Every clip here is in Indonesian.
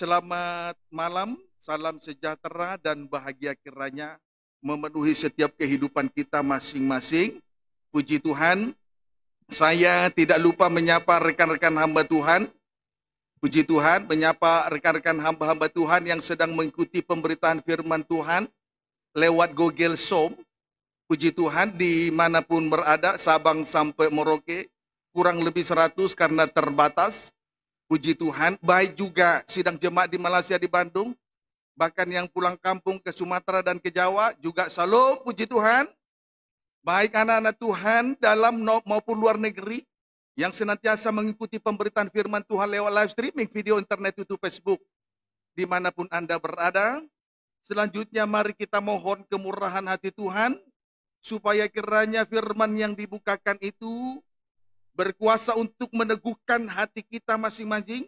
Selamat malam, salam sejahtera dan bahagia kiranya memenuhi setiap kehidupan kita masing-masing. Puji Tuhan, saya tidak lupa menyapa rekan-rekan hamba Tuhan. Puji Tuhan, menyapa rekan-rekan hamba-hamba Tuhan yang sedang mengikuti pemberitaan firman Tuhan lewat Google Som. Puji Tuhan, dimanapun berada, Sabang sampai Merauke, kurang lebih 100 karena terbatas Puji Tuhan, baik juga sidang jemaat di Malaysia, di Bandung, bahkan yang pulang kampung ke Sumatera dan ke Jawa juga selalu puji Tuhan. Baik anak-anak Tuhan dalam maupun luar negeri yang senantiasa mengikuti pemberitaan firman Tuhan lewat live streaming, video internet, YouTube, Facebook. Dimanapun Anda berada, selanjutnya mari kita mohon kemurahan hati Tuhan supaya kiranya firman yang dibukakan itu berkuasa untuk meneguhkan hati kita masing-masing,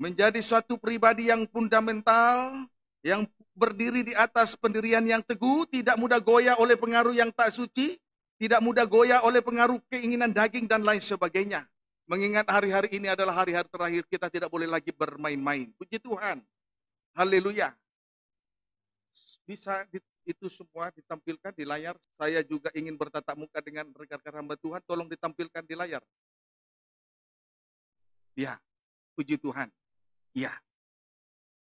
menjadi suatu pribadi yang fundamental, yang berdiri di atas pendirian yang teguh, tidak mudah goyah oleh pengaruh yang tak suci, tidak mudah goyah oleh pengaruh keinginan daging dan lain sebagainya. Mengingat hari-hari ini adalah hari-hari terakhir, kita tidak boleh lagi bermain-main. Puji Tuhan. Haleluya. Bisa itu semua ditampilkan di layar. Saya juga ingin bertatap muka dengan rekan-rekan hamba Tuhan, tolong ditampilkan di layar. Ya, puji Tuhan. Ya.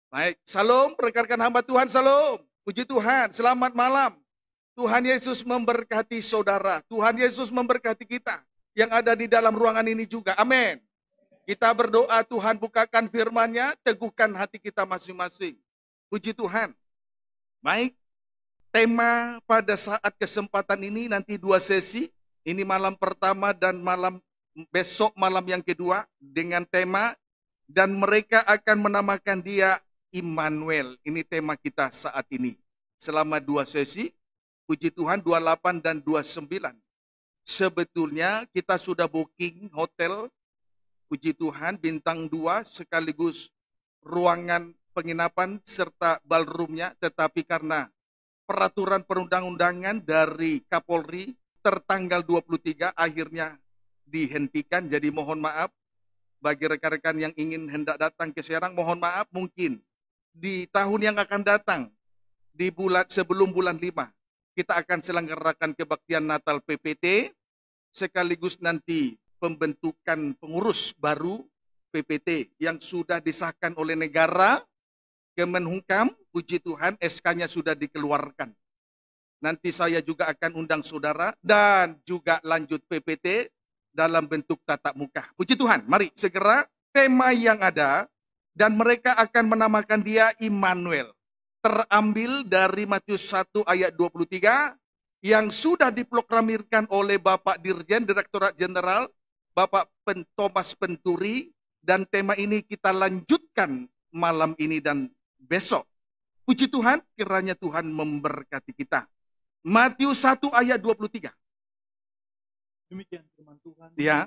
Baik, salam rekan-rekan hamba Tuhan, salam. Puji Tuhan, selamat malam. Tuhan Yesus memberkati saudara. Tuhan Yesus memberkati kita yang ada di dalam ruangan ini juga. Amin. Kita berdoa Tuhan bukakan firman-Nya, teguhkan hati kita masing-masing. Puji Tuhan. Baik, tema pada saat kesempatan ini nanti dua sesi, ini malam pertama dan malam besok malam yang kedua dengan tema dan mereka akan menamakan dia Immanuel. Ini tema kita saat ini. Selama dua sesi, puji Tuhan 28 dan 29. Sebetulnya kita sudah booking hotel, puji Tuhan bintang dua sekaligus ruangan penginapan serta ballroomnya, tetapi karena peraturan perundang-undangan dari Kapolri tertanggal 23 akhirnya dihentikan. Jadi mohon maaf bagi rekan-rekan yang ingin hendak datang ke Serang, mohon maaf mungkin di tahun yang akan datang di bulan sebelum bulan 5 kita akan selenggarakan kebaktian Natal PPT sekaligus nanti pembentukan pengurus baru PPT yang sudah disahkan oleh negara Kemenhukam, puji Tuhan, SK-nya sudah dikeluarkan. Nanti saya juga akan undang saudara dan juga lanjut PPT dalam bentuk tatap muka. Puji Tuhan, mari segera tema yang ada dan mereka akan menamakan dia Immanuel. Terambil dari Matius 1 ayat 23 yang sudah diproklamirkan oleh Bapak Dirjen Direktorat Jenderal Bapak Thomas Penturi dan tema ini kita lanjutkan malam ini dan besok. Puji Tuhan, kiranya Tuhan memberkati kita. Matius 1 ayat 23. Demikian firman Tuhan. Ya.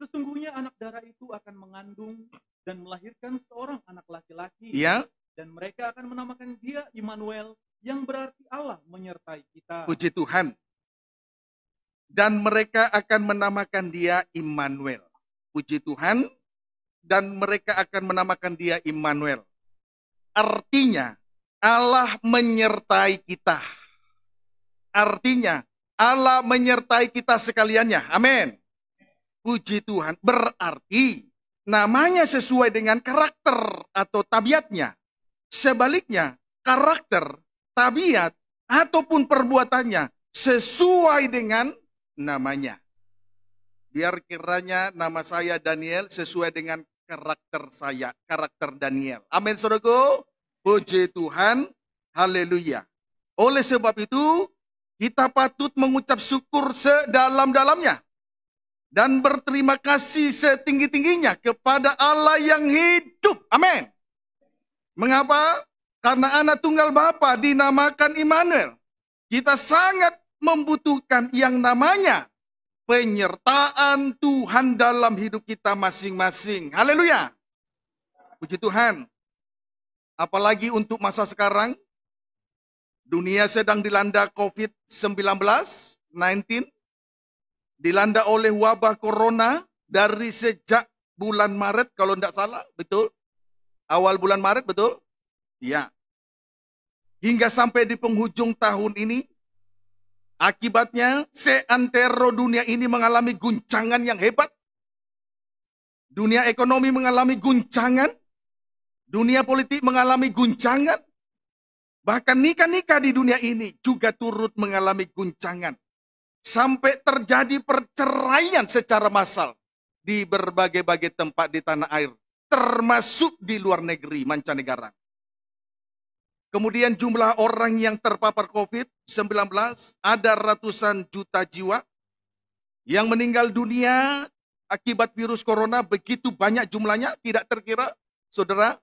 Sesungguhnya anak darah itu akan mengandung dan melahirkan seorang anak laki-laki. Ya. Dan mereka akan menamakan dia Immanuel, yang berarti Allah menyertai kita. Puji Tuhan. Dan mereka akan menamakan dia Immanuel. Puji Tuhan. Dan mereka akan menamakan dia Immanuel. Artinya, Allah menyertai kita. Artinya, Allah menyertai kita sekaliannya. Amin. Puji Tuhan. Berarti, namanya sesuai dengan karakter atau tabiatnya. Sebaliknya, karakter, tabiat, ataupun perbuatannya sesuai dengan namanya. Biar kiranya nama saya Daniel sesuai dengan karakter saya, karakter Daniel. Amin, saudaraku. Puji Tuhan, haleluya. Oleh sebab itu, kita patut mengucap syukur sedalam-dalamnya dan berterima kasih setinggi-tingginya kepada Allah yang hidup. Amin. Mengapa? Karena anak tunggal Bapa dinamakan Immanuel. Kita sangat membutuhkan yang namanya penyertaan Tuhan dalam hidup kita masing-masing. Haleluya. Puji Tuhan. Apalagi untuk masa sekarang, dunia sedang dilanda COVID-19, dilanda oleh wabah corona dari sejak bulan Maret kalau tidak salah, betul? Awal bulan Maret, betul? Ya. Hingga sampai di penghujung tahun ini, akibatnya seantero dunia ini mengalami guncangan yang hebat. Dunia ekonomi mengalami guncangan, Dunia politik mengalami guncangan. Bahkan nikah-nikah di dunia ini juga turut mengalami guncangan. Sampai terjadi perceraian secara massal di berbagai-bagai tempat di tanah air, termasuk di luar negeri mancanegara. Kemudian jumlah orang yang terpapar COVID-19 ada ratusan juta jiwa yang meninggal dunia akibat virus corona begitu banyak jumlahnya tidak terkira. Saudara,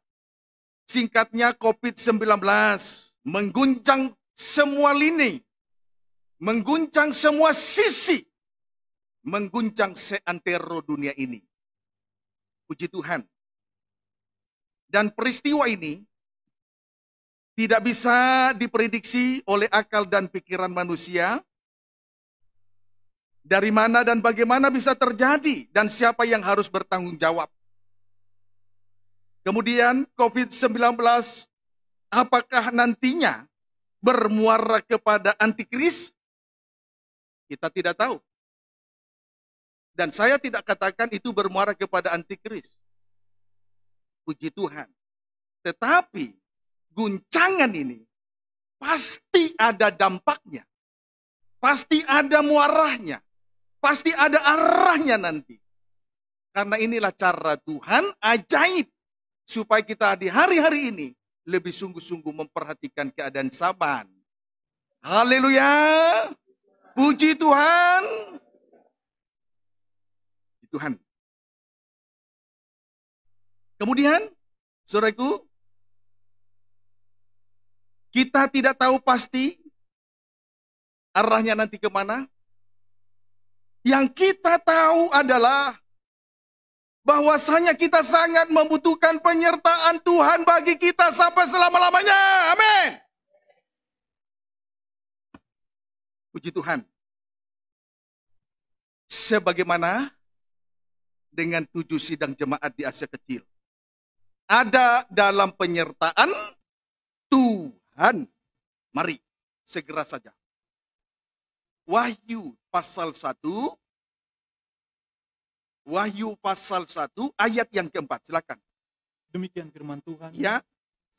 Singkatnya COVID-19 mengguncang semua lini, mengguncang semua sisi, mengguncang seantero dunia ini. Puji Tuhan. Dan peristiwa ini tidak bisa diprediksi oleh akal dan pikiran manusia. Dari mana dan bagaimana bisa terjadi dan siapa yang harus bertanggung jawab. Kemudian COVID-19 apakah nantinya bermuara kepada antikris? Kita tidak tahu. Dan saya tidak katakan itu bermuara kepada antikris. Puji Tuhan. Tetapi guncangan ini pasti ada dampaknya. Pasti ada muaranya. Pasti ada arahnya nanti. Karena inilah cara Tuhan ajaib supaya kita di hari-hari ini lebih sungguh-sungguh memperhatikan keadaan saban. Haleluya. Puji Tuhan. Tuhan. Kemudian, saudaraku, kita tidak tahu pasti arahnya nanti kemana. Yang kita tahu adalah bahwasanya kita sangat membutuhkan penyertaan Tuhan bagi kita sampai selama-lamanya. Amin. Puji Tuhan. Sebagaimana dengan tujuh sidang jemaat di Asia Kecil. Ada dalam penyertaan Tuhan. Mari, segera saja. Wahyu pasal 1 Wahyu pasal 1 ayat yang keempat. Silakan. Demikian firman Tuhan. Ya.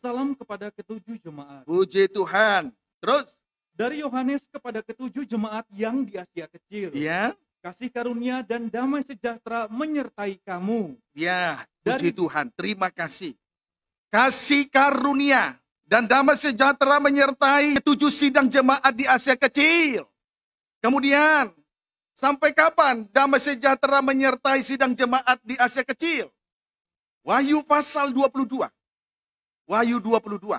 Salam kepada ketujuh jemaat. Puji Tuhan. Terus. Dari Yohanes kepada ketujuh jemaat yang di Asia Kecil. Ya. Kasih karunia dan damai sejahtera menyertai kamu. Ya, puji Dari... Tuhan. Terima kasih. Kasih karunia dan damai sejahtera menyertai ketujuh sidang jemaat di Asia Kecil. Kemudian Sampai kapan damai sejahtera menyertai sidang jemaat di Asia Kecil? Wahyu pasal 22. Wahyu 22.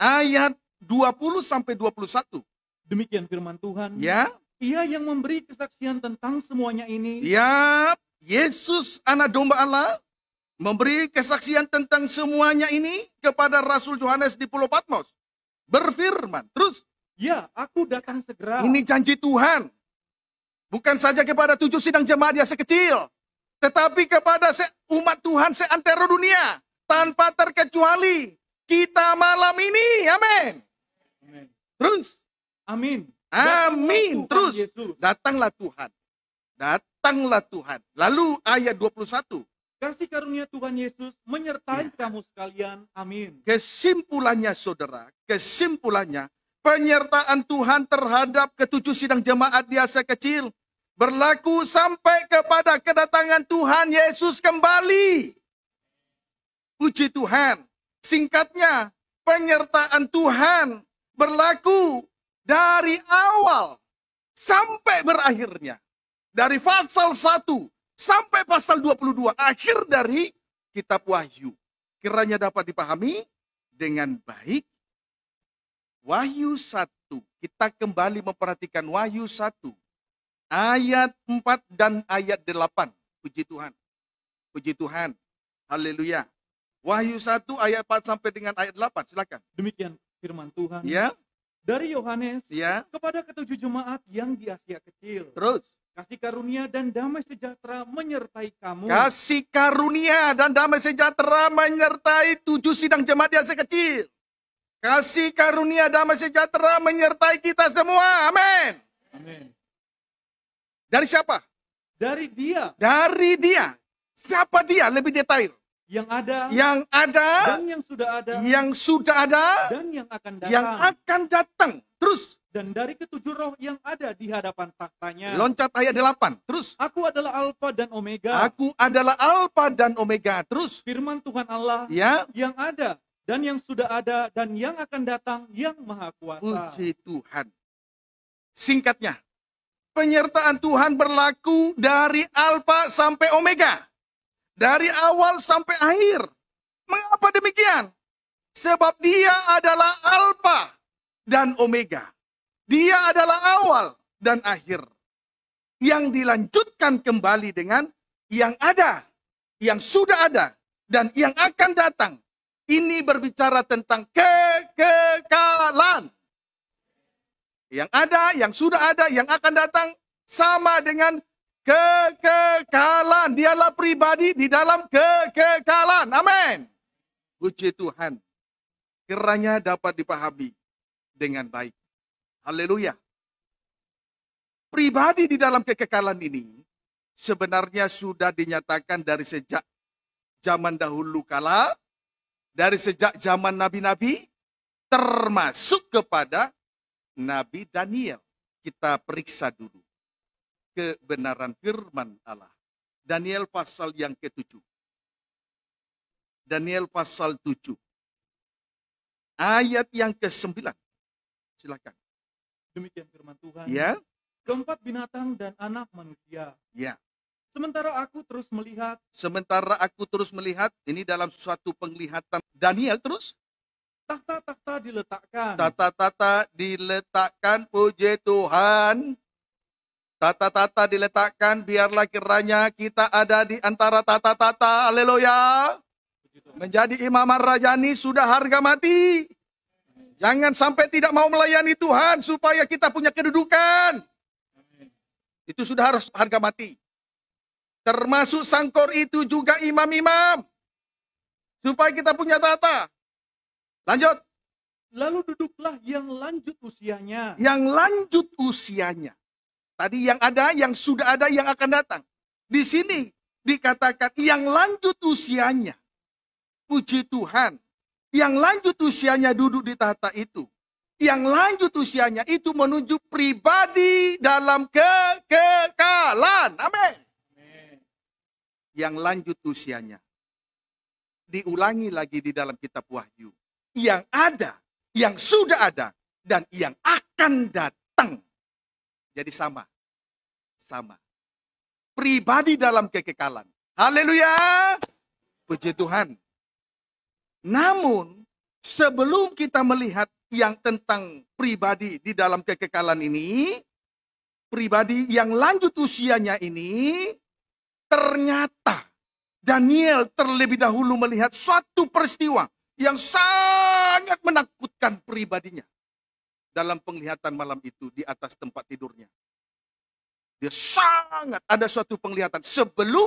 Ayat 20 sampai 21. Demikian firman Tuhan. Ya. Ia yang memberi kesaksian tentang semuanya ini. Ya, Yesus anak domba Allah memberi kesaksian tentang semuanya ini kepada Rasul Yohanes di Pulau Patmos. Berfirman, terus. Ya, aku datang segera. Ini janji Tuhan. Bukan saja kepada tujuh sidang jemaat yang sekecil, tetapi kepada umat Tuhan seantero dunia, tanpa terkecuali kita malam ini. Amin. Terus. Amin. Amin. Terus. Datanglah Tuhan. Datanglah Tuhan. Lalu ayat 21. Kasih karunia Tuhan Yesus menyertai ya. kamu sekalian. Amin. Kesimpulannya saudara, kesimpulannya penyertaan Tuhan terhadap ketujuh sidang jemaat biasa kecil berlaku sampai kepada kedatangan Tuhan Yesus kembali. Puji Tuhan. Singkatnya, penyertaan Tuhan berlaku dari awal sampai berakhirnya. Dari pasal 1 sampai pasal 22, akhir dari kitab Wahyu. Kiranya dapat dipahami dengan baik. Wahyu 1, kita kembali memperhatikan Wahyu 1 Ayat 4 dan ayat 8. Puji Tuhan. Puji Tuhan. Haleluya. Wahyu 1 ayat 4 sampai dengan ayat 8. Silakan. Demikian firman Tuhan. Ya. Dari Yohanes ya. kepada ketujuh jemaat yang di Asia Kecil. Terus. Kasih karunia dan damai sejahtera menyertai kamu. Kasih karunia dan damai sejahtera menyertai tujuh sidang jemaat di Asia Kecil. Kasih karunia damai sejahtera menyertai kita semua. Amin. Amin. Dari siapa? Dari dia. Dari dia. Siapa dia? Lebih detail. Yang ada. Yang ada. Dan yang sudah ada. Yang sudah ada. Dan yang akan datang. Yang akan datang. Terus dan dari ketujuh roh yang ada di hadapan taktanya. Loncat ayat delapan. Terus. Aku adalah alfa dan omega. Aku adalah alfa dan omega. Terus. Firman Tuhan Allah ya. yang ada dan yang sudah ada dan yang akan datang yang maha kuasa. Puji Tuhan. Singkatnya, penyertaan Tuhan berlaku dari alfa sampai omega. Dari awal sampai akhir. Mengapa demikian? Sebab dia adalah alfa dan omega. Dia adalah awal dan akhir. Yang dilanjutkan kembali dengan yang ada, yang sudah ada, dan yang akan datang. Ini berbicara tentang kekekalan. Yang ada, yang sudah ada, yang akan datang sama dengan kekekalan. Dialah pribadi di dalam kekekalan. Amin. Puji Tuhan. Kiranya dapat dipahami dengan baik. Haleluya. Pribadi di dalam kekekalan ini sebenarnya sudah dinyatakan dari sejak zaman dahulu kala, dari sejak zaman nabi-nabi, termasuk kepada Nabi Daniel. Kita periksa dulu kebenaran firman Allah. Daniel pasal yang ketujuh. Daniel pasal 7. Ayat yang ke-9. Silakan. Demikian firman Tuhan. Ya. Keempat binatang dan anak manusia. Ya. Sementara aku terus melihat. Sementara aku terus melihat. Ini dalam suatu penglihatan. Daniel terus? Tata-tata diletakkan. Tata-tata diletakkan, puji Tuhan. Tata-tata diletakkan, biarlah kiranya kita ada di antara tata-tata. Haleluya. Menjadi imam rajani sudah harga mati. Jangan sampai tidak mau melayani Tuhan supaya kita punya kedudukan. Itu sudah harus harga mati. Termasuk sangkor itu juga imam-imam. Supaya kita punya tata. Lanjut. Lalu duduklah yang lanjut usianya. Yang lanjut usianya. Tadi yang ada, yang sudah ada, yang akan datang. Di sini dikatakan yang lanjut usianya. Puji Tuhan. Yang lanjut usianya duduk di tahta itu. Yang lanjut usianya itu menuju pribadi dalam kekekalan. Amin. Yang lanjut usianya. Diulangi lagi di dalam kitab Wahyu yang ada, yang sudah ada, dan yang akan datang. Jadi sama. Sama. Pribadi dalam kekekalan. Haleluya. Puji Tuhan. Namun, sebelum kita melihat yang tentang pribadi di dalam kekekalan ini, pribadi yang lanjut usianya ini, ternyata Daniel terlebih dahulu melihat suatu peristiwa yang sangat sangat menakutkan pribadinya dalam penglihatan malam itu di atas tempat tidurnya. Dia sangat ada suatu penglihatan sebelum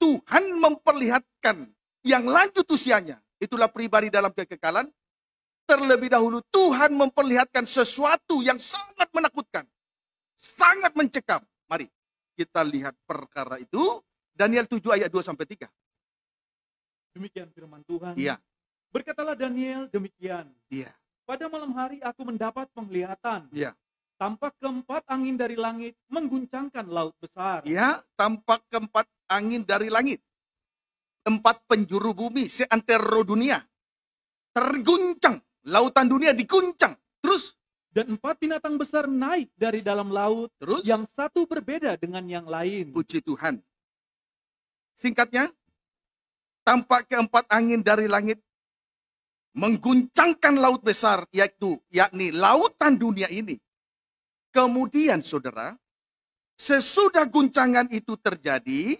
Tuhan memperlihatkan yang lanjut usianya. Itulah pribadi dalam kekekalan. Terlebih dahulu Tuhan memperlihatkan sesuatu yang sangat menakutkan. Sangat mencekam. Mari kita lihat perkara itu. Daniel 7 ayat 2 sampai 3. Demikian firman Tuhan. Iya Berkatalah Daniel demikian. Iya. Pada malam hari aku mendapat penglihatan. Iya. Tampak keempat angin dari langit mengguncangkan laut besar. Iya, tampak keempat angin dari langit. Empat penjuru bumi seantero dunia. Terguncang. Lautan dunia diguncang. Terus dan empat binatang besar naik dari dalam laut, terus yang satu berbeda dengan yang lain. Puji Tuhan. Singkatnya, tampak keempat angin dari langit mengguncangkan laut besar yaitu yakni lautan dunia ini. Kemudian Saudara, sesudah guncangan itu terjadi,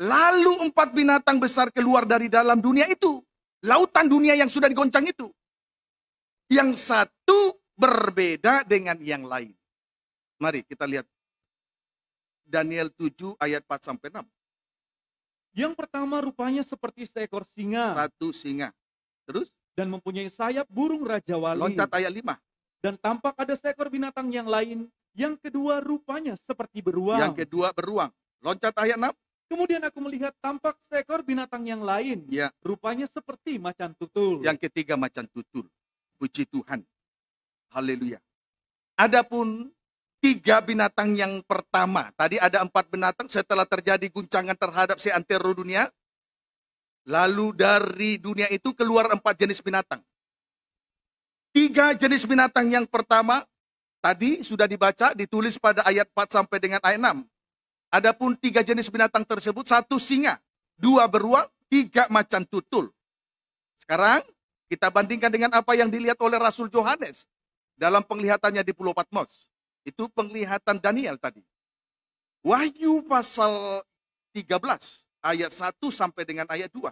lalu empat binatang besar keluar dari dalam dunia itu, lautan dunia yang sudah digoncang itu. Yang satu berbeda dengan yang lain. Mari kita lihat Daniel 7 ayat 4 sampai 6. Yang pertama rupanya seperti seekor singa. Satu singa. Terus? Dan mempunyai sayap burung raja wali. Loncat ayat lima. Dan tampak ada seekor binatang yang lain. Yang kedua rupanya seperti beruang. Yang kedua beruang. Loncat ayat enam. Kemudian aku melihat tampak seekor binatang yang lain. Ya. Rupanya seperti macan tutul. Yang ketiga macan tutul. Puji Tuhan. Haleluya. Adapun tiga binatang yang pertama. Tadi ada empat binatang setelah terjadi guncangan terhadap seantero dunia. Lalu dari dunia itu keluar empat jenis binatang. Tiga jenis binatang yang pertama tadi sudah dibaca ditulis pada ayat 4 sampai dengan ayat 6. Adapun tiga jenis binatang tersebut, satu singa, dua beruang, tiga macan tutul. Sekarang kita bandingkan dengan apa yang dilihat oleh Rasul Yohanes dalam penglihatannya di Pulau Patmos. Itu penglihatan Daniel tadi. Wahyu pasal 13 ayat 1 sampai dengan ayat 2.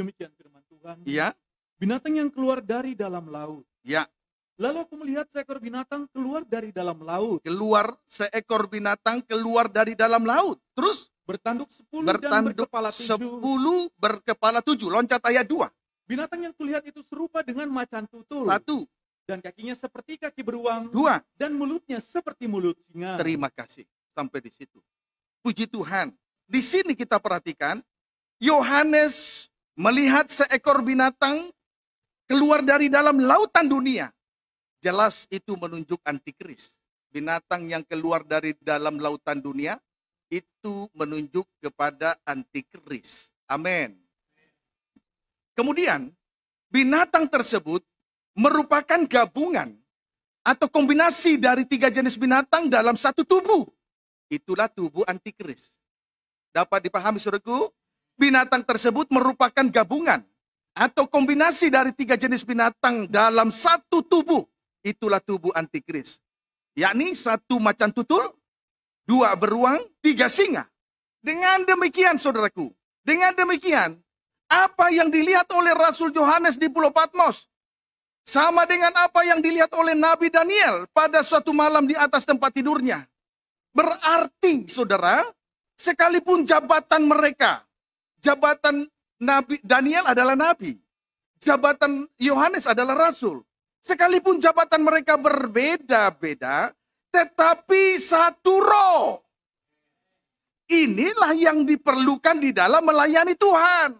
Demikian firman Tuhan. Ya. Binatang yang keluar dari dalam laut. Ya. Lalu aku melihat seekor binatang keluar dari dalam laut. Keluar seekor binatang keluar dari dalam laut. Terus bertanduk sepuluh bertanduk dan berkepala tujuh. Sepuluh berkepala tujuh. Loncat ayat dua. Binatang yang kulihat itu serupa dengan macan tutul. Satu. Dan kakinya seperti kaki beruang. Dua. Dan mulutnya seperti mulut singa. Terima kasih. Sampai di situ. Puji Tuhan. Di sini kita perhatikan, Yohanes melihat seekor binatang keluar dari dalam lautan dunia. Jelas itu menunjuk antikris. Binatang yang keluar dari dalam lautan dunia itu menunjuk kepada antikris. Amin. Kemudian, binatang tersebut merupakan gabungan atau kombinasi dari tiga jenis binatang dalam satu tubuh. Itulah tubuh antikris. Dapat dipahami suruhku? Binatang tersebut merupakan gabungan atau kombinasi dari tiga jenis binatang dalam satu tubuh. Itulah tubuh antikris. Yakni satu macan tutul, dua beruang, tiga singa. Dengan demikian saudaraku, dengan demikian apa yang dilihat oleh Rasul Yohanes di Pulau Patmos sama dengan apa yang dilihat oleh Nabi Daniel pada suatu malam di atas tempat tidurnya. Berarti saudara, sekalipun jabatan mereka, jabatan Nabi Daniel adalah nabi, jabatan Yohanes adalah rasul. Sekalipun jabatan mereka berbeda-beda, tetapi satu roh. Inilah yang diperlukan di dalam melayani Tuhan.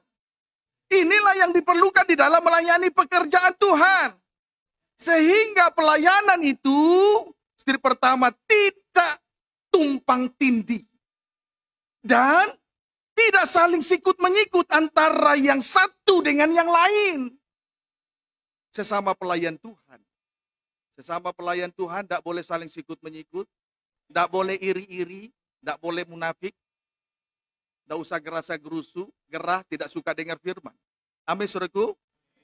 Inilah yang diperlukan di dalam melayani pekerjaan Tuhan. Sehingga pelayanan itu, istri pertama, tidak tumpang tindih. Dan tidak saling sikut menyikut antara yang satu dengan yang lain. Sesama pelayan Tuhan. Sesama pelayan Tuhan tidak boleh saling sikut menyikut. Tidak boleh iri-iri. Tidak boleh munafik. Tidak usah gerasa gerusu. Gerah tidak suka dengar firman. Amin suruhku.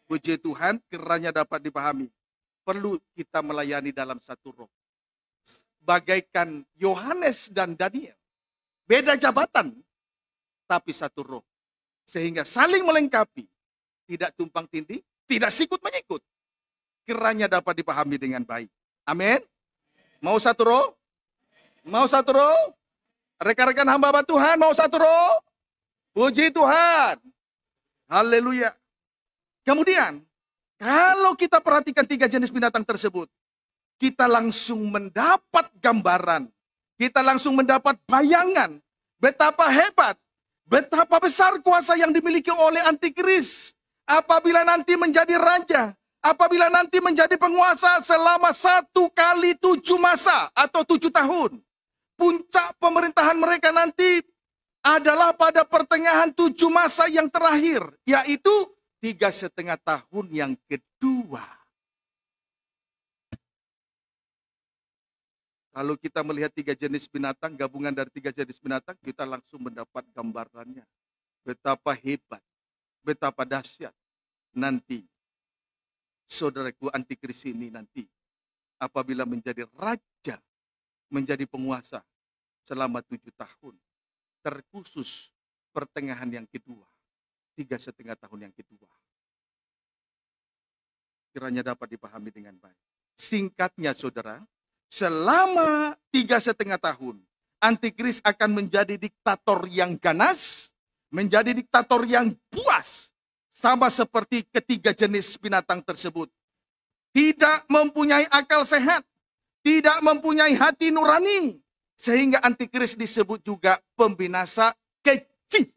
Puji Tuhan kiranya dapat dipahami. Perlu kita melayani dalam satu roh bagaikan Yohanes dan Daniel. Beda jabatan, tapi satu roh. Sehingga saling melengkapi, tidak tumpang tindih, tidak sikut menyikut. Kiranya dapat dipahami dengan baik. Amin. Mau satu roh? Mau satu roh? Rekan-rekan hamba hamba Tuhan mau satu roh? Puji Tuhan. Haleluya. Kemudian, kalau kita perhatikan tiga jenis binatang tersebut, kita langsung mendapat gambaran, kita langsung mendapat bayangan betapa hebat, betapa besar kuasa yang dimiliki oleh antikris. Apabila nanti menjadi raja, apabila nanti menjadi penguasa selama satu kali tujuh masa atau tujuh tahun. Puncak pemerintahan mereka nanti adalah pada pertengahan tujuh masa yang terakhir, yaitu tiga setengah tahun yang kedua. Kalau kita melihat tiga jenis binatang, gabungan dari tiga jenis binatang, kita langsung mendapat gambarannya. Betapa hebat, betapa dahsyat. Nanti, saudaraku antikris ini nanti, apabila menjadi raja, menjadi penguasa selama tujuh tahun, terkhusus pertengahan yang kedua, tiga setengah tahun yang kedua. Kiranya dapat dipahami dengan baik. Singkatnya saudara, Selama tiga setengah tahun, antikris akan menjadi diktator yang ganas, menjadi diktator yang puas, sama seperti ketiga jenis binatang tersebut. Tidak mempunyai akal sehat, tidak mempunyai hati nurani, sehingga antikris disebut juga pembinasa kecil.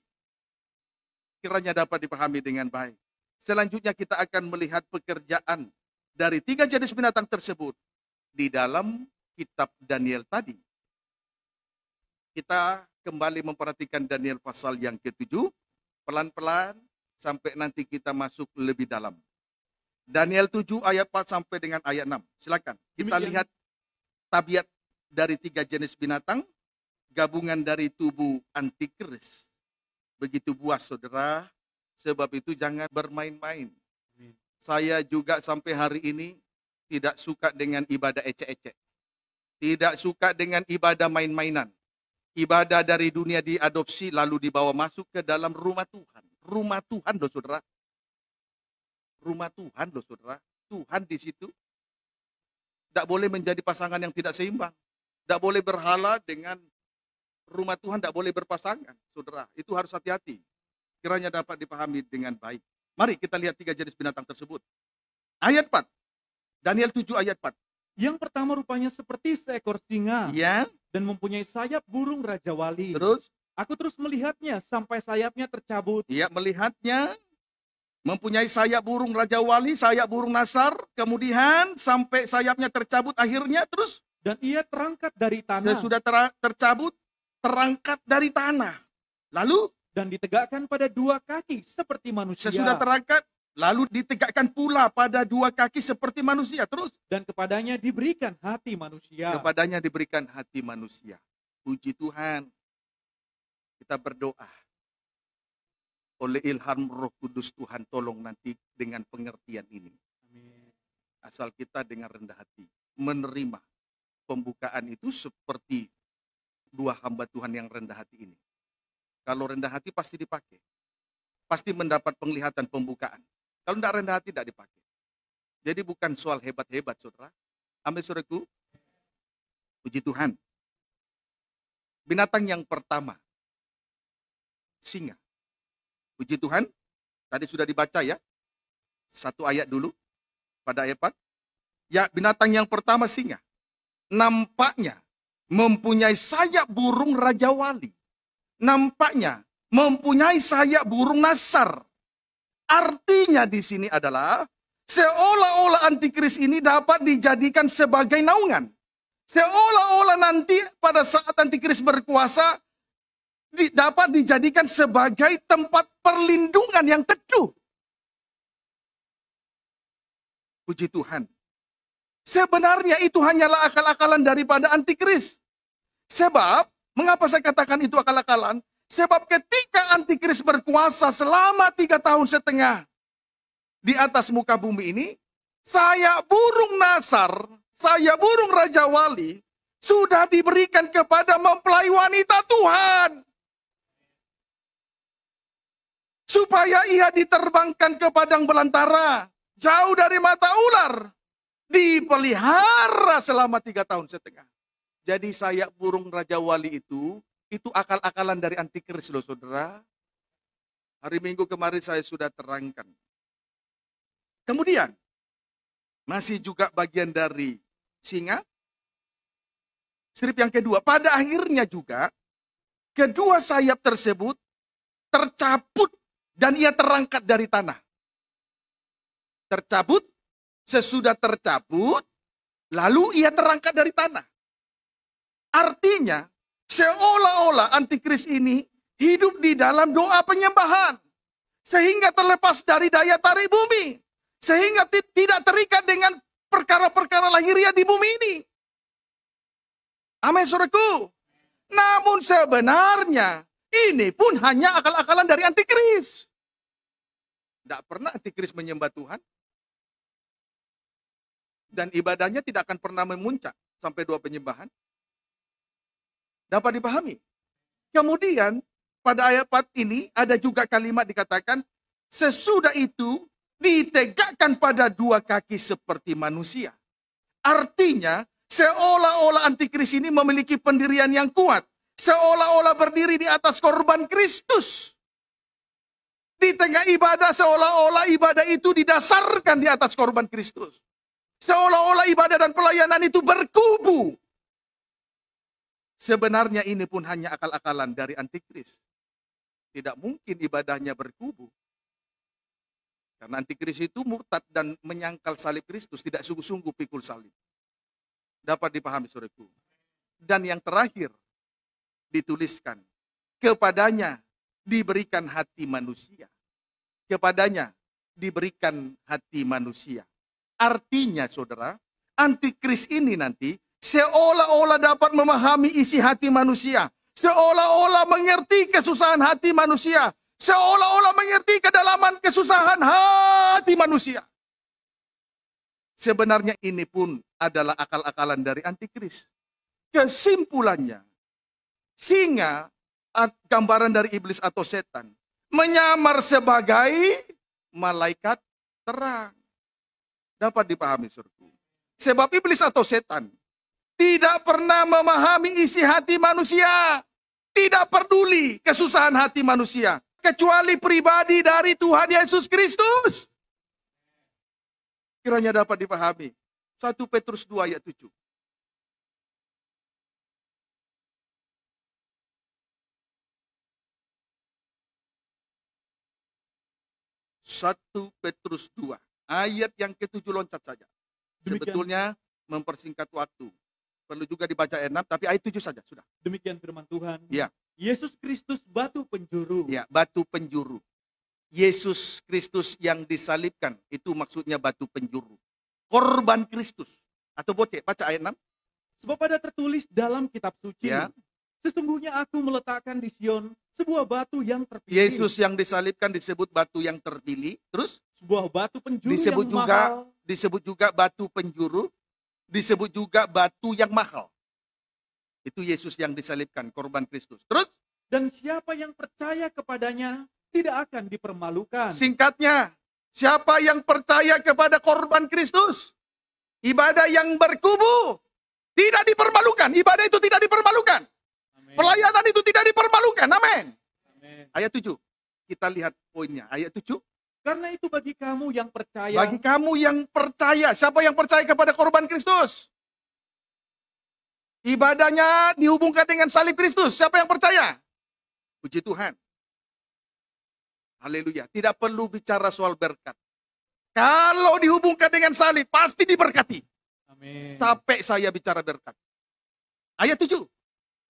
Kiranya dapat dipahami dengan baik. Selanjutnya kita akan melihat pekerjaan dari tiga jenis binatang tersebut di dalam kitab Daniel tadi. Kita kembali memperhatikan Daniel pasal yang ke ketujuh, pelan-pelan sampai nanti kita masuk lebih dalam. Daniel 7 ayat 4 sampai dengan ayat 6. Silakan. Kita Demikian. lihat tabiat dari tiga jenis binatang, gabungan dari tubuh antikris. Begitu buah saudara, sebab itu jangan bermain-main. Saya juga sampai hari ini tidak suka dengan ibadah ecek-ecek. Tidak suka dengan ibadah main-mainan. Ibadah dari dunia diadopsi lalu dibawa masuk ke dalam rumah Tuhan. Rumah Tuhan loh saudara. Rumah Tuhan loh saudara. Tuhan di situ. Tidak boleh menjadi pasangan yang tidak seimbang. Tidak boleh berhala dengan rumah Tuhan tidak boleh berpasangan, saudara. Itu harus hati-hati. Kiranya dapat dipahami dengan baik. Mari kita lihat tiga jenis binatang tersebut. Ayat 4. Daniel 7 ayat 4. Yang pertama rupanya seperti seekor singa. Ya. Dan mempunyai sayap burung raja wali. Terus? Aku terus melihatnya sampai sayapnya tercabut. Iya, melihatnya mempunyai sayap burung raja wali, sayap burung nasar, kemudian sampai sayapnya tercabut akhirnya terus dan ia terangkat dari tanah. Sudah ter tercabut, terangkat dari tanah. Lalu dan ditegakkan pada dua kaki seperti manusia. Sesudah terangkat, Lalu ditegakkan pula pada dua kaki seperti manusia. Terus. Dan kepadanya diberikan hati manusia. Kepadanya diberikan hati manusia. Puji Tuhan. Kita berdoa. Oleh ilham roh kudus Tuhan tolong nanti dengan pengertian ini. Asal kita dengan rendah hati. Menerima pembukaan itu seperti dua hamba Tuhan yang rendah hati ini. Kalau rendah hati pasti dipakai. Pasti mendapat penglihatan pembukaan kalau tidak rendah hati tidak dipakai. Jadi bukan soal hebat-hebat, saudara. Ambil suratku. Puji Tuhan. Binatang yang pertama. Singa. Puji Tuhan. Tadi sudah dibaca ya. Satu ayat dulu. Pada ayat 4. Ya, binatang yang pertama singa. Nampaknya mempunyai sayap burung Raja Wali. Nampaknya mempunyai sayap burung Nasar Artinya di sini adalah seolah-olah antikris ini dapat dijadikan sebagai naungan. Seolah-olah nanti pada saat antikris berkuasa dapat dijadikan sebagai tempat perlindungan yang teduh. Puji Tuhan. Sebenarnya itu hanyalah akal-akalan daripada antikris. Sebab, mengapa saya katakan itu akal-akalan? Sebab ketika antikris berkuasa selama tiga tahun setengah di atas muka bumi ini, saya burung nasar, saya burung raja wali, sudah diberikan kepada mempelai wanita Tuhan. Supaya ia diterbangkan ke padang belantara, jauh dari mata ular, dipelihara selama tiga tahun setengah. Jadi saya burung Raja Wali itu itu akal-akalan dari antikris loh saudara. Hari Minggu kemarin saya sudah terangkan. Kemudian, masih juga bagian dari singa. Strip yang kedua, pada akhirnya juga kedua sayap tersebut tercabut dan ia terangkat dari tanah. Tercabut, sesudah tercabut, lalu ia terangkat dari tanah. Artinya, Seolah-olah antikris ini hidup di dalam doa penyembahan. Sehingga terlepas dari daya tarik bumi. Sehingga tidak terikat dengan perkara-perkara lahiriah di bumi ini. Amin suruhku. Namun sebenarnya ini pun hanya akal-akalan dari antikris. Tidak pernah antikris menyembah Tuhan. Dan ibadahnya tidak akan pernah memuncak sampai dua penyembahan. Dapat dipahami? Kemudian pada ayat 4 ini ada juga kalimat dikatakan sesudah itu ditegakkan pada dua kaki seperti manusia. Artinya seolah-olah antikris ini memiliki pendirian yang kuat. Seolah-olah berdiri di atas korban Kristus. Di tengah ibadah seolah-olah ibadah itu didasarkan di atas korban Kristus. Seolah-olah ibadah dan pelayanan itu berkubu Sebenarnya ini pun hanya akal-akalan dari antikris. Tidak mungkin ibadahnya berkubu. Karena antikris itu murtad dan menyangkal salib Kristus, tidak sungguh-sungguh pikul salib. Dapat dipahami suratku. Dan yang terakhir, dituliskan. Kepadanya diberikan hati manusia. Kepadanya diberikan hati manusia. Artinya saudara, antikris ini nanti seolah-olah dapat memahami isi hati manusia, seolah-olah mengerti kesusahan hati manusia, seolah-olah mengerti kedalaman kesusahan hati manusia. Sebenarnya ini pun adalah akal-akalan dari antikris. Kesimpulannya, singa gambaran dari iblis atau setan menyamar sebagai malaikat terang. Dapat dipahami surku. Sebab iblis atau setan tidak pernah memahami isi hati manusia, tidak peduli kesusahan hati manusia, kecuali pribadi dari Tuhan Yesus Kristus. Kiranya dapat dipahami. 1 Petrus 2 ayat 7. Satu Petrus 2 ayat yang ketujuh loncat saja. Demikian. Sebetulnya mempersingkat waktu perlu juga dibaca ayat 6, tapi ayat 7 saja, sudah. Demikian firman Tuhan. Ya. Yesus Kristus batu penjuru. Ya, batu penjuru. Yesus Kristus yang disalibkan, itu maksudnya batu penjuru. Korban Kristus. Atau bocek, baca ayat 6. Sebab pada tertulis dalam kitab suci, ya. sesungguhnya aku meletakkan di Sion sebuah batu yang terpilih. Yesus yang disalibkan disebut batu yang terpilih. Terus? Sebuah batu penjuru disebut yang juga, mahal. Disebut juga batu penjuru disebut juga batu yang mahal. Itu Yesus yang disalibkan, korban Kristus. Terus? Dan siapa yang percaya kepadanya tidak akan dipermalukan. Singkatnya, siapa yang percaya kepada korban Kristus? Ibadah yang berkubu tidak dipermalukan. Ibadah itu tidak dipermalukan. Amen. Pelayanan itu tidak dipermalukan. Amin. Ayat 7. Kita lihat poinnya. Ayat 7. Karena itu bagi kamu yang percaya. Bagi kamu yang percaya. Siapa yang percaya kepada korban Kristus? Ibadahnya dihubungkan dengan salib Kristus. Siapa yang percaya? Puji Tuhan. Haleluya. Tidak perlu bicara soal berkat. Kalau dihubungkan dengan salib, pasti diberkati. Amin. Capek saya bicara berkat. Ayat 7.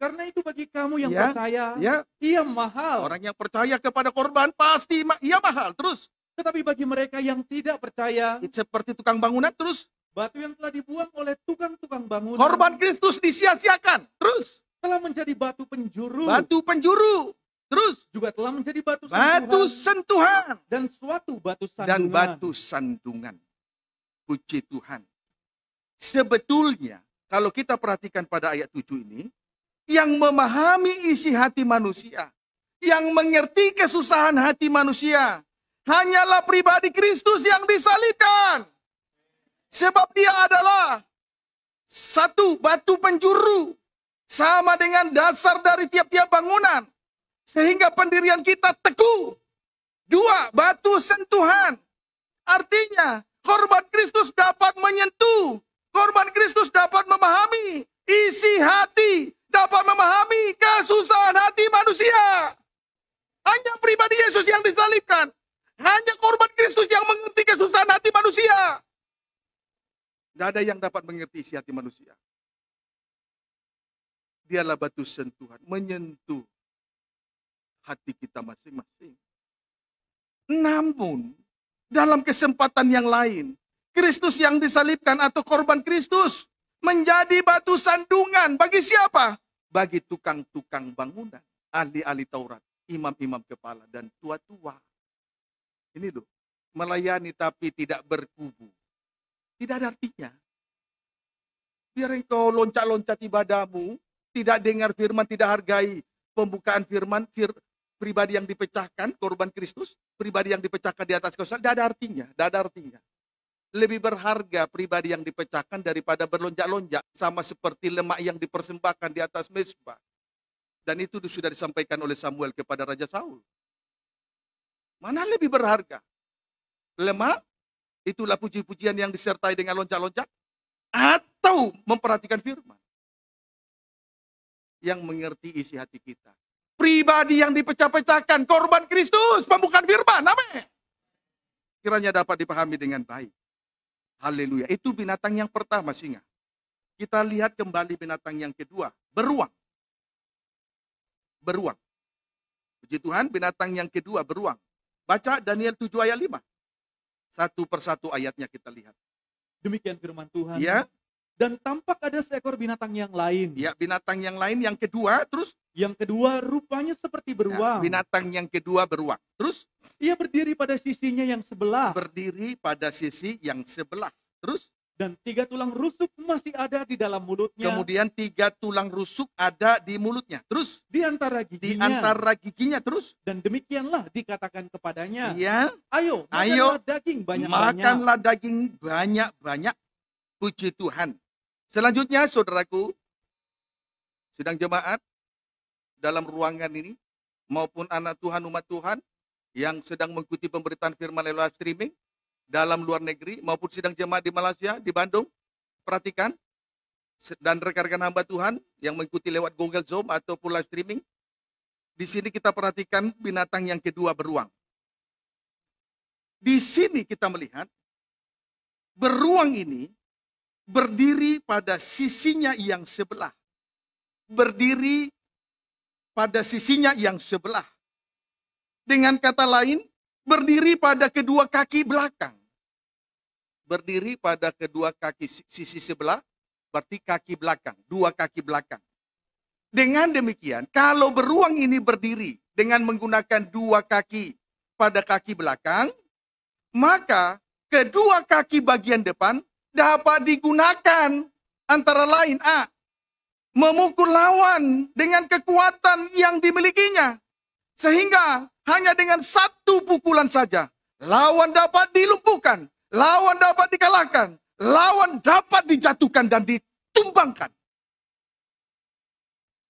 Karena itu bagi kamu yang ya, percaya, ya. ia mahal. Orang yang percaya kepada korban pasti ma ia mahal. Terus. Tetapi bagi mereka yang tidak percaya, seperti tukang bangunan terus batu yang telah dibuang oleh tukang-tukang bangunan. Korban Kristus disia-siakan. Terus telah menjadi batu penjuru. Batu penjuru. Terus juga telah menjadi batu sentuhan. sentuhan dan suatu batu sandungan. Dan batu sandungan. Puji Tuhan. Sebetulnya kalau kita perhatikan pada ayat 7 ini, yang memahami isi hati manusia, yang mengerti kesusahan hati manusia, hanyalah pribadi Kristus yang disalibkan. Sebab dia adalah satu batu penjuru sama dengan dasar dari tiap-tiap bangunan. Sehingga pendirian kita teguh. Dua, batu sentuhan. Artinya, korban Kristus dapat menyentuh. Korban Kristus dapat memahami isi hati, dapat memahami kesusahan hati manusia. Hanya pribadi Yesus yang disalibkan. Hanya korban Kristus yang mengerti kesusahan hati manusia. Tidak ada yang dapat mengerti isi hati manusia. Dialah batu sentuhan, menyentuh hati kita masing-masing. Namun, dalam kesempatan yang lain, Kristus yang disalibkan atau korban Kristus menjadi batu sandungan bagi siapa? Bagi tukang-tukang bangunan, ahli-ahli Taurat, imam-imam kepala, dan tua-tua. Ini loh, melayani tapi tidak berkubu. Tidak ada artinya. Biar engkau loncat-loncat ibadahmu, tidak dengar firman, tidak hargai pembukaan firman, fir, pribadi yang dipecahkan, korban Kristus, pribadi yang dipecahkan di atas kayu tidak ada artinya, tidak ada artinya. Lebih berharga pribadi yang dipecahkan daripada berlonjak-lonjak, sama seperti lemak yang dipersembahkan di atas mesbah. Dan itu sudah disampaikan oleh Samuel kepada Raja Saul. Mana lebih berharga? Lemah, itulah puji-pujian yang disertai dengan loncat-loncat, atau memperhatikan firman yang mengerti isi hati kita. Pribadi yang dipecah-pecahkan, korban Kristus, pembukaan firman, amin. Kiranya dapat dipahami dengan baik. Haleluya. Itu binatang yang pertama singa. Kita lihat kembali binatang yang kedua, beruang. Beruang. Puji Tuhan, binatang yang kedua beruang. Baca Daniel 7 ayat 5. Satu persatu ayatnya kita lihat. Demikian firman Tuhan. Ya. Dan tampak ada seekor binatang yang lain. Ya, binatang yang lain yang kedua, terus yang kedua rupanya seperti ya, beruang. Ya, binatang yang kedua beruang. Terus? Ia berdiri pada sisinya yang sebelah. Berdiri pada sisi yang sebelah. Terus? dan tiga tulang rusuk masih ada di dalam mulutnya. Kemudian tiga tulang rusuk ada di mulutnya. Terus di antara giginya. Di antara giginya terus. Dan demikianlah dikatakan kepadanya. Iya. Ayo, ayo, daging banyak-banyak. Makanlah daging banyak-banyak. Puji Tuhan. Selanjutnya saudaraku, sedang jemaat dalam ruangan ini maupun anak Tuhan umat Tuhan yang sedang mengikuti pemberitaan firman lewat streaming, dalam luar negeri maupun sidang jemaat di Malaysia, di Bandung. Perhatikan dan rekan-rekan hamba Tuhan yang mengikuti lewat Google Zoom ataupun live streaming. Di sini kita perhatikan binatang yang kedua beruang. Di sini kita melihat beruang ini berdiri pada sisinya yang sebelah. Berdiri pada sisinya yang sebelah. Dengan kata lain, berdiri pada kedua kaki belakang berdiri pada kedua kaki sisi sebelah, berarti kaki belakang, dua kaki belakang. Dengan demikian, kalau beruang ini berdiri dengan menggunakan dua kaki pada kaki belakang, maka kedua kaki bagian depan dapat digunakan antara lain A. Memukul lawan dengan kekuatan yang dimilikinya. Sehingga hanya dengan satu pukulan saja, lawan dapat dilumpuhkan Lawan dapat dikalahkan. Lawan dapat dijatuhkan dan ditumbangkan.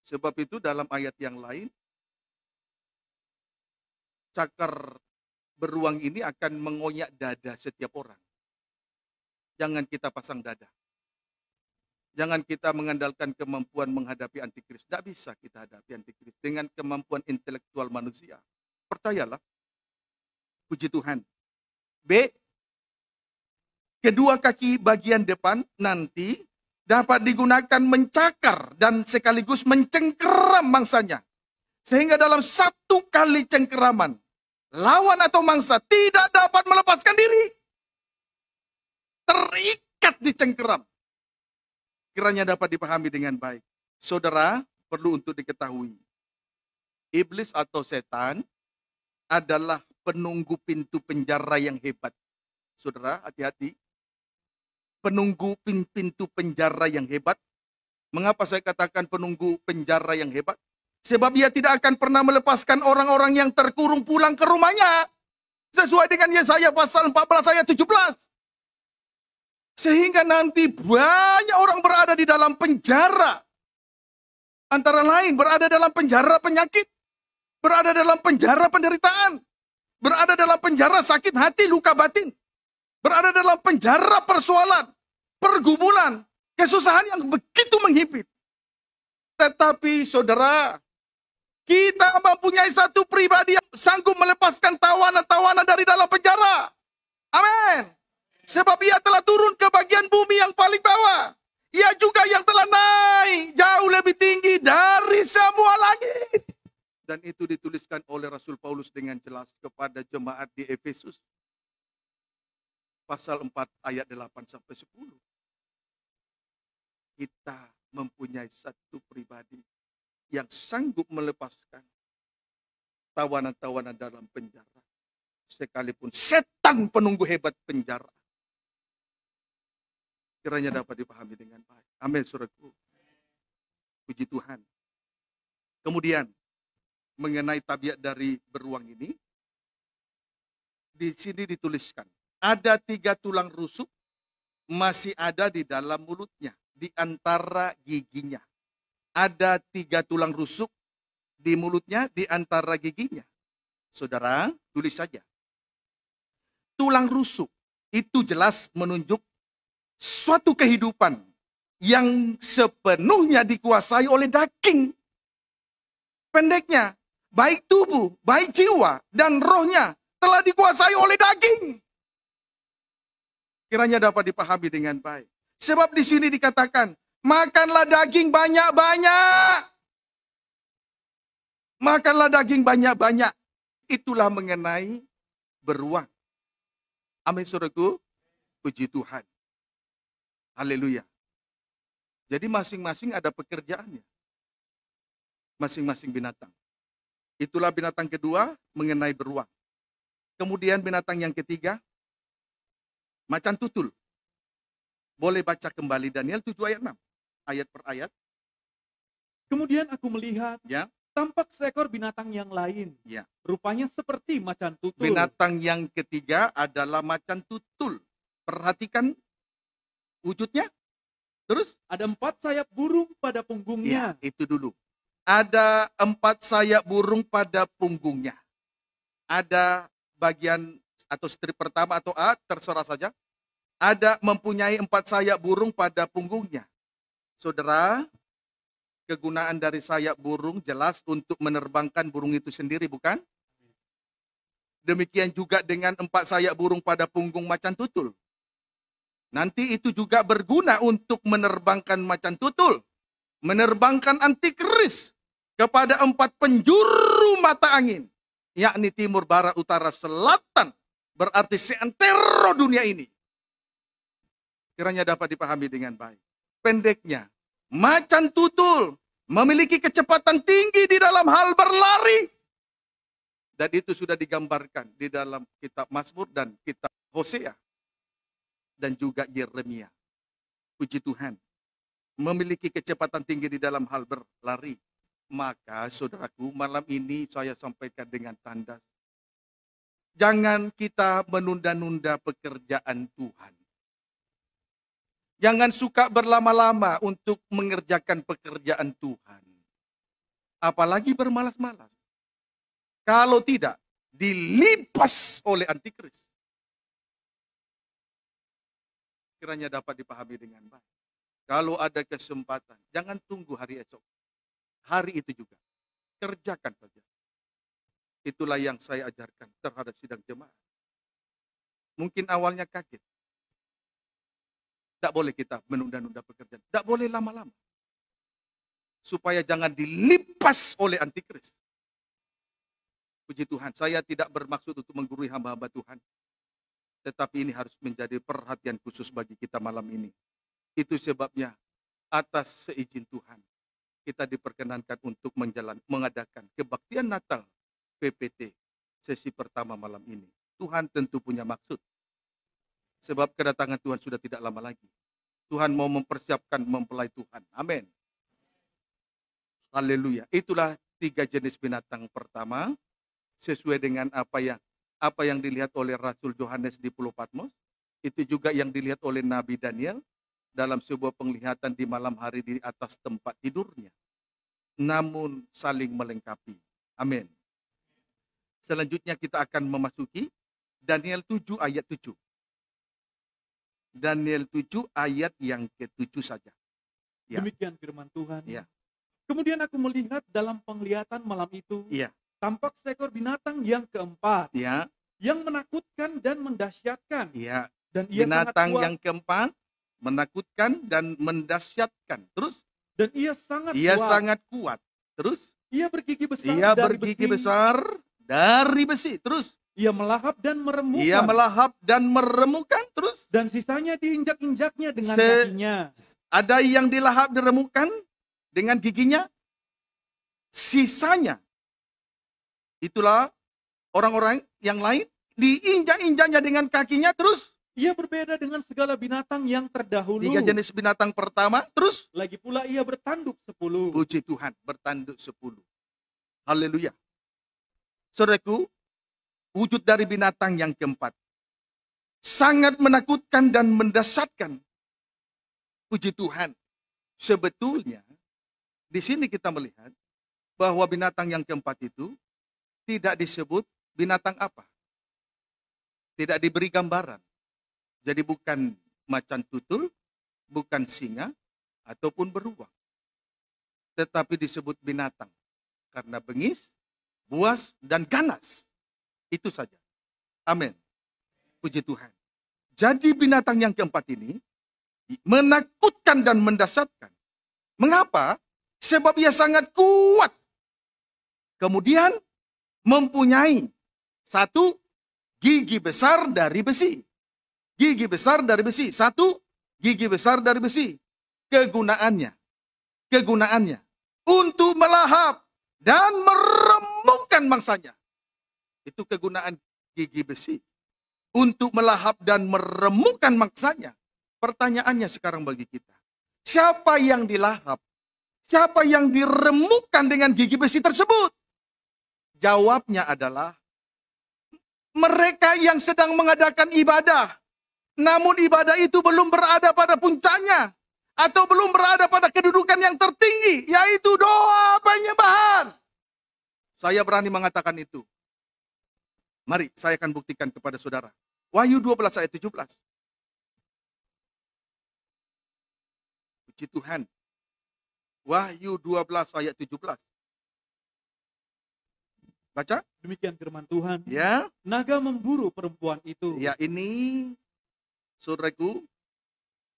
Sebab itu dalam ayat yang lain, cakar beruang ini akan mengoyak dada setiap orang. Jangan kita pasang dada. Jangan kita mengandalkan kemampuan menghadapi antikris. Tidak bisa kita hadapi antikris dengan kemampuan intelektual manusia. Percayalah. Puji Tuhan. B, kedua kaki bagian depan nanti dapat digunakan mencakar dan sekaligus mencengkeram mangsanya. Sehingga dalam satu kali cengkeraman, lawan atau mangsa tidak dapat melepaskan diri. Terikat di cengkeram. Kiranya dapat dipahami dengan baik. Saudara, perlu untuk diketahui. Iblis atau setan adalah penunggu pintu penjara yang hebat. Saudara, hati-hati penunggu pintu penjara yang hebat. Mengapa saya katakan penunggu penjara yang hebat? Sebab ia tidak akan pernah melepaskan orang-orang yang terkurung pulang ke rumahnya. Sesuai dengan Yesaya pasal 14 ayat 17. Sehingga nanti banyak orang berada di dalam penjara. Antara lain berada dalam penjara penyakit. Berada dalam penjara penderitaan. Berada dalam penjara sakit hati, luka batin berada dalam penjara persoalan, pergumulan, kesusahan yang begitu menghimpit. Tetapi saudara, kita mempunyai satu pribadi yang sanggup melepaskan tawanan-tawanan dari dalam penjara. Amin. Sebab ia telah turun ke bagian bumi yang paling bawah. Ia juga yang telah naik jauh lebih tinggi dari semua langit. Dan itu dituliskan oleh Rasul Paulus dengan jelas kepada jemaat di Efesus pasal 4 ayat 8 sampai 10. Kita mempunyai satu pribadi yang sanggup melepaskan tawanan-tawanan dalam penjara. Sekalipun setan penunggu hebat penjara. Kiranya dapat dipahami dengan baik. Amin suratku. Puji Tuhan. Kemudian mengenai tabiat dari beruang ini, di sini dituliskan ada tiga tulang rusuk masih ada di dalam mulutnya, di antara giginya. Ada tiga tulang rusuk di mulutnya, di antara giginya. Saudara, tulis saja. Tulang rusuk itu jelas menunjuk suatu kehidupan yang sepenuhnya dikuasai oleh daging. Pendeknya, baik tubuh, baik jiwa, dan rohnya telah dikuasai oleh daging. Kiranya dapat dipahami dengan baik. Sebab di sini dikatakan, makanlah daging banyak-banyak. Makanlah daging banyak-banyak. Itulah mengenai beruang. Amin suruhku. Puji Tuhan. Haleluya. Jadi masing-masing ada pekerjaannya. Masing-masing binatang. Itulah binatang kedua mengenai beruang. Kemudian binatang yang ketiga Macan tutul. Boleh baca kembali Daniel 7 ayat 6. Ayat per ayat. Kemudian aku melihat ya. tampak seekor binatang yang lain. Ya. Rupanya seperti macan tutul. Binatang yang ketiga adalah macan tutul. Perhatikan wujudnya. Terus? Ada empat sayap burung pada punggungnya. Ya, itu dulu. Ada empat sayap burung pada punggungnya. Ada bagian atau strip pertama atau A, terserah saja ada mempunyai empat sayap burung pada punggungnya. Saudara, kegunaan dari sayap burung jelas untuk menerbangkan burung itu sendiri, bukan? Demikian juga dengan empat sayap burung pada punggung macan tutul. Nanti itu juga berguna untuk menerbangkan macan tutul, menerbangkan antikris kepada empat penjuru mata angin, yakni timur, barat, utara, selatan, berarti seantero dunia ini kiranya dapat dipahami dengan baik. Pendeknya, macan tutul memiliki kecepatan tinggi di dalam hal berlari. Dan itu sudah digambarkan di dalam kitab Mazmur dan kitab Hosea dan juga Yeremia. Puji Tuhan, memiliki kecepatan tinggi di dalam hal berlari. Maka saudaraku, malam ini saya sampaikan dengan tanda, Jangan kita menunda-nunda pekerjaan Tuhan. Jangan suka berlama-lama untuk mengerjakan pekerjaan Tuhan. Apalagi bermalas-malas. Kalau tidak, dilipas oleh antikris. Kiranya dapat dipahami dengan baik. Kalau ada kesempatan, jangan tunggu hari esok. Hari itu juga. Kerjakan saja. Itulah yang saya ajarkan terhadap sidang jemaat. Mungkin awalnya kaget. Tidak boleh kita menunda-nunda pekerjaan. Tidak boleh lama-lama. Supaya jangan dilipas oleh antikris. Puji Tuhan, saya tidak bermaksud untuk menggurui hamba-hamba Tuhan. Tetapi ini harus menjadi perhatian khusus bagi kita malam ini. Itu sebabnya atas seizin Tuhan, kita diperkenankan untuk menjalan, mengadakan kebaktian Natal PPT sesi pertama malam ini. Tuhan tentu punya maksud Sebab kedatangan Tuhan sudah tidak lama lagi. Tuhan mau mempersiapkan mempelai Tuhan. Amin. Haleluya. Itulah tiga jenis binatang pertama sesuai dengan apa yang apa yang dilihat oleh Rasul Yohanes di Pulau Patmos. Itu juga yang dilihat oleh Nabi Daniel dalam sebuah penglihatan di malam hari di atas tempat tidurnya. Namun saling melengkapi. Amin. Selanjutnya kita akan memasuki Daniel 7 ayat 7. Daniel 7 ayat yang ke-7 saja. Ya. Demikian firman Tuhan. Ya. Kemudian aku melihat dalam penglihatan malam itu, ya. tampak seekor binatang yang keempat, ya. yang menakutkan dan mendasyatkan. Ya. Dan ia binatang yang keempat menakutkan dan mendasyatkan. Terus? Dan ia sangat ia kuat. sangat kuat. Terus? Ia bergigi besar. Ia bergigi besar dari besi. Terus? Ia melahap dan meremukan. Ia melahap dan meremukan terus. Dan sisanya diinjak-injaknya dengan Se kakinya. Ada yang dilahap diremukan dengan giginya. Sisanya. Itulah orang-orang yang lain diinjak-injaknya dengan kakinya terus. Ia berbeda dengan segala binatang yang terdahulu. Tiga jenis binatang pertama, terus. Lagi pula ia bertanduk sepuluh. Puji Tuhan, bertanduk sepuluh. Haleluya. Saudaraku, Wujud dari binatang yang keempat. Sangat menakutkan dan mendasatkan. Puji Tuhan. Sebetulnya, di sini kita melihat bahwa binatang yang keempat itu tidak disebut binatang apa. Tidak diberi gambaran. Jadi bukan macan tutul, bukan singa, ataupun beruang. Tetapi disebut binatang. Karena bengis, buas, dan ganas. Itu saja. Amin. Puji Tuhan. Jadi binatang yang keempat ini menakutkan dan mendasarkan. Mengapa? Sebab ia sangat kuat. Kemudian mempunyai satu gigi besar dari besi. Gigi besar dari besi. Satu gigi besar dari besi. Kegunaannya. Kegunaannya. Untuk melahap dan meremukkan mangsanya itu kegunaan gigi besi. Untuk melahap dan meremukkan mangsanya. Pertanyaannya sekarang bagi kita. Siapa yang dilahap? Siapa yang diremukkan dengan gigi besi tersebut? Jawabnya adalah mereka yang sedang mengadakan ibadah. Namun ibadah itu belum berada pada puncaknya. Atau belum berada pada kedudukan yang tertinggi. Yaitu doa penyembahan. Saya berani mengatakan itu. Mari, saya akan buktikan kepada saudara. Wahyu 12 ayat 17. Puji Tuhan. Wahyu 12 ayat 17. Baca. Demikian firman Tuhan. Ya. Naga memburu perempuan itu. Ya, ini saudaraku,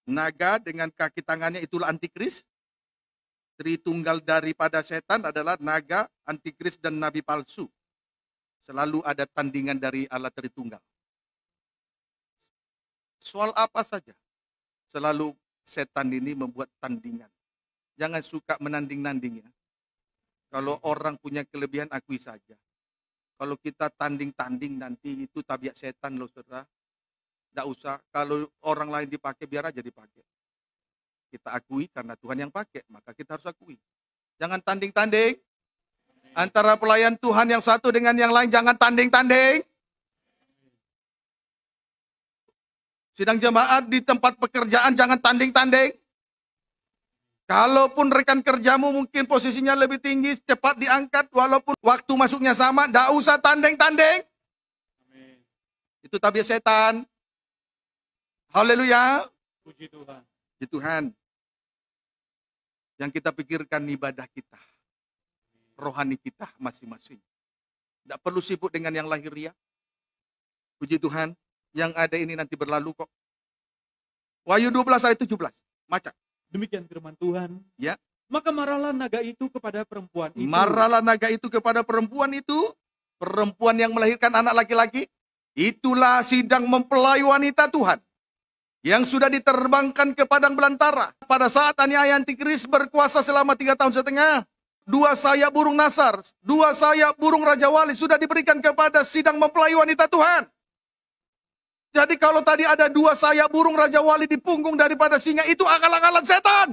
naga dengan kaki tangannya itulah antikris. Tritunggal daripada setan adalah naga, antikris, dan nabi palsu. Selalu ada tandingan dari Allah Tritunggal. Soal apa saja, selalu setan ini membuat tandingan. Jangan suka menanding-nanding ya. Kalau orang punya kelebihan, akui saja. Kalau kita tanding-tanding nanti itu tabiat setan loh saudara. Tidak usah, kalau orang lain dipakai biar aja dipakai. Kita akui karena Tuhan yang pakai, maka kita harus akui. Jangan tanding-tanding, Antara pelayan Tuhan yang satu dengan yang lain jangan tanding-tanding. Sidang jemaat di tempat pekerjaan jangan tanding-tanding. Kalaupun rekan kerjamu mungkin posisinya lebih tinggi, cepat diangkat, walaupun waktu masuknya sama, tidak usah tanding-tanding. Itu tabiat setan. Haleluya. Puji Tuhan. Puji Tuhan. Yang kita pikirkan ibadah kita rohani kita masing-masing. Tidak perlu sibuk dengan yang lahiriah. Puji Tuhan, yang ada ini nanti berlalu kok. Wahyu 12 ayat 17. Maca. Demikian firman Tuhan. Ya. Maka marahlah naga itu kepada perempuan itu. Marahlah naga itu kepada perempuan itu. Perempuan yang melahirkan anak laki-laki. Itulah sidang mempelai wanita Tuhan. Yang sudah diterbangkan ke padang belantara. Pada saat aniaya antikris berkuasa selama tiga tahun setengah dua sayap burung nasar, dua sayap burung raja wali sudah diberikan kepada sidang mempelai wanita Tuhan. Jadi kalau tadi ada dua sayap burung raja wali di punggung daripada singa itu akal-akalan setan.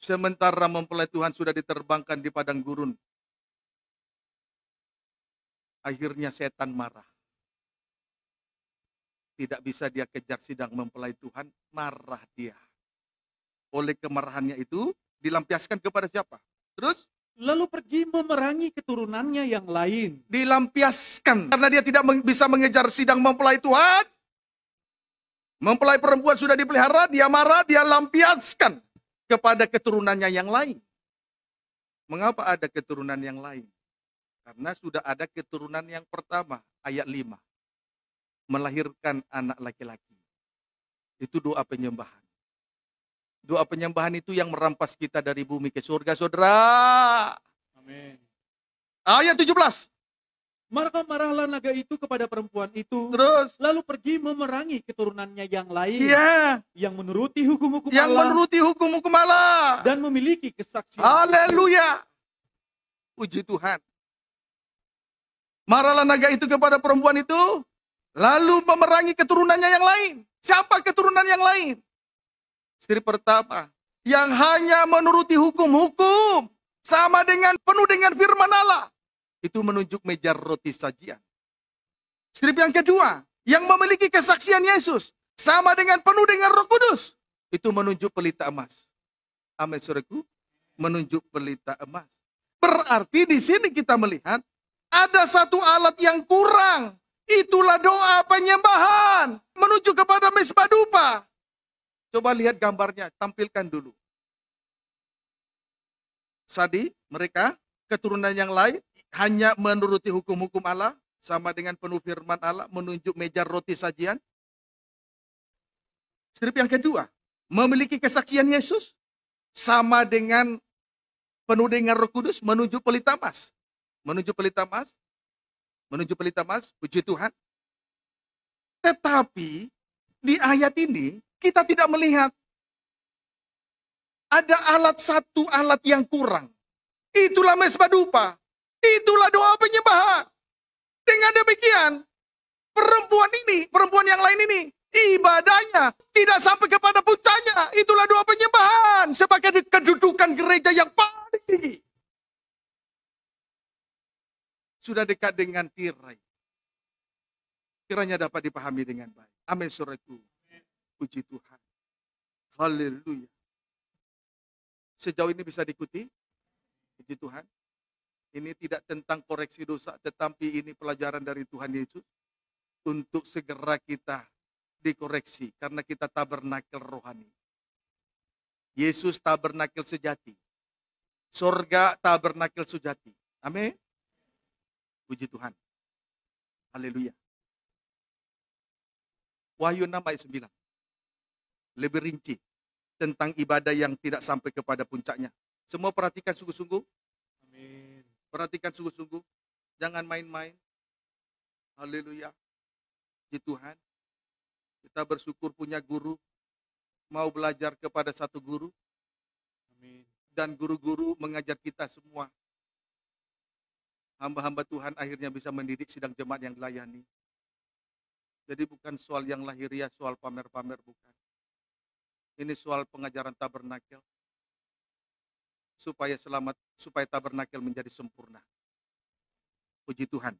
Sementara mempelai Tuhan sudah diterbangkan di padang gurun. Akhirnya setan marah. Tidak bisa dia kejar sidang mempelai Tuhan, marah dia. Oleh kemarahannya itu dilampiaskan kepada siapa? Terus lalu pergi memerangi keturunannya yang lain. Dilampiaskan karena dia tidak bisa mengejar sidang mempelai Tuhan. Mempelai perempuan sudah dipelihara, dia marah, dia lampiaskan kepada keturunannya yang lain. Mengapa ada keturunan yang lain? Karena sudah ada keturunan yang pertama, ayat 5. Melahirkan anak laki-laki. Itu doa penyembahan. Doa penyembahan itu yang merampas kita dari bumi ke surga, saudara. Amin. Ayat 17. Maka marahlah naga itu kepada perempuan itu. Terus. Lalu pergi memerangi keturunannya yang lain. Iya. Yang menuruti hukum-hukum Allah. Yang menuruti hukum-hukum Allah. Dan memiliki kesaksian. Haleluya. Puji Tuhan. Marahlah naga itu kepada perempuan itu. Lalu memerangi keturunannya yang lain. Siapa keturunan yang lain? Istri pertama yang hanya menuruti hukum-hukum sama dengan penuh dengan firman Allah. Itu menunjuk meja roti sajian. Strip yang kedua, yang memiliki kesaksian Yesus sama dengan penuh dengan Roh Kudus. Itu menunjuk pelita emas. Amin Sureku, menunjuk pelita emas. Berarti di sini kita melihat ada satu alat yang kurang. Itulah doa penyembahan menuju kepada mesbah dupa. Coba lihat gambarnya, tampilkan dulu. Sadi, mereka, keturunan yang lain, hanya menuruti hukum-hukum Allah, sama dengan penuh firman Allah, menunjuk meja roti sajian. Strip yang kedua, memiliki kesaksian Yesus, sama dengan penuh dengan roh kudus, menuju pelita emas. Menuju pelita emas, menuju pelita emas, puji Tuhan. Tetapi, di ayat ini, kita tidak melihat ada alat satu alat yang kurang. Itulah dupa. Itulah doa penyembahan. Dengan demikian, perempuan ini, perempuan yang lain ini, ibadahnya tidak sampai kepada puncaknya. Itulah doa penyembahan sebagai kedudukan gereja yang paling tinggi. Sudah dekat dengan tirai. Kiranya dapat dipahami dengan baik. Amin suratku. Puji Tuhan. Haleluya. Sejauh ini bisa diikuti? Puji Tuhan. Ini tidak tentang koreksi dosa, tetapi ini pelajaran dari Tuhan Yesus untuk segera kita dikoreksi karena kita tabernakel rohani. Yesus tabernakel sejati. Sorga tabernakel sejati. Amin. Puji Tuhan. Haleluya. Wahyu 6 ayat 9 lebih rinci tentang ibadah yang tidak sampai kepada puncaknya. Semua perhatikan sungguh-sungguh. Amin. Perhatikan sungguh-sungguh. Jangan main-main. Haleluya. Di Tuhan. Kita bersyukur punya guru. Mau belajar kepada satu guru. Amin. Dan guru-guru mengajar kita semua. Hamba-hamba Tuhan akhirnya bisa mendidik sidang jemaat yang dilayani. Jadi bukan soal yang lahiriah, soal pamer-pamer bukan. Ini soal pengajaran tabernakel. Supaya selamat, supaya tabernakel menjadi sempurna. Puji Tuhan.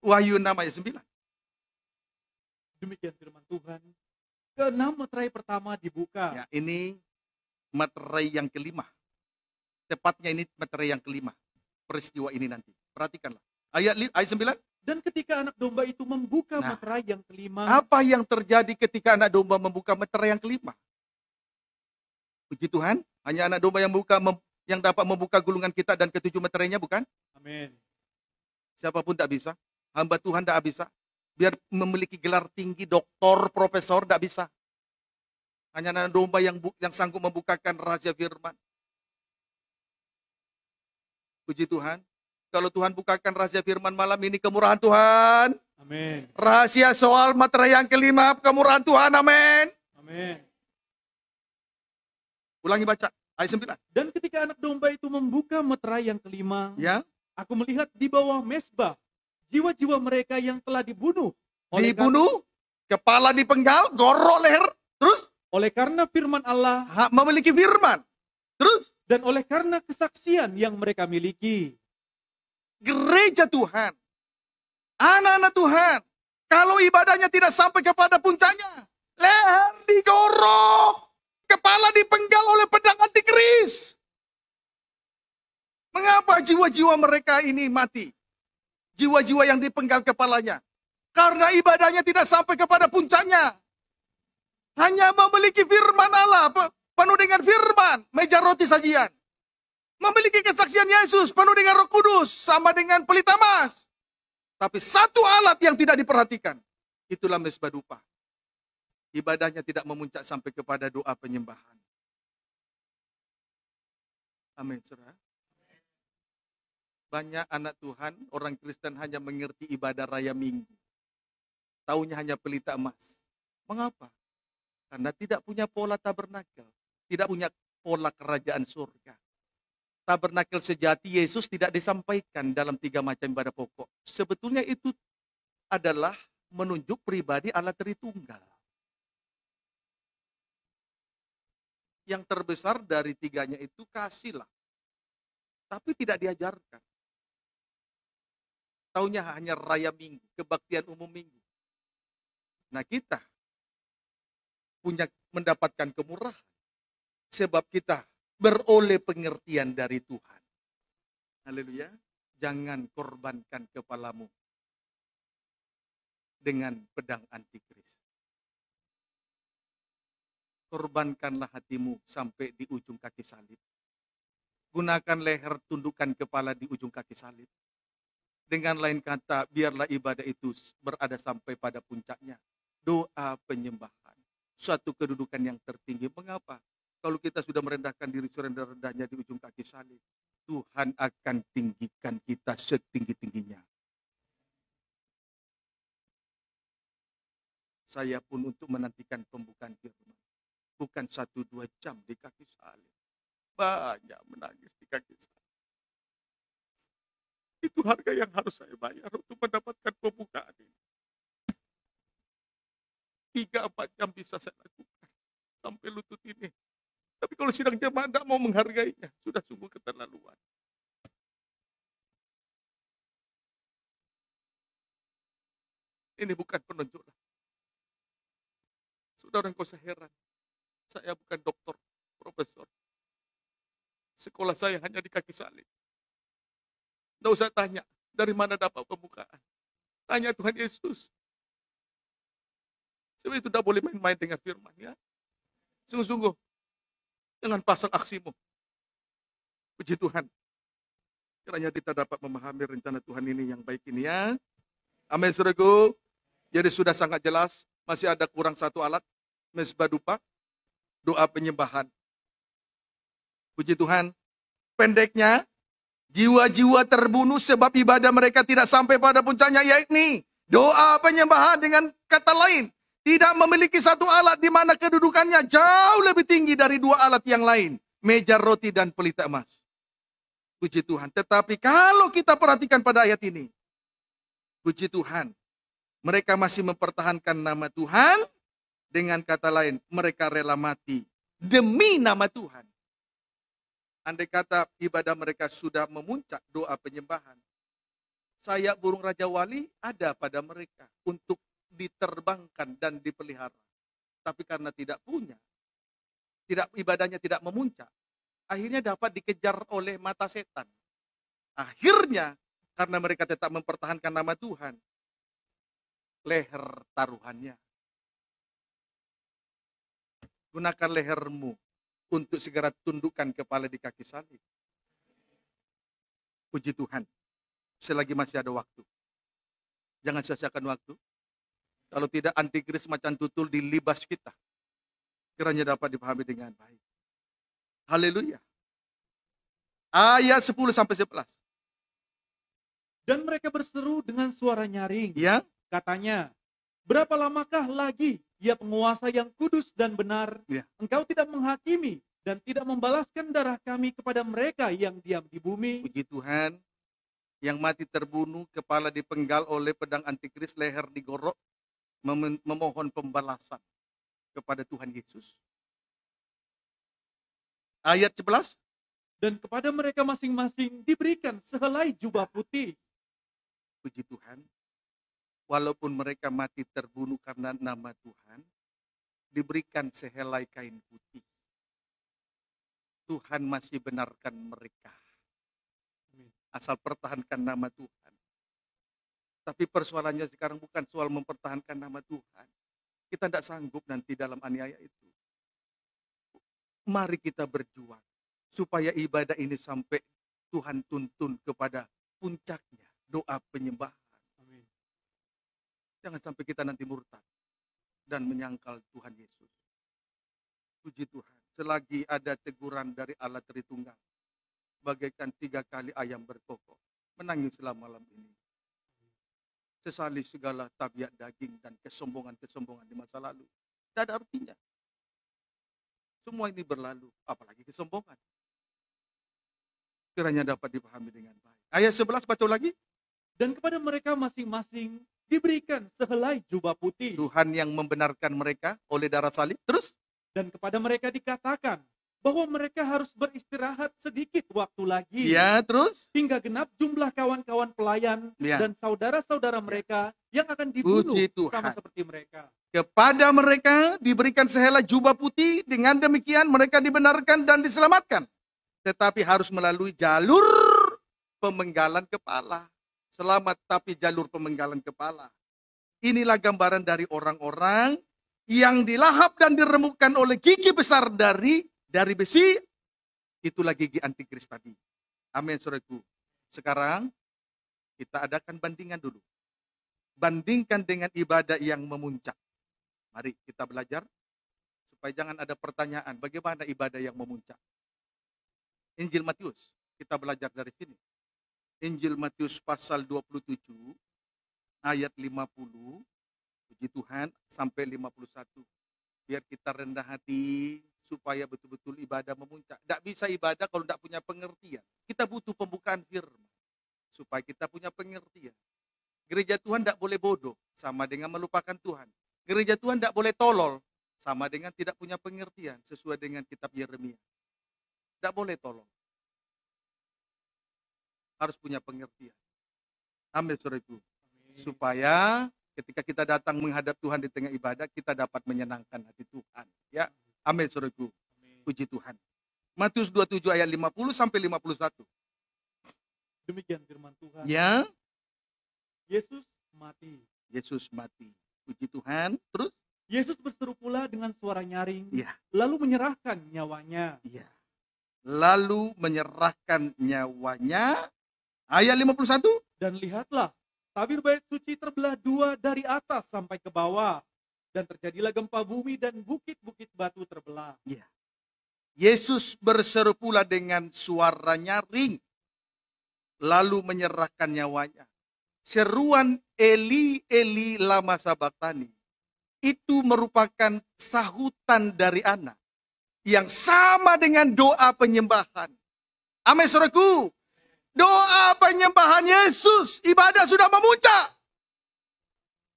Wahyu nama ayat 9. Demikian firman Tuhan. Keenam materai pertama dibuka. Ya, ini materai yang kelima. Tepatnya ini materai yang kelima. Peristiwa ini nanti. Perhatikanlah. Ayat ayat 9. Dan ketika anak domba itu membuka nah, meterai yang kelima. Apa yang terjadi ketika anak domba membuka meterai yang kelima? Puji Tuhan, hanya anak domba yang buka yang dapat membuka gulungan kita dan ketujuh meterainya bukan? Amin. Siapapun tak bisa. Hamba Tuhan tak bisa. Biar memiliki gelar tinggi, doktor, profesor, tak bisa. Hanya anak domba yang yang sanggup membukakan rahasia firman. Puji Tuhan, kalau Tuhan bukakan rahasia firman malam ini, kemurahan Tuhan. Amin. Rahasia soal materai yang kelima, kemurahan Tuhan. Amin. Amin. Ulangi baca ayat 9. Dan ketika anak domba itu membuka materai yang kelima, ya. aku melihat di bawah mesbah jiwa-jiwa mereka yang telah dibunuh. Oleh dibunuh, karena, kepala dipenggal, gorok leher, terus oleh karena firman Allah ha, memiliki firman. Terus dan oleh karena kesaksian yang mereka miliki gereja Tuhan, anak-anak Tuhan, kalau ibadahnya tidak sampai kepada puncaknya, leher digorok, kepala dipenggal oleh pedang antikris. Mengapa jiwa-jiwa mereka ini mati? Jiwa-jiwa yang dipenggal kepalanya. Karena ibadahnya tidak sampai kepada puncaknya. Hanya memiliki firman Allah, penuh dengan firman, meja roti sajian memiliki kesaksian Yesus penuh dengan Roh Kudus sama dengan pelita emas. Tapi satu alat yang tidak diperhatikan, itulah mesbah dupa. Ibadahnya tidak memuncak sampai kepada doa penyembahan. Amin, saudara. Banyak anak Tuhan, orang Kristen hanya mengerti ibadah raya minggu. Tahunya hanya pelita emas. Mengapa? Karena tidak punya pola tabernakel, tidak punya pola kerajaan surga tabernakel sejati Yesus tidak disampaikan dalam tiga macam ibadah pokok. Sebetulnya itu adalah menunjuk pribadi Allah Tritunggal. Yang terbesar dari tiganya itu kasihlah. Tapi tidak diajarkan. Taunya hanya raya minggu, kebaktian umum minggu. Nah kita punya mendapatkan kemurahan. Sebab kita beroleh pengertian dari Tuhan. Haleluya. Jangan korbankan kepalamu dengan pedang antikris. Korbankanlah hatimu sampai di ujung kaki salib. Gunakan leher tundukkan kepala di ujung kaki salib. Dengan lain kata, biarlah ibadah itu berada sampai pada puncaknya. Doa penyembahan. Suatu kedudukan yang tertinggi. Mengapa? Kalau kita sudah merendahkan diri serendah-rendahnya di ujung kaki salib, Tuhan akan tinggikan kita setinggi-tingginya. Saya pun untuk menantikan pembukaan firman. Bukan satu dua jam di kaki salib. Banyak menangis di kaki salib. Itu harga yang harus saya bayar untuk mendapatkan pembukaan ini. Tiga empat jam bisa saya lakukan. Sampai lutut ini tapi kalau sidang jemaat tidak mau menghargainya, sudah sungguh keterlaluan. Ini bukan Sudah Sudah orang seheran. Saya bukan dokter, profesor. Sekolah saya hanya di kaki salib. Tidak usah tanya, dari mana dapat pembukaan. Tanya Tuhan Yesus. Sebab itu tidak boleh main-main dengan firman ya. Sungguh-sungguh dengan pasang aksimu. Puji Tuhan. Kiranya kita dapat memahami rencana Tuhan ini yang baik ini ya. Amin surego. Jadi sudah sangat jelas, masih ada kurang satu alat, mesbah dupa, doa penyembahan. Puji Tuhan. Pendeknya, jiwa-jiwa terbunuh sebab ibadah mereka tidak sampai pada puncaknya, yakni doa penyembahan dengan kata lain. Tidak memiliki satu alat di mana kedudukannya jauh lebih tinggi dari dua alat yang lain. Meja roti dan pelita emas. Puji Tuhan. Tetapi kalau kita perhatikan pada ayat ini. Puji Tuhan. Mereka masih mempertahankan nama Tuhan. Dengan kata lain, mereka rela mati. Demi nama Tuhan. Andai kata ibadah mereka sudah memuncak doa penyembahan. sayap burung Raja Wali ada pada mereka untuk diterbangkan dan dipelihara. Tapi karena tidak punya, tidak ibadahnya tidak memuncak, akhirnya dapat dikejar oleh mata setan. Akhirnya karena mereka tetap mempertahankan nama Tuhan, leher taruhannya. Gunakan lehermu untuk segera tundukkan kepala di kaki salib. Puji Tuhan, selagi masih ada waktu. Jangan sia-siakan waktu. Kalau tidak antikris macan tutul di libas kita. Kiranya dapat dipahami dengan baik. Haleluya. Ayat 10 sampai 11. Dan mereka berseru dengan suara nyaring. Ya. Katanya, berapa lamakah lagi ia ya penguasa yang kudus dan benar? Ya. Engkau tidak menghakimi dan tidak membalaskan darah kami kepada mereka yang diam di bumi. Puji Tuhan, yang mati terbunuh, kepala dipenggal oleh pedang antikris, leher digorok, memohon pembalasan kepada Tuhan Yesus. Ayat 11. Dan kepada mereka masing-masing diberikan sehelai jubah putih. Puji Tuhan. Walaupun mereka mati terbunuh karena nama Tuhan, diberikan sehelai kain putih. Tuhan masih benarkan mereka. Asal pertahankan nama Tuhan. Tapi persoalannya sekarang bukan soal mempertahankan nama Tuhan. Kita tidak sanggup nanti dalam aniaya itu. Mari kita berjuang supaya ibadah ini sampai Tuhan tuntun kepada puncaknya doa penyembahan. Jangan sampai kita nanti murtad dan menyangkal Tuhan Yesus. Puji Tuhan, selagi ada teguran dari Allah Tritunggal, bagaikan tiga kali ayam berkokok, menangis selama malam ini Sesali segala tabiat daging dan kesombongan-kesombongan di masa lalu. Tidak ada artinya. Semua ini berlalu, apalagi kesombongan. Kiranya dapat dipahami dengan baik. Ayat 11 baca lagi. Dan kepada mereka masing-masing diberikan sehelai jubah putih. Tuhan yang membenarkan mereka oleh darah salib. Terus? Dan kepada mereka dikatakan, bahwa mereka harus beristirahat sedikit waktu lagi. Ya, terus? Hingga genap jumlah kawan-kawan pelayan ya. dan saudara-saudara mereka yang akan dibunuh sama seperti mereka. Kepada mereka diberikan sehelai jubah putih, dengan demikian mereka dibenarkan dan diselamatkan. Tetapi harus melalui jalur pemenggalan kepala. Selamat tapi jalur pemenggalan kepala. Inilah gambaran dari orang-orang yang dilahap dan diremukkan oleh gigi besar dari dari besi, itulah gigi antikris tadi. Amin, saudaraku. Sekarang, kita adakan bandingan dulu. Bandingkan dengan ibadah yang memuncak. Mari kita belajar supaya jangan ada pertanyaan bagaimana ibadah yang memuncak. Injil Matius, kita belajar dari sini. Injil Matius pasal 27 ayat 50 puji Tuhan sampai 51. Biar kita rendah hati, supaya betul-betul ibadah memuncak. Tidak bisa ibadah kalau tidak punya pengertian. Kita butuh pembukaan firman supaya kita punya pengertian. Gereja Tuhan tidak boleh bodoh sama dengan melupakan Tuhan. Gereja Tuhan tidak boleh tolol sama dengan tidak punya pengertian sesuai dengan kitab Yeremia. Tidak boleh tolol. Harus punya pengertian. Ambil surat itu. Supaya ketika kita datang menghadap Tuhan di tengah ibadah, kita dapat menyenangkan hati Tuhan. Ya, Amin, saudaraku. Puji Tuhan. Matius 27 ayat 50 sampai 51. Demikian firman Tuhan. Ya. Yesus mati. Yesus mati. Puji Tuhan. Terus? Yesus berseru pula dengan suara nyaring. Ya. Lalu menyerahkan nyawanya. Ya. Lalu menyerahkan nyawanya. Ayat 51. Dan lihatlah, tabir bait suci terbelah dua dari atas sampai ke bawah. Dan terjadilah gempa bumi dan bukit-bukit Ya. Yesus berseru pula dengan suara nyaring, lalu menyerahkan nyawanya. Seruan Eli, Eli lama sabatani, itu merupakan sahutan dari anak yang sama dengan doa penyembahan. Amin saudaraku. Doa penyembahan Yesus, ibadah sudah memuncak.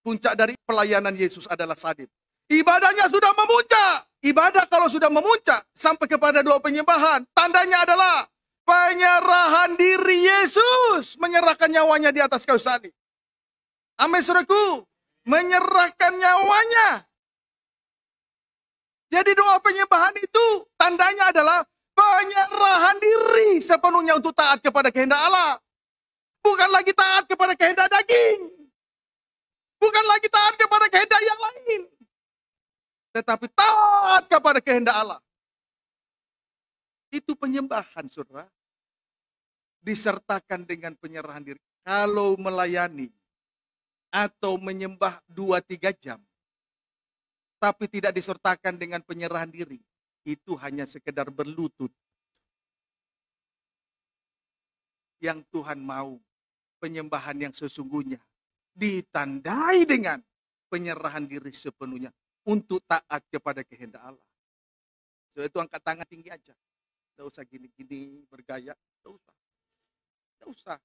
Puncak dari pelayanan Yesus adalah salib. Ibadahnya sudah memuncak. Ibadah kalau sudah memuncak sampai kepada dua penyembahan, tandanya adalah penyerahan diri Yesus menyerahkan nyawanya di atas kayu salib. Amin suraku, menyerahkan nyawanya. Jadi doa penyembahan itu tandanya adalah penyerahan diri sepenuhnya untuk taat kepada kehendak Allah. Bukan lagi taat kepada kehendak daging. Bukan lagi taat kepada kehendak yang lain tetapi taat kepada kehendak Allah. Itu penyembahan, saudara. Disertakan dengan penyerahan diri. Kalau melayani atau menyembah dua tiga jam, tapi tidak disertakan dengan penyerahan diri, itu hanya sekedar berlutut. Yang Tuhan mau, penyembahan yang sesungguhnya, ditandai dengan penyerahan diri sepenuhnya untuk taat kepada kehendak Allah. So, itu angkat tangan tinggi aja. Tidak usah gini-gini bergaya. Tidak usah. Tidak usah.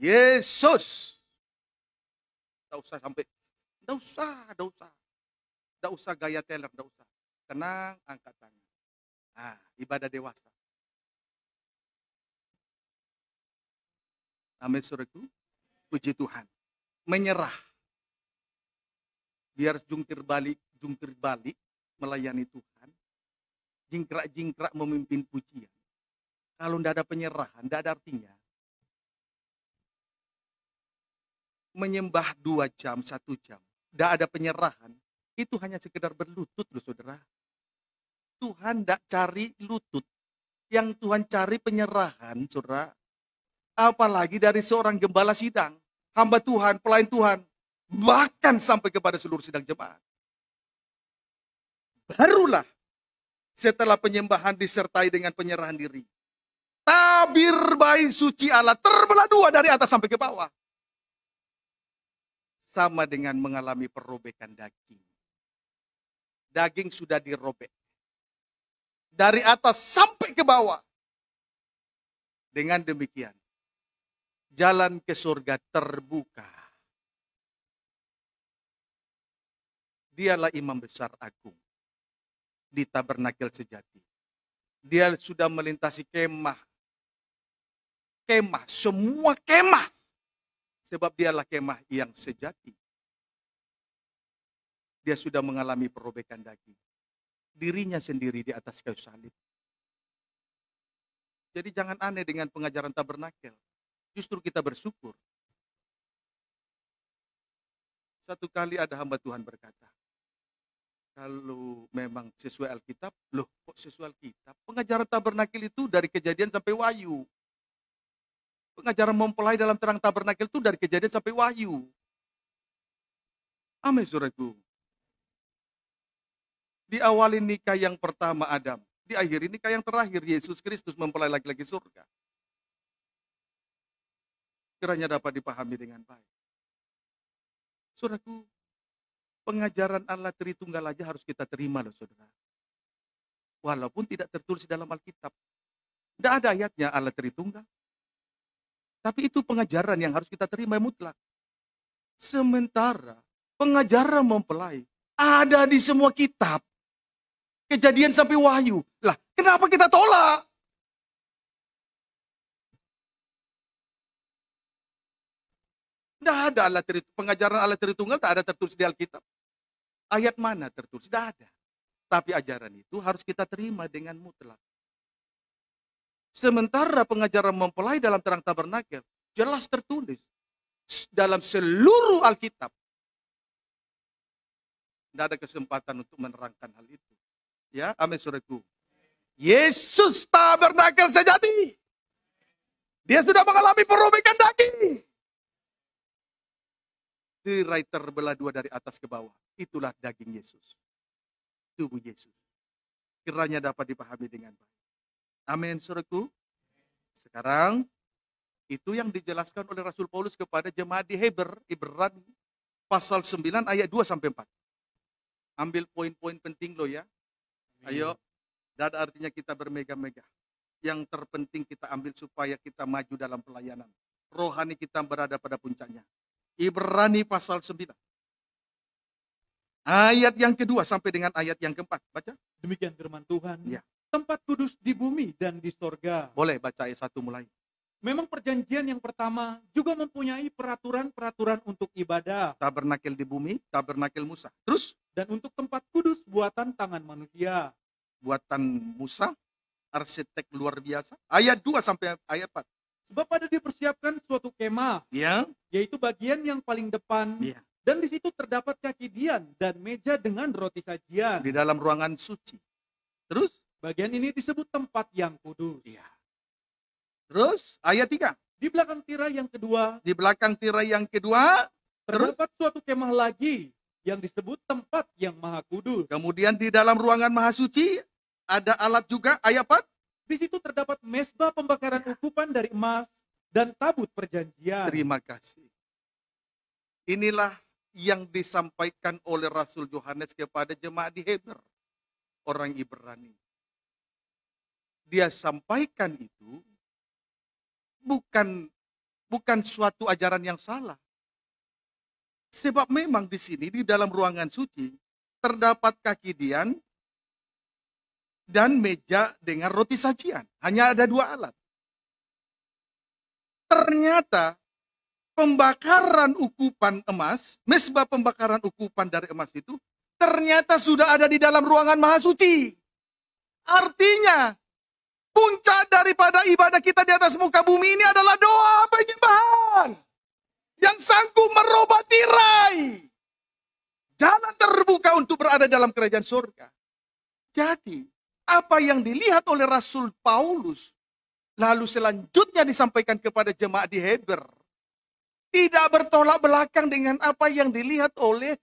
Yesus. Tidak usah sampai. Tidak usah, tidak usah. Tidak usah gaya teler, tidak usah. Tenang, angkat tangan. Nah, ibadah dewasa. Amin suratku. Puji Tuhan. Menyerah. Biar jungkir balik jungkir balik melayani Tuhan, jingkrak-jingkrak memimpin pujian, kalau tidak ada penyerahan, tidak ada artinya. Menyembah dua jam, satu jam, tidak ada penyerahan, itu hanya sekedar berlutut loh saudara. Tuhan tidak cari lutut. Yang Tuhan cari penyerahan, saudara. Apalagi dari seorang gembala sidang, hamba Tuhan, pelayan Tuhan, bahkan sampai kepada seluruh sidang jemaat. Barulah setelah penyembahan disertai dengan penyerahan diri. Tabir baik suci Allah terbelah dua dari atas sampai ke bawah. Sama dengan mengalami perobekan daging. Daging sudah dirobek. Dari atas sampai ke bawah. Dengan demikian, jalan ke surga terbuka. Dialah imam besar agung di tabernakel sejati. Dia sudah melintasi kemah. Kemah, semua kemah. Sebab dialah kemah yang sejati. Dia sudah mengalami perobekan daging. Dirinya sendiri di atas kayu salib. Jadi jangan aneh dengan pengajaran tabernakel. Justru kita bersyukur. Satu kali ada hamba Tuhan berkata, kalau memang sesuai Alkitab, loh kok sesuai Alkitab? Pengajaran tabernakil itu dari kejadian sampai wahyu. Pengajaran mempelai dalam terang tabernakil itu dari kejadian sampai wahyu. Amin, suratku. Diawali nikah yang pertama Adam. Di akhir nikah yang terakhir, Yesus Kristus mempelai lagi-lagi surga. Kiranya dapat dipahami dengan baik. Suratku, pengajaran Allah Tritunggal aja harus kita terima loh saudara. Walaupun tidak tertulis dalam Alkitab. Tidak ada ayatnya Allah Tritunggal. Tapi itu pengajaran yang harus kita terima yang mutlak. Sementara pengajaran mempelai ada di semua kitab. Kejadian sampai wahyu. Lah, kenapa kita tolak? Tidak ada alat pengajaran alat Tritunggal tak ada tertulis di Alkitab. Ayat mana tertulis? Tidak ada. Tapi ajaran itu harus kita terima dengan mutlak. Sementara pengajaran mempelai dalam terang tabernakel jelas tertulis dalam seluruh Alkitab. Tidak ada kesempatan untuk menerangkan hal itu. Ya, amin sureku. Yesus tabernakel sejati. Dia sudah mengalami perubahan daging tirai terbelah dua dari atas ke bawah. Itulah daging Yesus. Tubuh Yesus. Kiranya dapat dipahami dengan baik. Amin, suruhku. Sekarang, itu yang dijelaskan oleh Rasul Paulus kepada jemaat di Heber, Ibrani, pasal 9 ayat 2 sampai 4. Ambil poin-poin penting lo ya. Amin. Ayo, dan artinya kita bermega-mega. Yang terpenting kita ambil supaya kita maju dalam pelayanan. Rohani kita berada pada puncaknya Ibrani pasal 9. Ayat yang kedua sampai dengan ayat yang keempat. Baca. Demikian firman Tuhan. Ya. Tempat kudus di bumi dan di sorga. Boleh baca ayat satu mulai. Memang perjanjian yang pertama juga mempunyai peraturan-peraturan untuk ibadah. Tabernakel di bumi, tabernakel Musa. Terus? Dan untuk tempat kudus buatan tangan manusia. Buatan Musa, arsitek luar biasa. Ayat 2 sampai ayat 4. Sebab pada dipersiapkan suatu kemah, ya. yaitu bagian yang paling depan, ya. dan di situ terdapat kaki dian dan meja dengan roti sajian. Di dalam ruangan suci. Terus? Bagian ini disebut tempat yang kudus. Ya. Terus ayat 3. Di belakang tirai yang kedua. Di belakang tirai yang kedua. Terdapat terus? suatu kemah lagi yang disebut tempat yang maha kudus. Kemudian di dalam ruangan maha suci ada alat juga ayat 4. Di situ terdapat mesbah pembakaran ukupan dari emas dan tabut perjanjian. Terima kasih. Inilah yang disampaikan oleh Rasul Yohanes kepada jemaat di Heber, orang Ibrani. Dia sampaikan itu bukan bukan suatu ajaran yang salah. Sebab memang di sini di dalam ruangan suci terdapat kaki Dian dan meja dengan roti sajian. Hanya ada dua alat. Ternyata pembakaran ukupan emas, mesbah pembakaran ukupan dari emas itu ternyata sudah ada di dalam ruangan mahasuci. Artinya puncak daripada ibadah kita di atas muka bumi ini adalah doa penyembahan yang sanggup merubah tirai. Jalan terbuka untuk berada dalam kerajaan surga. Jadi, apa yang dilihat oleh Rasul Paulus lalu selanjutnya disampaikan kepada jemaat di Heber tidak bertolak belakang dengan apa yang dilihat oleh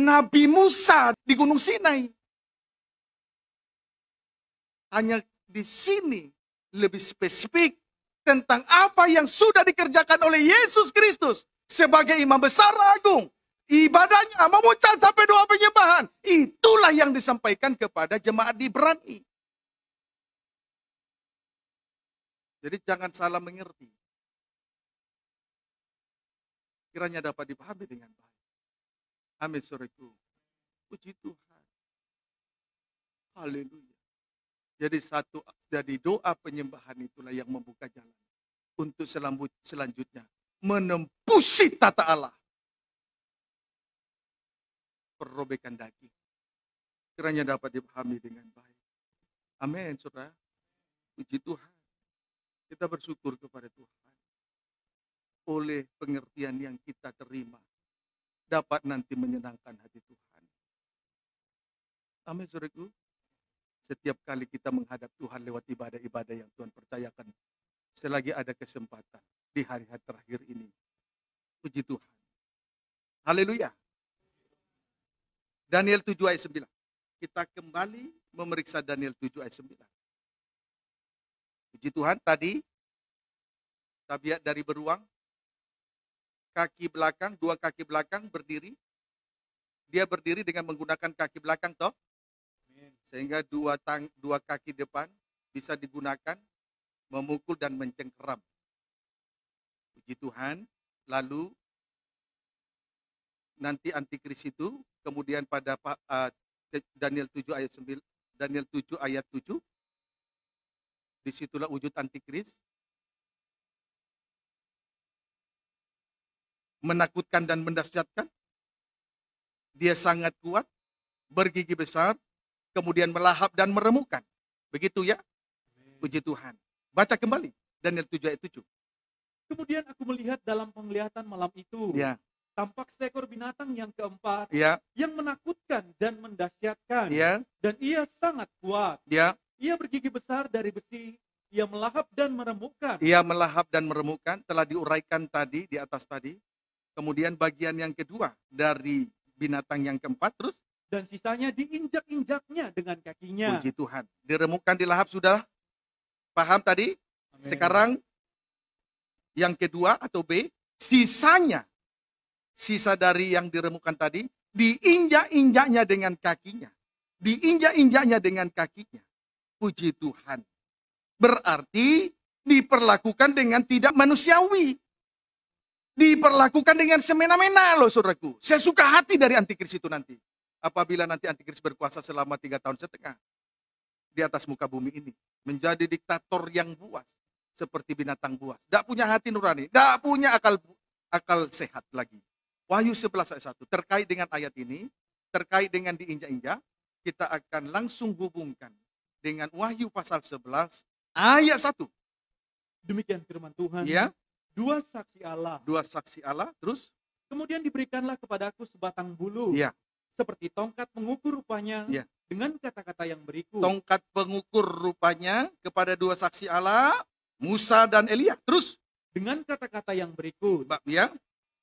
Nabi Musa di Gunung Sinai. Hanya di sini lebih spesifik tentang apa yang sudah dikerjakan oleh Yesus Kristus sebagai imam besar agung ibadahnya memucat sampai doa penyembahan. Itulah yang disampaikan kepada jemaat di Berani. Jadi jangan salah mengerti. Kiranya dapat dipahami dengan baik. Amin sureku. Puji Tuhan. Haleluya. Jadi satu jadi doa penyembahan itulah yang membuka jalan untuk selanjutnya menembusi tata Allah perobekan daging. Kiranya dapat dipahami dengan baik. Amin, saudara. Puji Tuhan. Kita bersyukur kepada Tuhan. Oleh pengertian yang kita terima, dapat nanti menyenangkan hati Tuhan. Amin, saudaraku. Setiap kali kita menghadap Tuhan lewat ibadah-ibadah yang Tuhan percayakan, selagi ada kesempatan di hari-hari terakhir ini. Puji Tuhan. Haleluya. Daniel 7 ayat 9. Kita kembali memeriksa Daniel 7 ayat 9. Puji Tuhan tadi tabiat dari beruang kaki belakang, dua kaki belakang berdiri. Dia berdiri dengan menggunakan kaki belakang toh. Sehingga dua tang, dua kaki depan bisa digunakan memukul dan mencengkeram. Puji Tuhan. Lalu nanti antikris itu kemudian pada uh, Daniel 7 ayat 9 Daniel 7 ayat 7 disitulah wujud antikris menakutkan dan mendasyatkan dia sangat kuat bergigi besar kemudian melahap dan meremukan begitu ya puji Tuhan baca kembali Daniel 7 ayat 7 kemudian aku melihat dalam penglihatan malam itu ya tampak seekor binatang yang keempat ya. yang menakutkan dan mendahsyatkan. Ya. Dan ia sangat kuat. Ya. Ia bergigi besar dari besi, ia melahap dan meremukkan. Ia melahap dan meremukkan telah diuraikan tadi di atas tadi. Kemudian bagian yang kedua dari binatang yang keempat terus dan sisanya diinjak-injaknya dengan kakinya. Puji Tuhan. Diremukkan dilahap sudah paham tadi? Amin. Sekarang yang kedua atau B, sisanya sisa dari yang diremukan tadi, diinjak-injaknya dengan kakinya. Diinjak-injaknya dengan kakinya. Puji Tuhan. Berarti diperlakukan dengan tidak manusiawi. Diperlakukan dengan semena-mena loh saudaraku. Saya suka hati dari antikris itu nanti. Apabila nanti antikris berkuasa selama tiga tahun setengah. Di atas muka bumi ini. Menjadi diktator yang buas. Seperti binatang buas. Tidak punya hati nurani. Tidak punya akal akal sehat lagi. Wahyu 11 ayat 1 terkait dengan ayat ini, terkait dengan diinjak-injak, kita akan langsung hubungkan dengan Wahyu pasal 11 ayat 1. Demikian firman Tuhan. Ya. Dua saksi Allah. Dua saksi Allah, terus kemudian diberikanlah kepadaku sebatang bulu. Ya. Seperti tongkat mengukur rupanya ya. dengan kata-kata yang berikut. Tongkat pengukur rupanya kepada dua saksi Allah, Musa dan Elia. Terus dengan kata-kata yang berikut. Ya.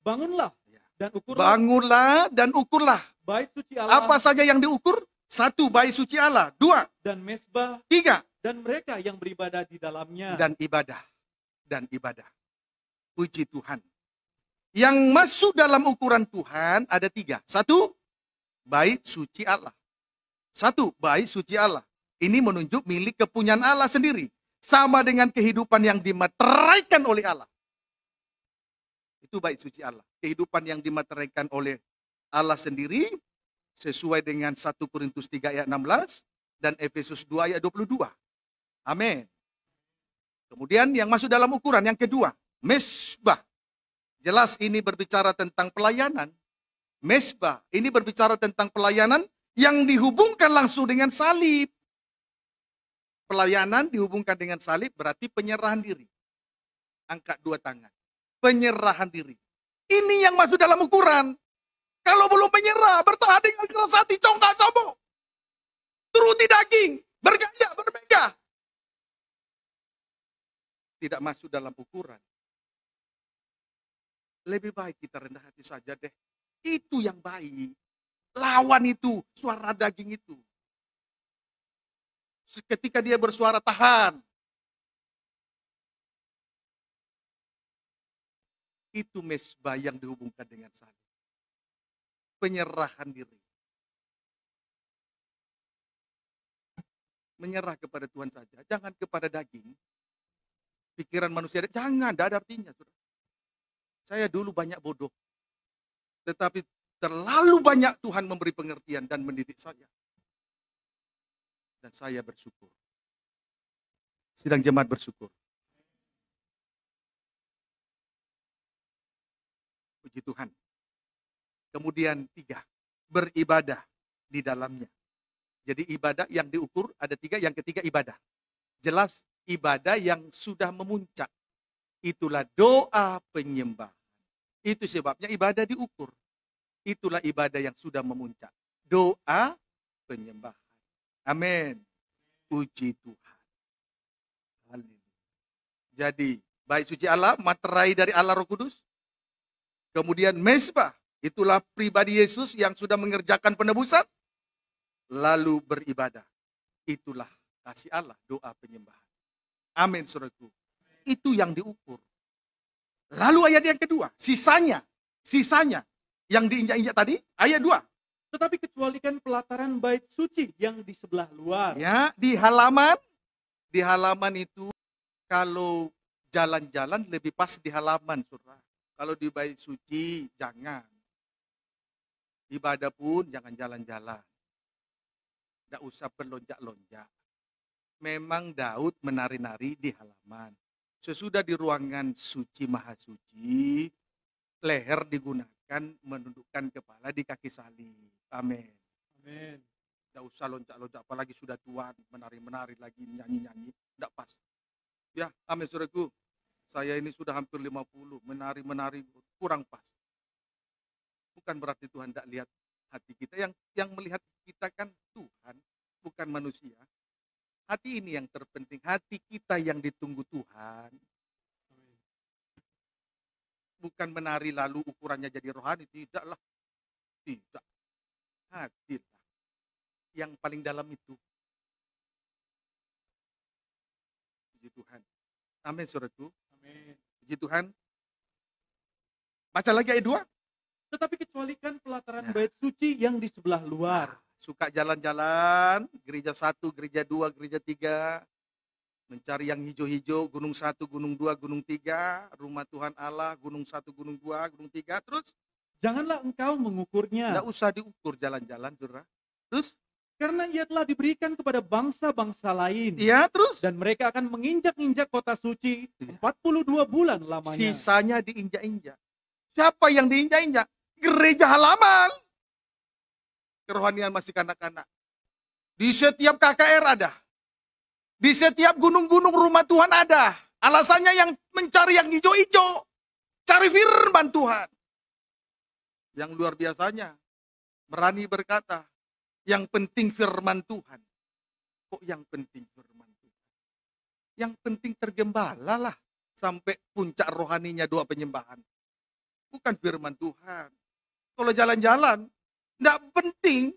Bangunlah, dan ukurlah. Bangunlah dan ukurlah. Bait suci Allah. Apa saja yang diukur? Satu, bait suci Allah. Dua. Dan mesbah. Tiga. Dan mereka yang beribadah di dalamnya. Dan ibadah. Dan ibadah. Puji Tuhan. Yang masuk dalam ukuran Tuhan ada tiga. Satu, bait suci Allah. Satu, bait suci Allah. Ini menunjuk milik kepunyaan Allah sendiri. Sama dengan kehidupan yang dimeteraikan oleh Allah. Itu baik suci Allah kehidupan yang dimateraikan oleh Allah sendiri sesuai dengan 1 Korintus 3 ayat 16 dan Efesus 2 ayat 22. Amin. Kemudian yang masuk dalam ukuran yang kedua, mesbah. Jelas ini berbicara tentang pelayanan. Mesbah ini berbicara tentang pelayanan yang dihubungkan langsung dengan salib. Pelayanan dihubungkan dengan salib berarti penyerahan diri. Angkat dua tangan. Penyerahan diri. Ini yang masuk dalam ukuran. Kalau belum menyerah, bertahan dengan keras hati, congkak sombong. Turuti daging, bergaya, bermega. Tidak masuk dalam ukuran. Lebih baik kita rendah hati saja deh. Itu yang baik. Lawan itu, suara daging itu. Ketika dia bersuara, tahan. Itu mesbah yang dihubungkan dengan salib. Penyerahan diri. Menyerah kepada Tuhan saja, jangan kepada daging. Pikiran manusia, jangan, tidak ada artinya. Saya dulu banyak bodoh. Tetapi terlalu banyak Tuhan memberi pengertian dan mendidik saya. Dan saya bersyukur. Sidang jemaat bersyukur. bagi Tuhan. Kemudian tiga, beribadah di dalamnya. Jadi ibadah yang diukur ada tiga, yang ketiga ibadah. Jelas ibadah yang sudah memuncak. Itulah doa penyembahan. Itu sebabnya ibadah diukur. Itulah ibadah yang sudah memuncak. Doa penyembahan. Amin. Puji Tuhan. Haleluya. Jadi, baik suci Allah, materai dari Allah Roh Kudus, Kemudian mesbah, itulah pribadi Yesus yang sudah mengerjakan penebusan. Lalu beribadah. Itulah kasih Allah, doa penyembahan. Amin suratku. Itu yang diukur. Lalu ayat yang kedua, sisanya, sisanya yang diinjak-injak tadi, ayat dua. Tetapi kecualikan pelataran bait suci yang di sebelah luar. Ya, di halaman, di halaman itu kalau jalan-jalan lebih pas di halaman surah. Kalau di bait suci, jangan. Ibadah pun jangan jalan-jalan. Tidak usah berlonjak-lonjak. Memang Daud menari-nari di halaman. Sesudah di ruangan suci maha suci, leher digunakan menundukkan kepala di kaki salib. Amin. Amin. Tidak usah loncat-loncat, apalagi sudah tua menari-menari lagi nyanyi-nyanyi. Tidak pas. Ya, amin suratku saya ini sudah hampir 50, menari-menari kurang pas. Bukan berarti Tuhan tidak lihat hati kita. Yang yang melihat kita kan Tuhan, bukan manusia. Hati ini yang terpenting. Hati kita yang ditunggu Tuhan. Bukan menari lalu ukurannya jadi rohani. Tidaklah. Tidak. lah Yang paling dalam itu. Puji Tuhan. Amin suratku. Puji Tuhan. Baca lagi ayat 2. Tetapi kecualikan pelataran ya. bait suci yang di sebelah luar. Suka jalan-jalan, gereja satu, gereja dua, gereja tiga, Mencari yang hijau-hijau, gunung satu, gunung dua, gunung tiga, rumah Tuhan Allah, gunung satu, gunung dua, gunung tiga, Terus? Janganlah engkau mengukurnya. Tidak usah diukur jalan-jalan, saudara. Terus? Karena ia telah diberikan kepada bangsa-bangsa lain. Iya, terus? Dan mereka akan menginjak-injak kota suci 42 iya. bulan lamanya. Sisanya diinjak-injak. Siapa yang diinjak-injak? Gereja halaman. Kerohanian masih kanak-kanak. Di setiap KKR ada. Di setiap gunung-gunung rumah Tuhan ada. Alasannya yang mencari yang hijau-hijau. Cari firman Tuhan. Yang luar biasanya. Berani berkata, yang penting firman Tuhan. Kok yang penting firman Tuhan? Yang penting tergembala lah sampai puncak rohaninya doa penyembahan. Bukan firman Tuhan. Kalau jalan-jalan, tidak penting.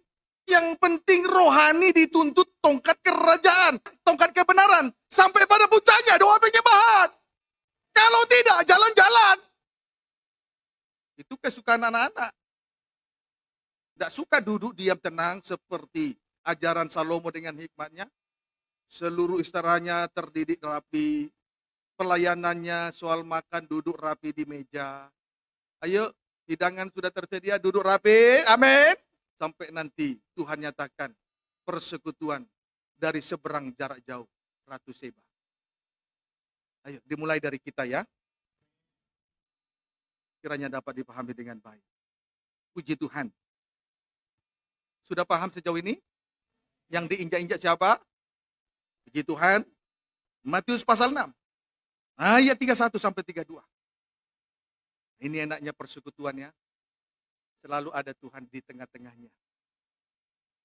Yang penting rohani dituntut tongkat kerajaan, tongkat kebenaran. Sampai pada puncaknya doa penyembahan. Kalau tidak, jalan-jalan. Itu kesukaan anak-anak. Tidak suka duduk diam tenang seperti ajaran Salomo dengan hikmatnya. Seluruh istirahatnya terdidik rapi. Pelayanannya soal makan duduk rapi di meja. Ayo, hidangan sudah tersedia, duduk rapi. Amin. Sampai nanti Tuhan nyatakan persekutuan dari seberang jarak jauh Ratu Seba. Ayo, dimulai dari kita ya. Kiranya dapat dipahami dengan baik. Puji Tuhan. Sudah paham sejauh ini? Yang diinjak-injak siapa? Puji Tuhan. Matius pasal 6. Ayat 31 sampai 32. Ini enaknya persekutuan ya. Selalu ada Tuhan di tengah-tengahnya.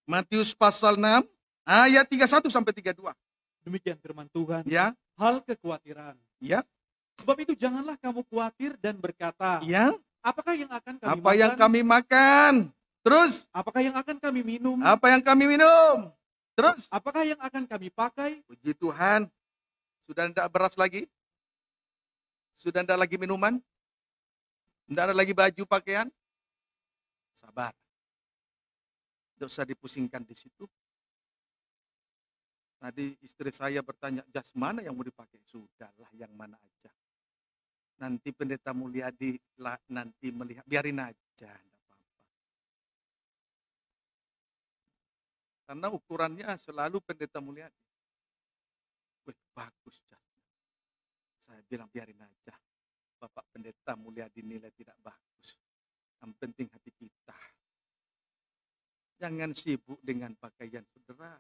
Matius pasal 6 ayat 31 sampai 32. Demikian firman Tuhan. Ya. Hal kekhawatiran. Ya. Sebab itu janganlah kamu khawatir dan berkata, "Ya, apakah yang akan kami Apa makan? yang kami makan? Terus, apakah yang akan kami minum? Apa yang kami minum? Terus, apakah yang akan kami pakai? Puji Tuhan, sudah tidak beras lagi? Sudah tidak lagi minuman? Tidak ada lagi baju pakaian? Sabar. Tidak usah dipusingkan di situ. Tadi istri saya bertanya, jas mana yang mau dipakai? Sudahlah, yang mana aja. Nanti pendeta mulia di nanti melihat, biarin aja. Karena ukurannya selalu pendeta mulyadi. Wih, bagus catnya. Saya bilang biarin aja. Bapak pendeta mulyadi nilai tidak bagus. Yang penting hati kita. Jangan sibuk dengan pakaian saudara.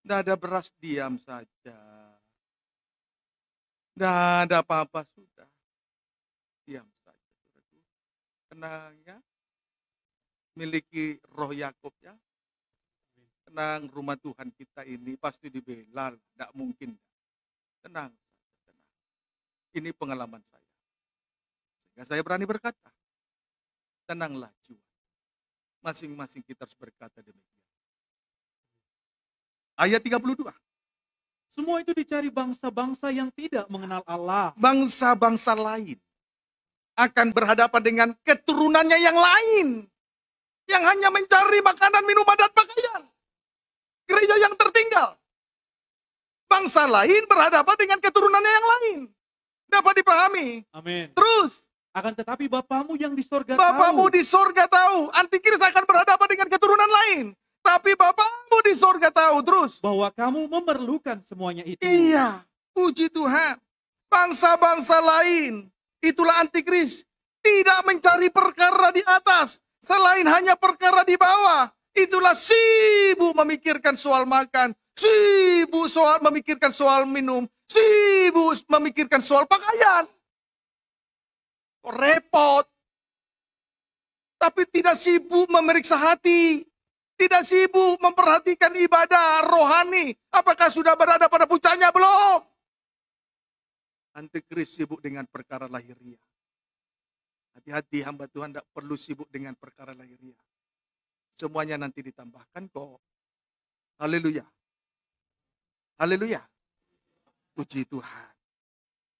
Tidak ada beras, diam saja. Tidak ada apa-apa, sudah. Diam saja. ya, miliki roh Yakub ya, Tenang, rumah Tuhan kita ini pasti dibela, tidak mungkin. Tenang, tenang. Ini pengalaman saya. Sehingga saya berani berkata, tenanglah jiwa. Masing-masing kita harus berkata demikian. Ayat 32. Semua itu dicari bangsa-bangsa yang tidak mengenal Allah. Bangsa-bangsa lain akan berhadapan dengan keturunannya yang lain yang hanya mencari makanan, minuman, dan pakaian gereja yang tertinggal. Bangsa lain berhadapan dengan keturunannya yang lain. Dapat dipahami. Amin. Terus. Akan tetapi Bapamu yang di sorga Bapamu tahu. di sorga tahu. Antikris akan berhadapan dengan keturunan lain. Tapi Bapamu di sorga tahu. Terus. Bahwa kamu memerlukan semuanya itu. Iya. Puji Tuhan. Bangsa-bangsa lain. Itulah antikris. Tidak mencari perkara di atas. Selain hanya perkara di bawah Itulah sibuk memikirkan soal makan, sibuk soal memikirkan soal minum, sibuk memikirkan soal pakaian. Kok repot. Tapi tidak sibuk memeriksa hati. Tidak sibuk memperhatikan ibadah rohani. Apakah sudah berada pada puncaknya? Belum. Antikris sibuk dengan perkara lahiriah. Hati-hati hamba Tuhan tidak perlu sibuk dengan perkara lahiriah. Semuanya nanti ditambahkan kok. Haleluya. Haleluya. Puji Tuhan.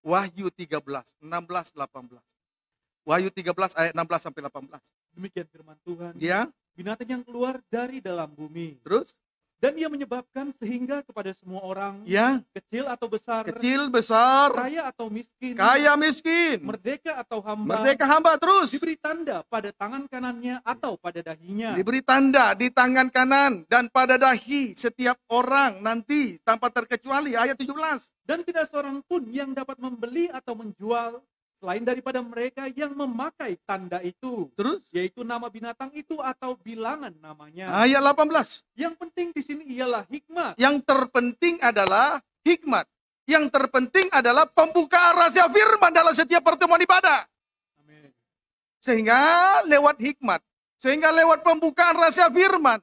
Wahyu 13, 16, 18. Wahyu 13 ayat 16 sampai 18. Demikian firman Tuhan. Ya. Binatang yang keluar dari dalam bumi. Terus? dan ia menyebabkan sehingga kepada semua orang ya kecil atau besar kecil besar kaya atau miskin kaya miskin merdeka atau hamba merdeka hamba terus diberi tanda pada tangan kanannya atau pada dahinya diberi tanda di tangan kanan dan pada dahi setiap orang nanti tanpa terkecuali ayat 17 dan tidak seorang pun yang dapat membeli atau menjual selain daripada mereka yang memakai tanda itu. Terus? Yaitu nama binatang itu atau bilangan namanya. Ayat 18. Yang penting di sini ialah hikmat. Yang terpenting adalah hikmat. Yang terpenting adalah pembukaan rahasia firman dalam setiap pertemuan ibadah. Amin. Sehingga lewat hikmat. Sehingga lewat pembukaan rahasia firman.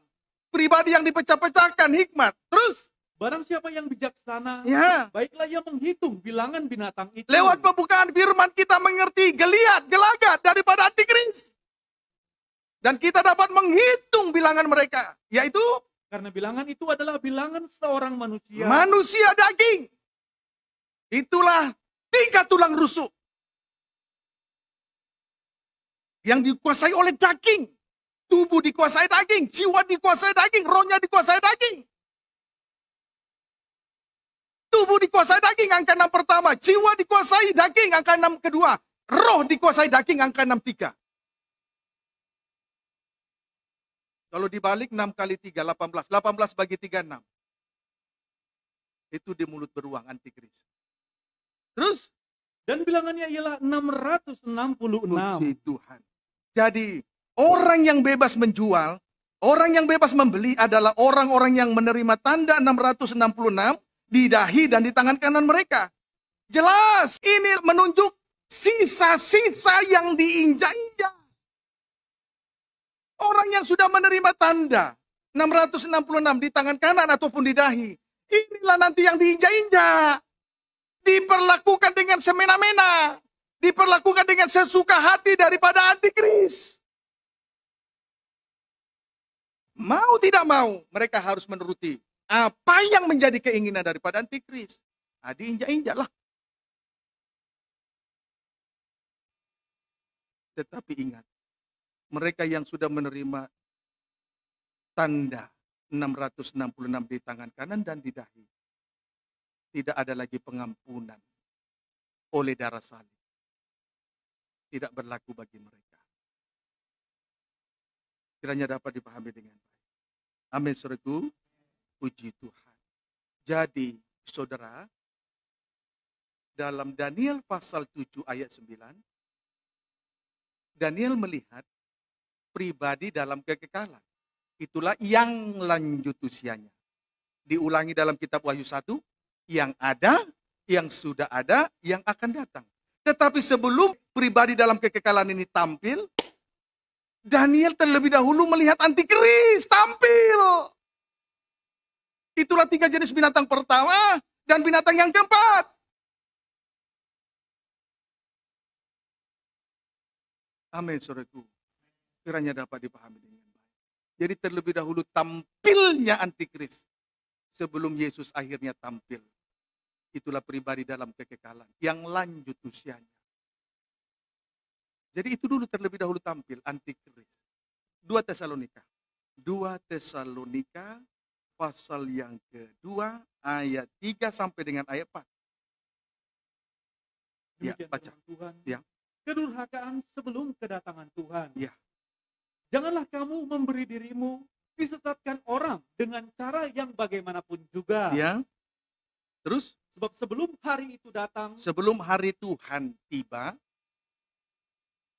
Pribadi yang dipecah-pecahkan hikmat. Terus? Barang siapa yang bijaksana, ya. baiklah ia menghitung bilangan binatang itu. Lewat pembukaan firman kita mengerti geliat, gelagat daripada antikris. Dan kita dapat menghitung bilangan mereka, yaitu karena bilangan itu adalah bilangan seorang manusia. Manusia daging. Itulah tiga tulang rusuk. Yang dikuasai oleh daging. Tubuh dikuasai daging, jiwa dikuasai daging, rohnya dikuasai daging. Tubuh dikuasai daging angka 6 pertama. Jiwa dikuasai daging angka 6 kedua. Roh dikuasai daging angka 6 tiga. Kalau dibalik 6 kali 3, 18. 18 bagi 3, 6. Itu di mulut beruang antikris. Terus? Dan bilangannya ialah 666. Puji Tuhan. Jadi, orang yang bebas menjual, orang yang bebas membeli adalah orang-orang yang menerima tanda 666 di dahi dan di tangan kanan mereka. Jelas ini menunjuk sisa-sisa yang diinjak-injak. Orang yang sudah menerima tanda 666 di tangan kanan ataupun di dahi. Inilah nanti yang diinjak-injak. Diperlakukan dengan semena-mena. Diperlakukan dengan sesuka hati daripada antikris. Mau tidak mau, mereka harus menuruti apa yang menjadi keinginan daripada antikris. Nah, diinjak-injak Tetapi ingat, mereka yang sudah menerima tanda 666 di tangan kanan dan di dahi, tidak ada lagi pengampunan oleh darah salib. Tidak berlaku bagi mereka. Kiranya dapat dipahami dengan baik. Amin surga. Puji Tuhan. Jadi, saudara, dalam Daniel pasal 7 ayat 9, Daniel melihat pribadi dalam kekekalan. Itulah yang lanjut usianya. Diulangi dalam kitab Wahyu 1, yang ada, yang sudah ada, yang akan datang. Tetapi sebelum pribadi dalam kekekalan ini tampil, Daniel terlebih dahulu melihat antikris tampil. Itulah tiga jenis binatang pertama dan binatang yang keempat. Amin, saudaraku. Kiranya dapat dipahami dengan baik. Jadi terlebih dahulu tampilnya antikris sebelum Yesus akhirnya tampil. Itulah pribadi dalam kekekalan yang lanjut usianya. Jadi itu dulu terlebih dahulu tampil antikris. Dua Tesalonika. Dua Tesalonika pasal yang kedua ayat 3 sampai dengan ayat 4. ya, baca. Tuhan. Ya. Kedurhakaan sebelum kedatangan Tuhan. Ya. Janganlah kamu memberi dirimu disesatkan orang dengan cara yang bagaimanapun juga. Ya. Terus? Sebab sebelum hari itu datang. Sebelum hari Tuhan tiba,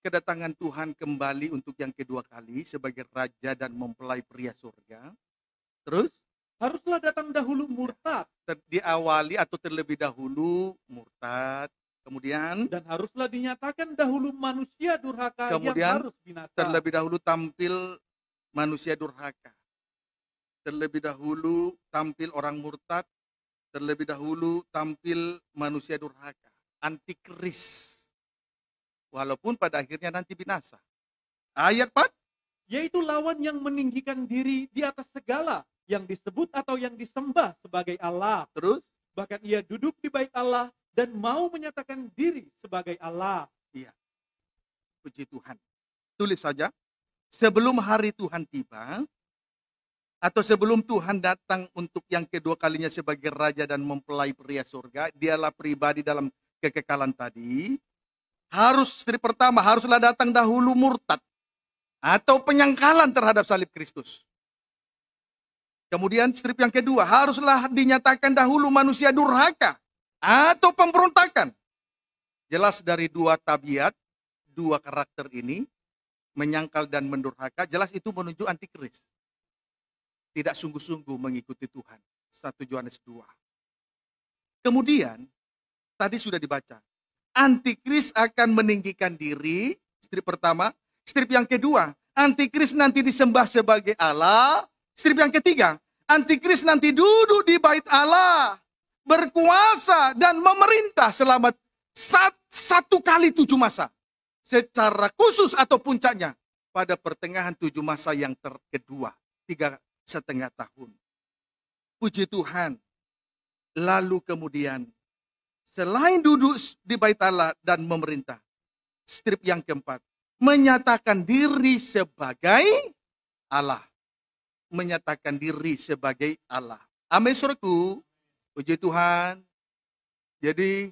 kedatangan Tuhan kembali untuk yang kedua kali sebagai raja dan mempelai pria surga. Terus? haruslah datang dahulu murtad. Ter diawali atau terlebih dahulu murtad, kemudian dan haruslah dinyatakan dahulu manusia durhaka kemudian, yang harus binasa. Terlebih dahulu tampil manusia durhaka. Terlebih dahulu tampil orang murtad, terlebih dahulu tampil manusia durhaka, antikris. Walaupun pada akhirnya nanti binasa. Ayat 4 yaitu lawan yang meninggikan diri di atas segala yang disebut atau yang disembah sebagai Allah. Terus? Bahkan ia duduk di bait Allah dan mau menyatakan diri sebagai Allah. Iya. Puji Tuhan. Tulis saja. Sebelum hari Tuhan tiba, atau sebelum Tuhan datang untuk yang kedua kalinya sebagai raja dan mempelai pria surga, dialah pribadi dalam kekekalan tadi, harus dari pertama haruslah datang dahulu murtad atau penyangkalan terhadap salib Kristus. Kemudian strip yang kedua, haruslah dinyatakan dahulu manusia durhaka atau pemberontakan. Jelas dari dua tabiat, dua karakter ini, menyangkal dan mendurhaka, jelas itu menuju antikris. Tidak sungguh-sungguh mengikuti Tuhan. Satu Yohanes dua. Kemudian, tadi sudah dibaca, antikris akan meninggikan diri, strip pertama. Strip yang kedua, antikris nanti disembah sebagai Allah, Strip yang ketiga, antikris nanti duduk di bait Allah, berkuasa dan memerintah selama satu kali tujuh masa. Secara khusus atau puncaknya pada pertengahan tujuh masa yang kedua, tiga setengah tahun. Puji Tuhan. Lalu kemudian, selain duduk di bait Allah dan memerintah, strip yang keempat, menyatakan diri sebagai Allah menyatakan diri sebagai Allah. Amin suruhku, puji Tuhan. Jadi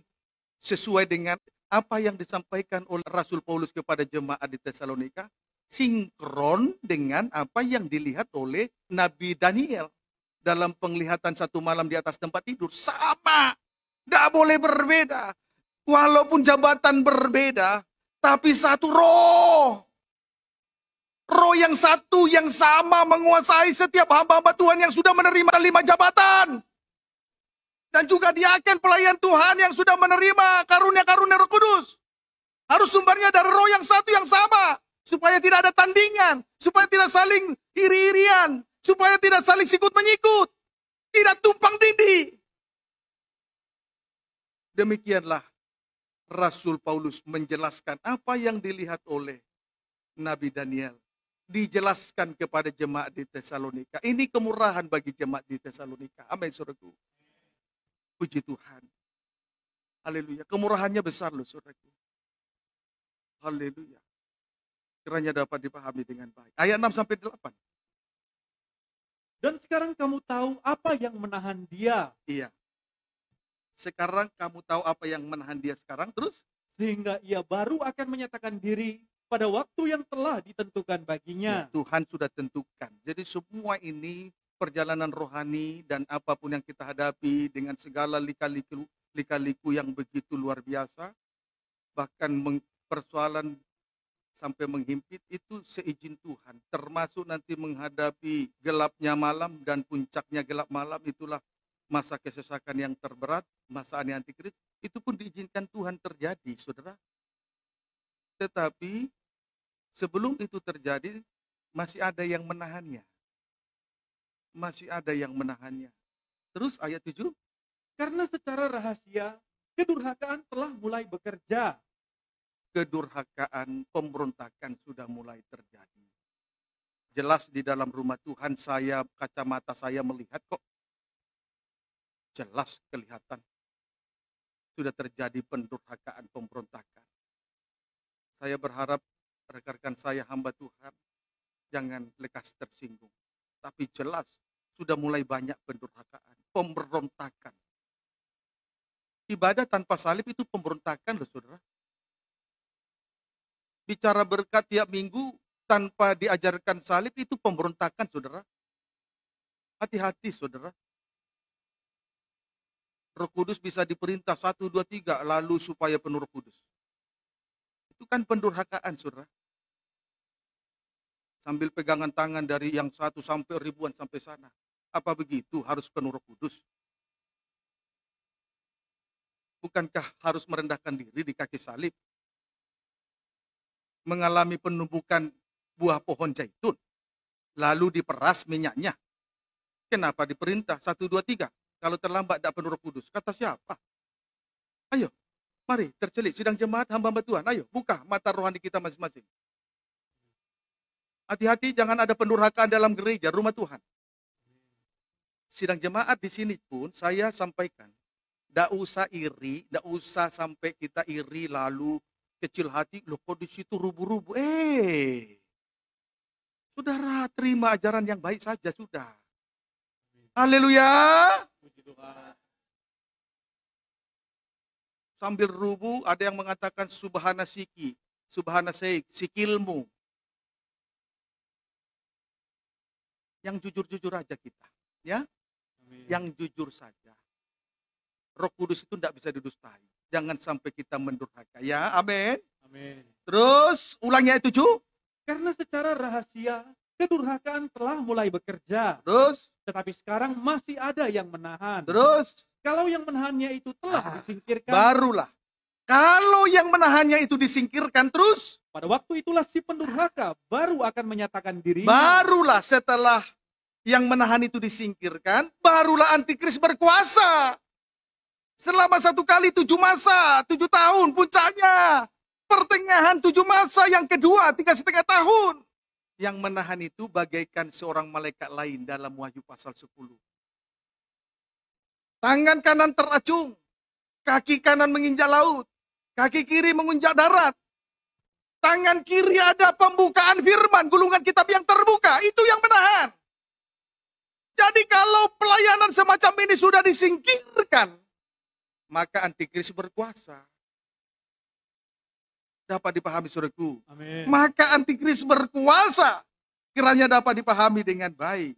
sesuai dengan apa yang disampaikan oleh Rasul Paulus kepada jemaat di Tesalonika, sinkron dengan apa yang dilihat oleh Nabi Daniel dalam penglihatan satu malam di atas tempat tidur. Sama, tidak boleh berbeda. Walaupun jabatan berbeda, tapi satu roh roh yang satu yang sama menguasai setiap hamba-hamba Tuhan yang sudah menerima lima jabatan. Dan juga diaken pelayan Tuhan yang sudah menerima karunia-karunia roh kudus. Harus sumbernya dari roh yang satu yang sama. Supaya tidak ada tandingan. Supaya tidak saling iri-irian. Supaya tidak saling sikut-menyikut. Tidak tumpang tindih. Demikianlah Rasul Paulus menjelaskan apa yang dilihat oleh Nabi Daniel dijelaskan kepada jemaat di Tesalonika. Ini kemurahan bagi jemaat di Tesalonika. Amin saudaraku. Puji Tuhan. Haleluya. Kemurahannya besar loh saudaraku. Haleluya. Kiranya dapat dipahami dengan baik. Ayat 6 sampai 8. Dan sekarang kamu tahu apa yang menahan dia. Iya. Sekarang kamu tahu apa yang menahan dia sekarang. Terus? Sehingga ia baru akan menyatakan diri pada waktu yang telah ditentukan baginya. Ya, Tuhan sudah tentukan. Jadi semua ini perjalanan rohani dan apapun yang kita hadapi dengan segala lika-liku lika-liku yang begitu luar biasa bahkan persoalan sampai menghimpit itu seizin Tuhan termasuk nanti menghadapi gelapnya malam dan puncaknya gelap malam itulah masa kesesakan yang terberat masa anti antikris itu pun diizinkan Tuhan terjadi saudara tetapi Sebelum itu terjadi, masih ada yang menahannya. Masih ada yang menahannya. Terus ayat 7. Karena secara rahasia, kedurhakaan telah mulai bekerja. Kedurhakaan pemberontakan sudah mulai terjadi. Jelas di dalam rumah Tuhan saya, kacamata saya melihat kok. Jelas kelihatan. Sudah terjadi pendurhakaan pemberontakan. Saya berharap rekan-rekan saya hamba Tuhan, jangan lekas tersinggung. Tapi jelas sudah mulai banyak pendurhakaan, pemberontakan. Ibadah tanpa salib itu pemberontakan loh saudara. Bicara berkat tiap minggu tanpa diajarkan salib itu pemberontakan saudara. Hati-hati saudara. Roh Kudus bisa diperintah satu dua tiga lalu supaya penuh Roh Kudus. Itu kan pendurhakaan saudara sambil pegangan tangan dari yang satu sampai ribuan sampai sana. Apa begitu harus penuh roh kudus? Bukankah harus merendahkan diri di kaki salib? Mengalami penumbukan buah pohon zaitun, lalu diperas minyaknya. Kenapa diperintah? Satu, dua, tiga. Kalau terlambat tidak penuh roh kudus. Kata siapa? Ayo, mari tercelik sidang jemaat hamba-hamba Tuhan. Ayo, buka mata rohani kita masing-masing. Hati-hati jangan ada pendurhakaan dalam gereja, rumah Tuhan. Sidang jemaat di sini pun saya sampaikan, tidak usah iri, tidak usah sampai kita iri lalu kecil hati, loh kok di situ rubuh-rubuh. Eh, saudara terima ajaran yang baik saja sudah. Haleluya. Sambil rubuh ada yang mengatakan subhana siki, subhana seik, sikilmu. yang jujur-jujur aja kita, ya. Amin. Yang jujur saja. Roh Kudus itu tidak bisa didustai. Jangan sampai kita mendurhaka, ya. Amin. Amin. Terus ulangnya itu, Cu. Karena secara rahasia kedurhakaan telah mulai bekerja. Terus? Tetapi sekarang masih ada yang menahan. Terus? Kalau yang menahannya itu telah ah, disingkirkan. Barulah. Kalau yang menahannya itu disingkirkan terus? Pada waktu itulah si pendurhaka baru akan menyatakan diri. Barulah setelah yang menahan itu disingkirkan, barulah antikris berkuasa. Selama satu kali tujuh masa, tujuh tahun puncaknya. Pertengahan tujuh masa yang kedua, tiga setengah tahun. Yang menahan itu bagaikan seorang malaikat lain dalam wahyu pasal 10. Tangan kanan teracung, kaki kanan menginjak laut, kaki kiri menginjak darat, Tangan kiri ada pembukaan firman, gulungan kitab yang terbuka, itu yang menahan. Jadi kalau pelayanan semacam ini sudah disingkirkan, maka antikris berkuasa. Dapat dipahami suruhku. Amin. Maka antikris berkuasa. Kiranya dapat dipahami dengan baik.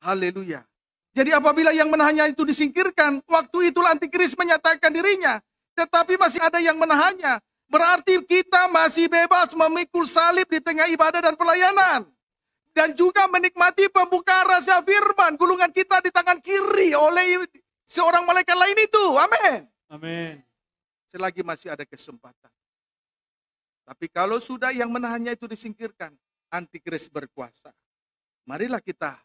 Haleluya. Jadi apabila yang menahannya itu disingkirkan, waktu itulah antikris menyatakan dirinya. Tetapi masih ada yang menahannya. Berarti kita masih bebas memikul salib di tengah ibadah dan pelayanan. Dan juga menikmati pembukaan rahasia firman. Gulungan kita di tangan kiri oleh seorang malaikat lain itu. Amin. Amin. Selagi masih ada kesempatan. Tapi kalau sudah yang menahannya itu disingkirkan, antikris berkuasa. Marilah kita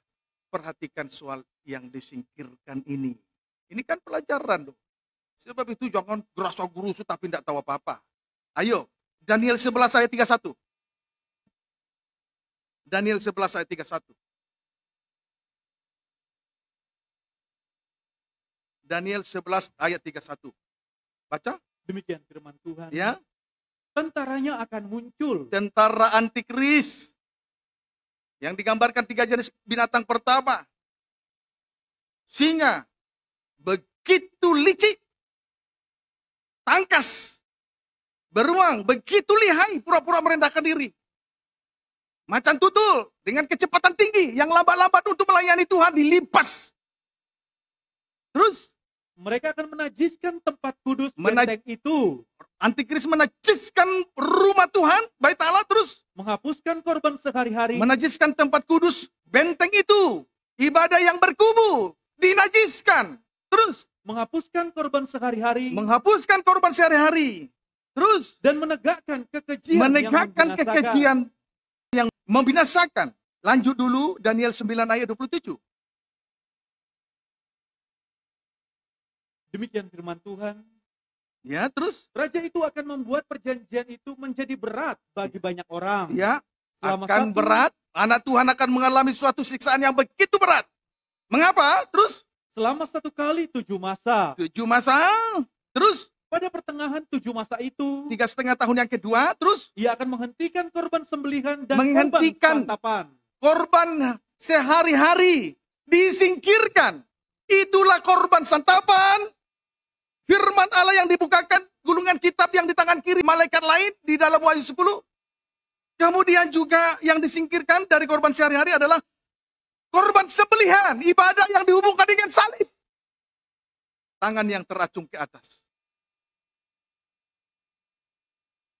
perhatikan soal yang disingkirkan ini. Ini kan pelajaran dong. Sebab itu jangan gerasa guru tapi tidak tahu apa-apa. Ayo, Daniel 11 ayat 31. Daniel 11 ayat 31. Daniel 11 ayat 31. Baca. Demikian firman Tuhan. Ya. Tentaranya akan muncul. Tentara antikris. Yang digambarkan tiga jenis binatang pertama. Singa. Begitu licik. Tangkas Beruang, begitu lihai, pura-pura merendahkan diri. Macan tutul dengan kecepatan tinggi yang lambat-lambat untuk melayani Tuhan dilipas. Terus mereka akan menajiskan tempat kudus Menaj benteng itu. Antikris menajiskan rumah Tuhan, bait Allah terus menghapuskan korban sehari-hari. Menajiskan tempat kudus benteng itu. Ibadah yang berkubu dinajiskan. Terus menghapuskan korban sehari-hari. Menghapuskan korban sehari-hari. Terus dan menegakkan kekejian menegakkan yang kekejian yang membinasakan. Lanjut dulu Daniel 9 ayat 27. Demikian firman Tuhan. Ya, terus raja itu akan membuat perjanjian itu menjadi berat bagi ya. banyak orang. Ya, Selama akan satu, berat. Anak Tuhan akan mengalami suatu siksaan yang begitu berat. Mengapa? Terus? Selama satu kali tujuh masa. Tujuh masa. Terus? Pada pertengahan tujuh masa itu, tiga setengah tahun yang kedua, terus ia akan menghentikan korban sembelihan dan menghentikan korban Korban sehari-hari disingkirkan. Itulah korban santapan. Firman Allah yang dibukakan, gulungan kitab yang di tangan kiri malaikat lain di dalam Wahyu 10. Kemudian juga yang disingkirkan dari korban sehari-hari adalah korban sembelihan, ibadah yang dihubungkan dengan salib. Tangan yang teracung ke atas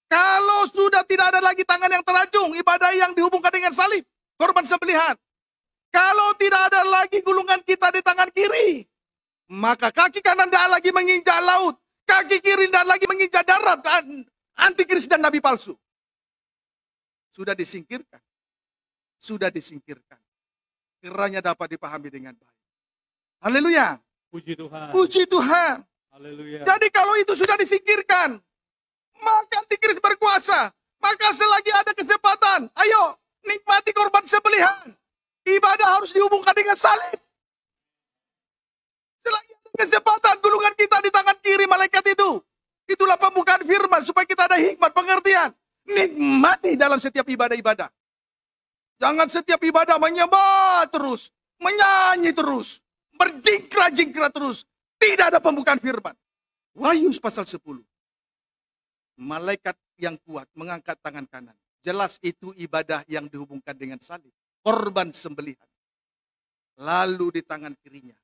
Kalau sudah tidak ada lagi tangan yang terajung ibadah yang dihubungkan dengan salib, korban sembelihan. Kalau tidak ada lagi gulungan kita di tangan kiri, maka kaki kanan tidak lagi menginjak laut, kaki kiri tidak lagi menginjak darat, antikris dan nabi palsu. Sudah disingkirkan. Sudah disingkirkan. Kiranya dapat dipahami dengan baik. Haleluya. Puji Tuhan. Puji Tuhan. Haleluya. Jadi kalau itu sudah disingkirkan, maka antikris berkuasa. Maka selagi ada kesempatan, ayo nikmati korban sembelihan. Ibadah harus dihubungkan dengan salib. Selagi ada kesempatan, gulungan kita di tangan kiri malaikat itu. Itulah pembukaan firman supaya kita ada hikmat pengertian. Nikmati dalam setiap ibadah-ibadah. Jangan setiap ibadah menyembah terus, menyanyi terus, berjingkra-jingkra terus. Tidak ada pembukaan firman. Wahyu pasal 10 malaikat yang kuat mengangkat tangan kanan. Jelas itu ibadah yang dihubungkan dengan salib, korban sembelihan. Lalu di tangan kirinya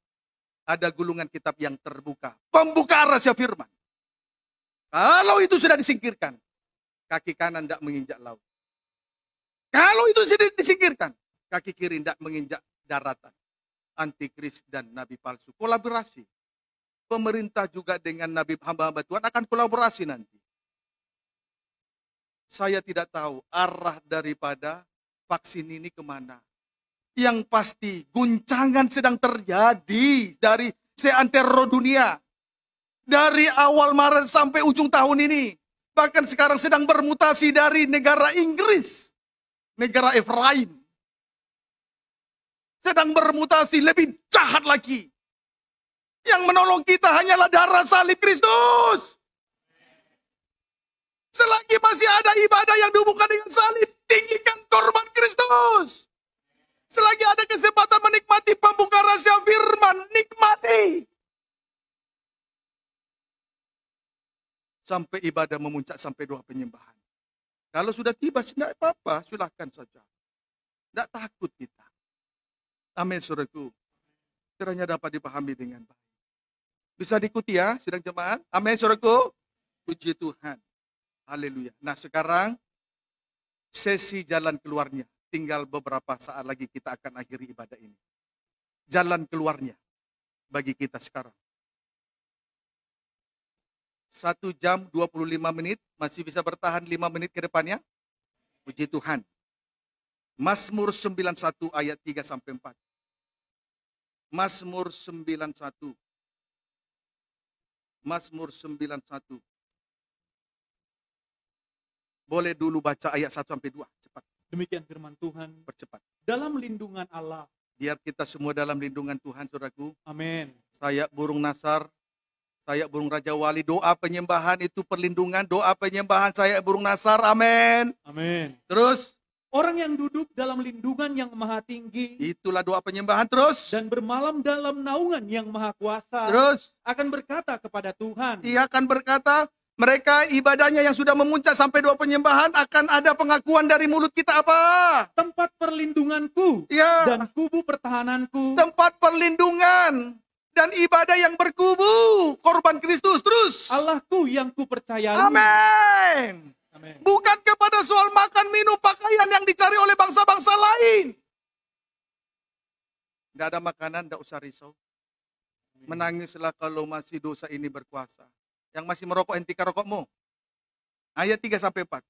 ada gulungan kitab yang terbuka, pembuka rahasia firman. Kalau itu sudah disingkirkan, kaki kanan tidak menginjak laut. Kalau itu sudah disingkirkan, kaki kiri tidak menginjak daratan. Antikris dan nabi palsu kolaborasi. Pemerintah juga dengan nabi hamba-hamba Tuhan akan kolaborasi nanti saya tidak tahu arah daripada vaksin ini kemana. Yang pasti guncangan sedang terjadi dari seantero dunia. Dari awal Maret sampai ujung tahun ini. Bahkan sekarang sedang bermutasi dari negara Inggris. Negara Efraim. Sedang bermutasi lebih jahat lagi. Yang menolong kita hanyalah darah salib Kristus. Selagi masih ada ibadah yang dihubungkan dengan salib, tinggikan korban Kristus. Selagi ada kesempatan menikmati pembuka rahasia firman, nikmati. Sampai ibadah memuncak sampai doa penyembahan. Kalau sudah tiba, tidak apa-apa, silahkan saja. Tidak takut kita. Amin, suruhku. Kiranya dapat dipahami dengan baik. Bisa diikuti ya, sidang jemaat. Amin, suruhku. Puji Tuhan. Haleluya. Nah sekarang sesi jalan keluarnya. Tinggal beberapa saat lagi kita akan akhiri ibadah ini. Jalan keluarnya bagi kita sekarang. satu jam 25 menit, masih bisa bertahan lima menit ke depannya. Puji Tuhan. sembilan 91 ayat 3 sampai 4. satu. 91. sembilan 91 boleh dulu baca ayat 1 sampai 2, cepat. Demikian firman Tuhan. Percepat. Dalam lindungan Allah. Biar kita semua dalam lindungan Tuhan, saudaraku. Amin. Saya burung nasar, saya burung raja wali, doa penyembahan itu perlindungan, doa penyembahan saya burung nasar, amin. Amin. Terus? Orang yang duduk dalam lindungan yang maha tinggi. Itulah doa penyembahan terus. Dan bermalam dalam naungan yang maha kuasa. Terus. Akan berkata kepada Tuhan. Ia akan berkata, mereka ibadahnya yang sudah memuncak sampai dua penyembahan akan ada pengakuan dari mulut kita apa? Tempat perlindunganku ya. dan kubu pertahananku. Tempat perlindungan dan ibadah yang berkubu korban Kristus terus. Allahku yang ku Amin. Bukan kepada soal makan minum pakaian yang dicari oleh bangsa-bangsa lain. Tidak ada makanan, tidak usah risau. Menangislah kalau masih dosa ini berkuasa yang masih merokok hentikan rokokmu. Ayat 3 sampai 4.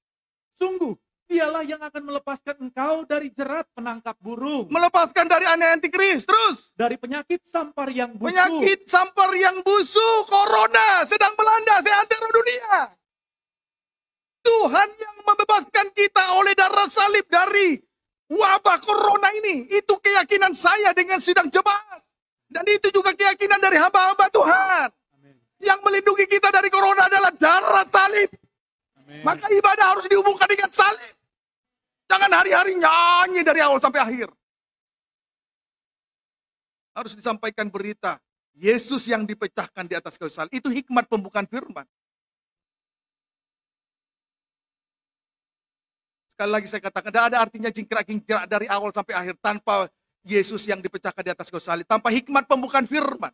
Sungguh dialah yang akan melepaskan engkau dari jerat penangkap burung. Melepaskan dari aneh antikris. Terus. Dari penyakit sampar yang busuk. Penyakit sampar yang busuk. Corona sedang melanda seantero dunia. Tuhan yang membebaskan kita oleh darah salib dari wabah corona ini. Itu keyakinan saya dengan sidang jemaat. Dan itu juga keyakinan dari hamba-hamba Tuhan. Yang melindungi kita dari corona adalah darah salib. Amin. Maka ibadah harus dihubungkan dengan salib. Jangan hari-hari nyanyi dari awal sampai akhir. Harus disampaikan berita. Yesus yang dipecahkan di atas kayu salib. Itu hikmat pembukaan firman. Sekali lagi saya katakan, tidak ada artinya jingkrak-jingkrak dari awal sampai akhir tanpa Yesus yang dipecahkan di atas kayu salib, tanpa hikmat pembukaan firman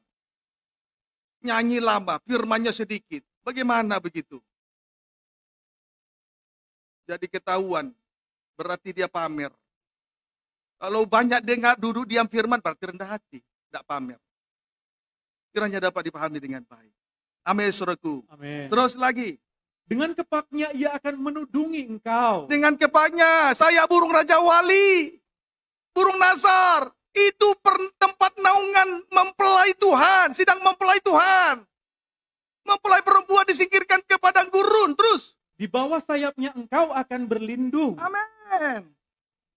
nyanyi lama, firmannya sedikit. Bagaimana begitu? Jadi ketahuan, berarti dia pamer. Kalau banyak dia nggak duduk diam firman, berarti rendah hati, tidak pamer. Kiranya dapat dipahami dengan baik. Amin, suraku. Amin. Terus lagi, dengan kepaknya ia akan menudungi engkau. Dengan kepaknya, saya burung Raja Wali. Burung Nasar. Itu tempat naungan mempelai Tuhan, sidang mempelai Tuhan. Mempelai perempuan disingkirkan ke padang gurun, terus. Di bawah sayapnya engkau akan berlindung. Amin.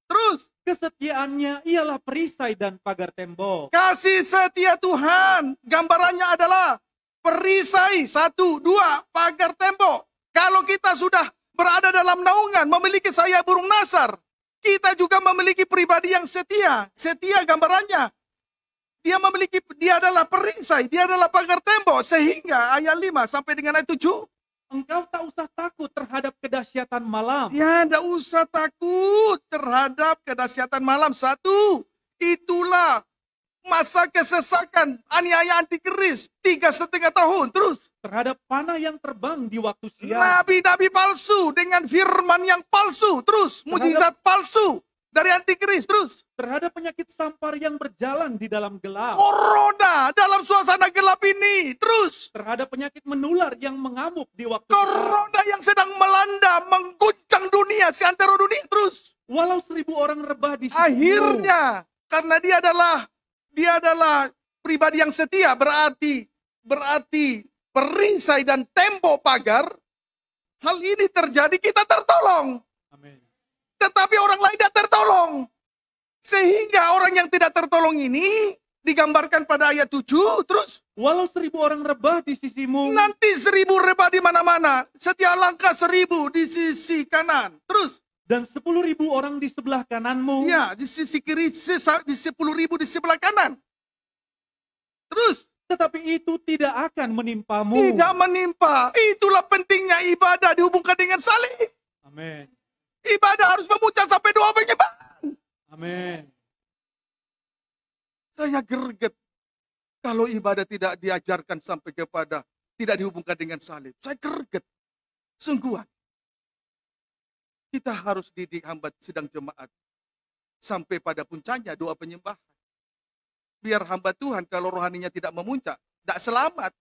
Terus. Kesetiaannya ialah perisai dan pagar tembok. Kasih setia Tuhan, gambarannya adalah perisai, satu, dua, pagar tembok. Kalau kita sudah berada dalam naungan, memiliki sayap burung nasar, kita juga memiliki pribadi yang setia. Setia gambarannya. Dia memiliki, dia adalah perisai, dia adalah pagar tembok. Sehingga ayat 5 sampai dengan ayat 7. Engkau tak usah takut terhadap kedahsyatan malam. Ya, tak usah takut terhadap kedahsyatan malam. Satu, itulah masa kesesakan, aniaya antikris, tiga setengah tahun, terus. Terhadap panah yang terbang di waktu siang. Nabi-nabi palsu dengan firman yang palsu, terus. Mujizat palsu dari antikris, terus. Terhadap penyakit sampar yang berjalan di dalam gelap. Corona dalam suasana gelap ini, terus. Terhadap penyakit menular yang mengamuk di waktu Corona siang. yang sedang melanda, mengguncang dunia, si dunia, terus. Walau seribu orang rebah di situ. Akhirnya, karena dia adalah dia adalah pribadi yang setia, berarti berarti perisai dan tembok pagar. Hal ini terjadi kita tertolong. Amen. Tetapi orang lain tidak tertolong. Sehingga orang yang tidak tertolong ini digambarkan pada ayat 7 terus walau seribu orang rebah di sisimu nanti seribu rebah di mana-mana setiap langkah seribu di sisi kanan terus dan sepuluh ribu orang di sebelah kananmu. Ya, di sisi kiri, di sepuluh ribu di sebelah kanan. Terus. Tetapi itu tidak akan menimpamu. Tidak menimpa. Itulah pentingnya ibadah dihubungkan dengan salib. Amin. Ibadah harus memuncak sampai doa penyembahan. Amin. Saya gerget kalau ibadah tidak diajarkan sampai kepada tidak dihubungkan dengan salib. Saya gerget. Sungguhan. Kita harus didik hamba sedang jemaat sampai pada puncaknya doa penyembahan. Biar hamba Tuhan kalau rohaninya tidak memuncak, tidak selamat.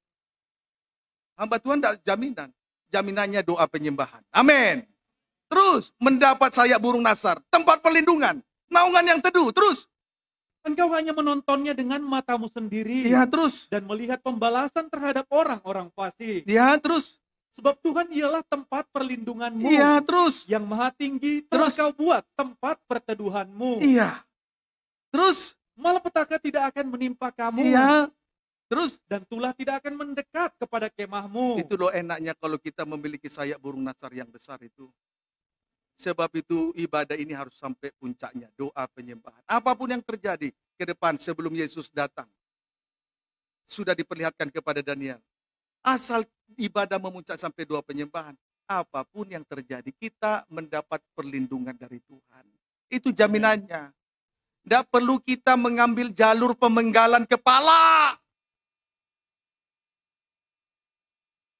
Hamba Tuhan tidak jaminan. Jaminannya doa penyembahan. Amin. Terus mendapat sayap burung nasar, tempat perlindungan, naungan yang teduh. Terus Engkau hanya menontonnya dengan matamu sendiri. Ya, terus. Dan melihat pembalasan terhadap orang-orang fasik. Ya, terus. Sebab Tuhan ialah tempat perlindunganmu. Iya, terus. Yang maha tinggi terus kau buat tempat perteduhanmu. Iya. Terus malapetaka tidak akan menimpa kamu. Iya. Terus dan tulah tidak akan mendekat kepada kemahmu. Itu loh enaknya kalau kita memiliki sayap burung nasar yang besar itu. Sebab itu ibadah ini harus sampai puncaknya, doa penyembahan. Apapun yang terjadi ke depan sebelum Yesus datang. Sudah diperlihatkan kepada Daniel. Asal ibadah memuncak sampai dua penyembahan, apapun yang terjadi, kita mendapat perlindungan dari Tuhan. Itu jaminannya. Tidak perlu kita mengambil jalur pemenggalan kepala.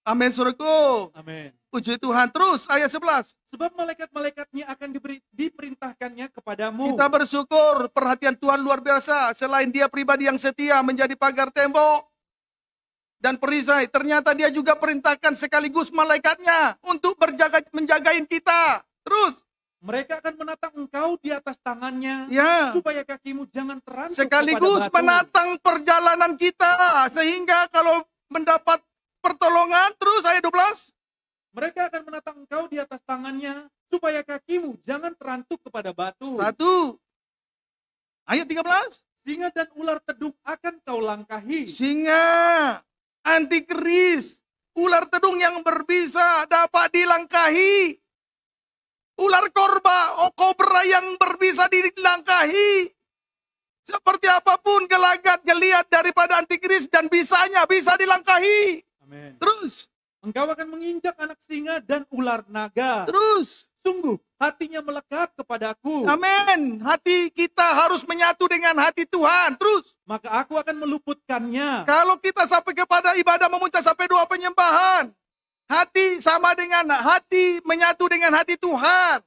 Amin suruhku. Amin. Puji Tuhan. Terus ayat 11. Sebab malaikat-malaikatnya akan diberi, diperintahkannya kepadamu. Kita bersyukur perhatian Tuhan luar biasa. Selain dia pribadi yang setia menjadi pagar tembok dan perisai. Ternyata dia juga perintahkan sekaligus malaikatnya untuk berjaga menjagain kita. Terus mereka akan menatang engkau di atas tangannya ya. supaya kakimu jangan terantuk sekaligus menatang perjalanan kita sehingga kalau mendapat pertolongan terus ayat 12 mereka akan menatang engkau di atas tangannya supaya kakimu jangan terantuk kepada batu satu ayat 13 singa dan ular teduk akan kau langkahi singa antikris, ular tedung yang berbisa dapat dilangkahi. Ular korba, oh kobra yang berbisa dilangkahi. Seperti apapun gelagat, geliat daripada antikris dan bisanya bisa dilangkahi. Amen. Terus, Engkau akan menginjak anak singa dan ular naga. Terus. Sungguh, hatinya melekat kepadaku. Amin. Hati kita harus menyatu dengan hati Tuhan. Terus. Maka aku akan meluputkannya. Kalau kita sampai kepada ibadah memuncak sampai dua penyembahan. Hati sama dengan hati menyatu dengan hati Tuhan.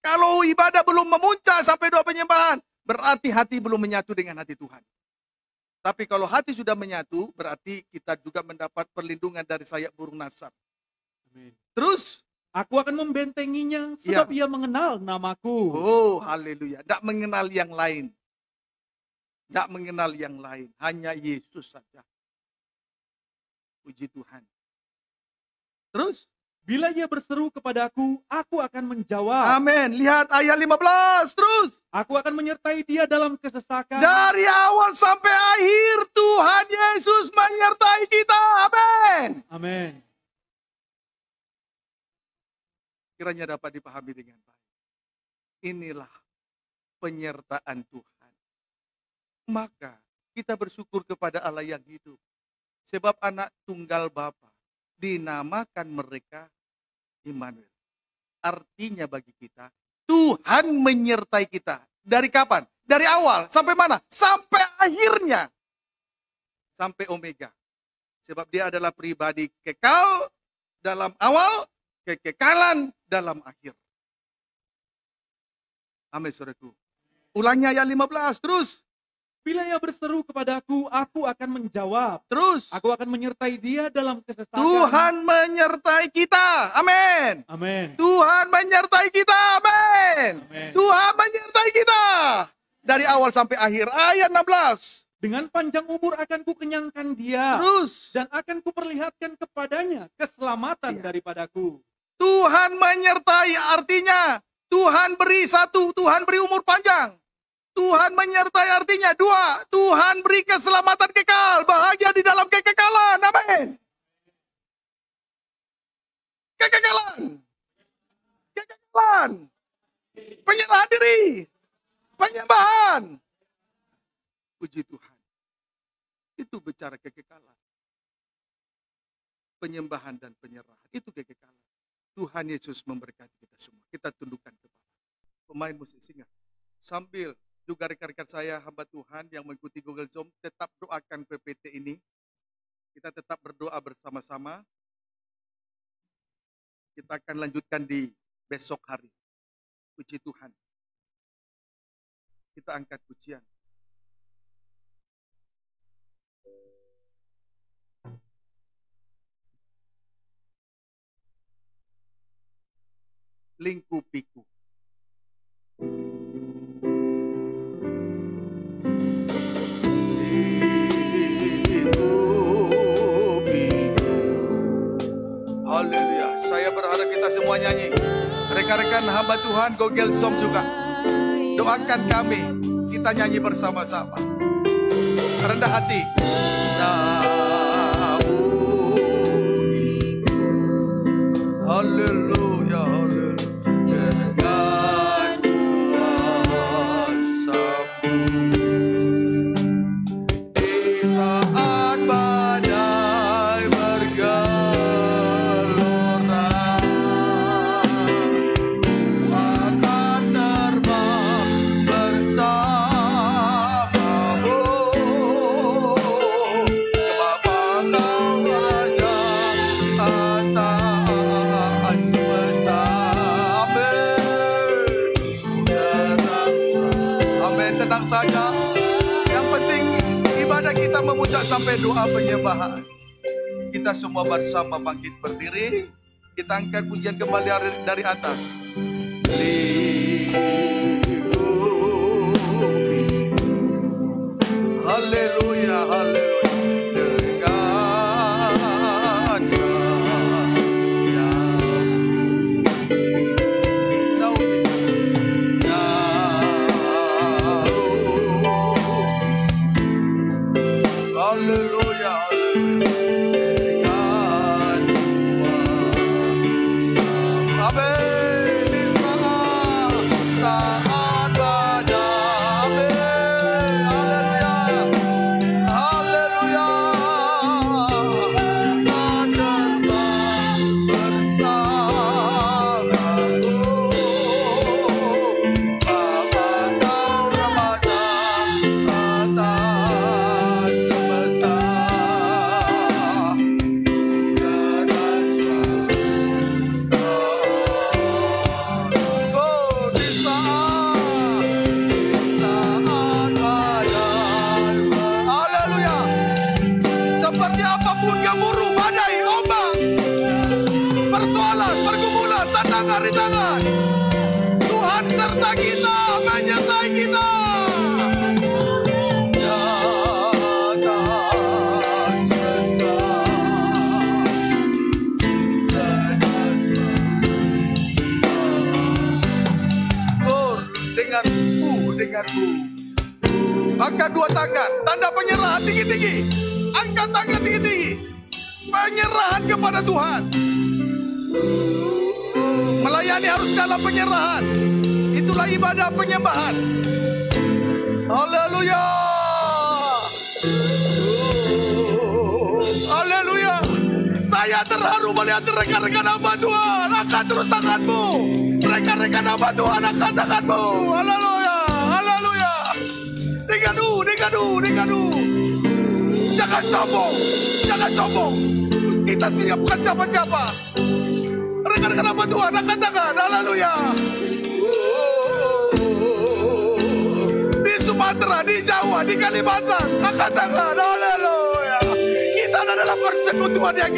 Kalau ibadah belum memuncak sampai dua penyembahan. Berarti hati belum menyatu dengan hati Tuhan. Tapi kalau hati sudah menyatu, berarti kita juga mendapat perlindungan dari sayap burung nasab. Amin. Terus, aku akan membentenginya sebab ya. ia mengenal namaku. Oh, haleluya. Tidak mengenal yang lain. Tidak mengenal yang lain. Hanya Yesus saja. Puji Tuhan. Terus, Bila ia berseru kepadaku, aku, aku akan menjawab. Amin. Lihat ayat 15 terus. Aku akan menyertai dia dalam kesesakan. Dari awal sampai akhir Tuhan Yesus menyertai kita. Amin. Amin. Kiranya dapat dipahami dengan baik. Inilah penyertaan Tuhan. Maka kita bersyukur kepada Allah yang hidup. Sebab anak tunggal Bapa dinamakan mereka Immanuel. Artinya bagi kita, Tuhan menyertai kita. Dari kapan? Dari awal. Sampai mana? Sampai akhirnya. Sampai Omega. Sebab dia adalah pribadi kekal dalam awal, kekekalan dalam akhir. Amin, saudaraku. Ulangnya ayat 15, terus. Bila ia berseru kepadaku, aku akan menjawab. Terus. Aku akan menyertai dia dalam kesesakan. Tuhan menyertai kita. Amin. Amin. Tuhan menyertai kita. Amin. Tuhan menyertai kita. Dari awal sampai akhir ayat 16. Dengan panjang umur akan kukenyangkan dia. Terus. Dan akan kuperlihatkan kepadanya keselamatan iya. daripadaku. Tuhan menyertai artinya Tuhan beri satu, Tuhan beri umur panjang. Tuhan menyertai artinya dua, Tuhan beri keselamatan kekal, bahagia di dalam kekekalan. Amin. Kekekalan. Kekekalan. Penyerahan diri. Penyembahan. Puji Tuhan. Itu bicara kekekalan. Penyembahan dan penyerahan. Itu kekekalan. Tuhan Yesus memberkati kita semua. Kita tundukkan kepala. Pemain musik singa. Sambil juga rekan-rekan saya hamba Tuhan yang mengikuti Google Zoom tetap doakan PPT ini. Kita tetap berdoa bersama-sama. Kita akan lanjutkan di besok hari. Puji Tuhan. Kita angkat pujian. Lingkupiku. piku. Saya berharap kita semua nyanyi. Rekan-rekan hamba Tuhan Gogel Song juga. Doakan kami. Kita nyanyi bersama-sama. Rendah hati. Namun, Haleluya. sampai doa penyembahan. Kita semua bersama bangkit berdiri. Kita angkat pujian kembali dari atas.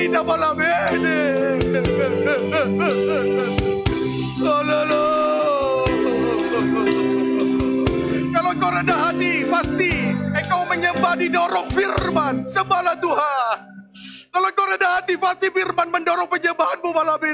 Ina malamente. Oh, no, no. Kalau kau rendah hati, pasti engkau menyembah didorong firman. Sembahlah Tuhan. Kalau kau rendah hati, pasti firman mendorong penyembahanmu malam ini.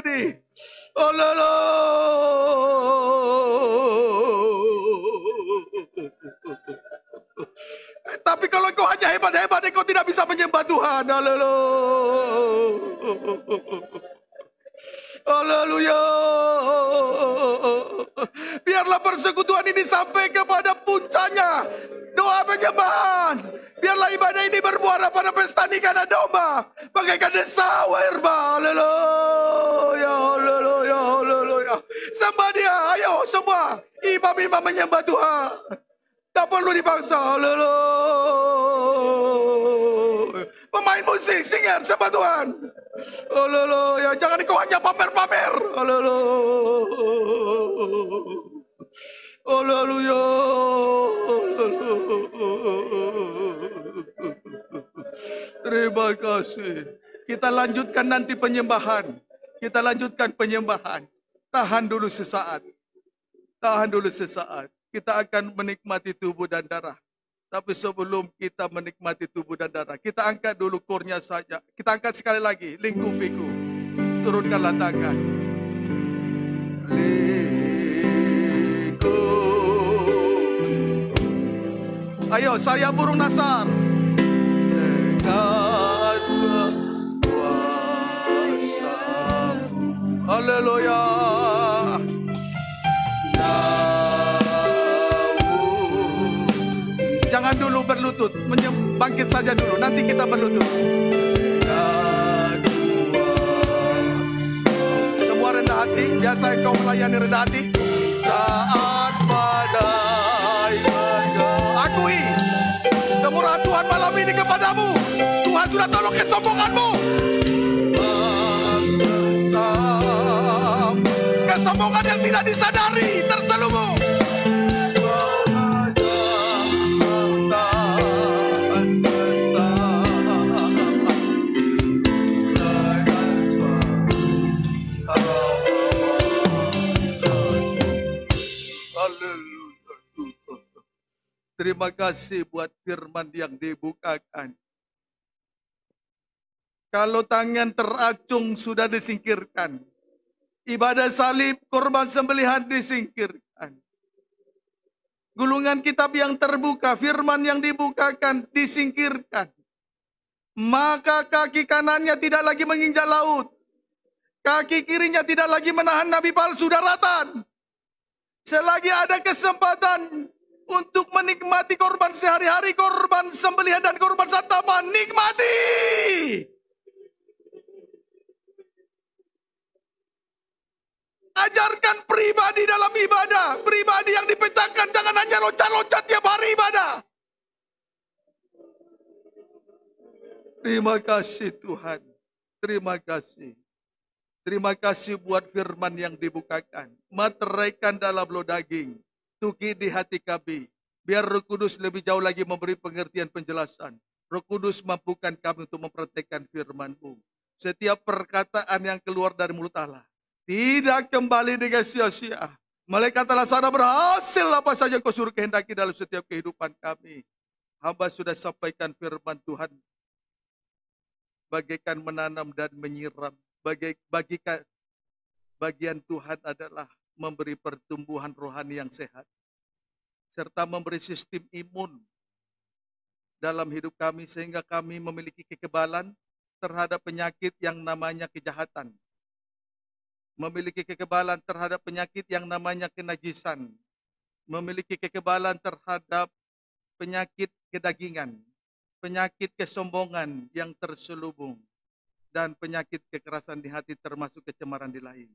nanti penyembahan. Kita lanjutkan penyembahan. Tahan dulu sesaat. Tahan dulu sesaat. Kita akan menikmati tubuh dan darah. Tapi sebelum kita menikmati tubuh dan darah, kita angkat dulu kurnya saja. Kita angkat sekali lagi, lingkupiku. Turunkanlah tangan. Lingkup. Ayo, saya burung nasar. Dengar. 할렐루야. Jangan dulu berlutut, bangkit saja dulu. Nanti kita berlutut. Semua rendah hati, biasa kau melayani rendah hati. Taat pada Akui kemurahan Tuhan malam ini kepadamu. Tuhan sudah tolong kesombonganmu. kesombongan yang tidak disadari terselubung. Terima kasih buat firman yang dibukakan. Kalau tangan teracung sudah disingkirkan, Ibadah salib, korban sembelihan disingkirkan. Gulungan kitab yang terbuka, firman yang dibukakan disingkirkan. Maka kaki kanannya tidak lagi menginjak laut. Kaki kirinya tidak lagi menahan nabi palsu daratan. Selagi ada kesempatan untuk menikmati korban sehari-hari, korban sembelihan dan korban santapan, nikmati. Ajarkan pribadi dalam ibadah. Pribadi yang dipecahkan. Jangan hanya loncat-loncat tiap hari ibadah. Terima kasih Tuhan. Terima kasih. Terima kasih buat firman yang dibukakan. Materaikan dalam lo daging. Tuki di hati kami. Biar roh kudus lebih jauh lagi memberi pengertian penjelasan. Roh kudus mampukan kami untuk mempraktekkan firman-Mu. Setiap perkataan yang keluar dari mulut Allah tidak kembali dengan sia-sia. Malaikat telah sana berhasil apa saja kau suruh kehendaki dalam setiap kehidupan kami. Hamba sudah sampaikan firman Tuhan. Bagaikan menanam dan menyiram. Bagi, bagikan, bagian Tuhan adalah memberi pertumbuhan rohani yang sehat. Serta memberi sistem imun dalam hidup kami sehingga kami memiliki kekebalan terhadap penyakit yang namanya kejahatan memiliki kekebalan terhadap penyakit yang namanya kenajisan, memiliki kekebalan terhadap penyakit kedagingan, penyakit kesombongan yang terselubung, dan penyakit kekerasan di hati termasuk kecemaran di lain.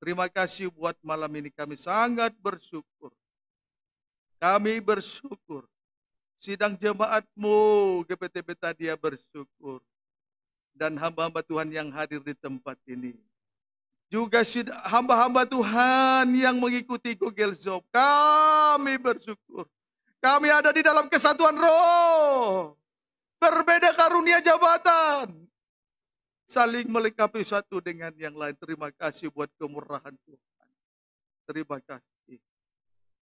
Terima kasih buat malam ini kami sangat bersyukur. Kami bersyukur. Sidang jemaatmu GPT dia bersyukur. Dan hamba-hamba Tuhan yang hadir di tempat ini juga hamba-hamba Tuhan yang mengikuti Google Job, Kami bersyukur. Kami ada di dalam kesatuan roh. Berbeda karunia jabatan. Saling melengkapi satu dengan yang lain. Terima kasih buat kemurahan Tuhan. Terima kasih.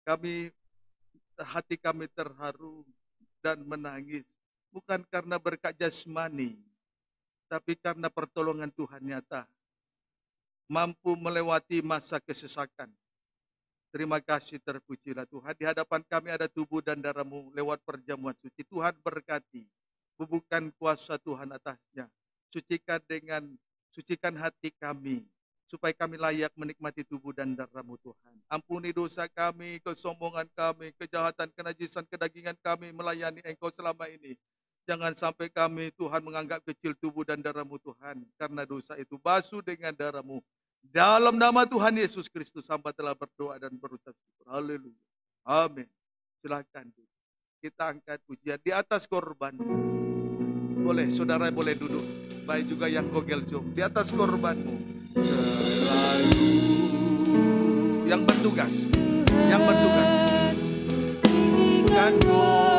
Kami, hati kami terharu dan menangis. Bukan karena berkat jasmani. Tapi karena pertolongan Tuhan nyata mampu melewati masa kesesakan. Terima kasih terpujilah Tuhan. Di hadapan kami ada tubuh dan darahmu lewat perjamuan suci. Tuhan berkati. Bukan kuasa Tuhan atasnya. Sucikan dengan sucikan hati kami. Supaya kami layak menikmati tubuh dan darahmu Tuhan. Ampuni dosa kami, kesombongan kami, kejahatan, kenajisan, kedagingan kami melayani engkau selama ini. Jangan sampai kami Tuhan menganggap kecil tubuh dan darahmu Tuhan. Karena dosa itu basuh dengan darahmu. Dalam nama Tuhan Yesus Kristus sampai telah berdoa dan berucap syukur. Haleluya. Amin. Silahkan. Kita angkat pujian di atas korban. Boleh, saudara boleh duduk. Baik juga yang gogel jom. Di atas korbanmu. Yang bertugas. Yang bertugas. Bukan kau.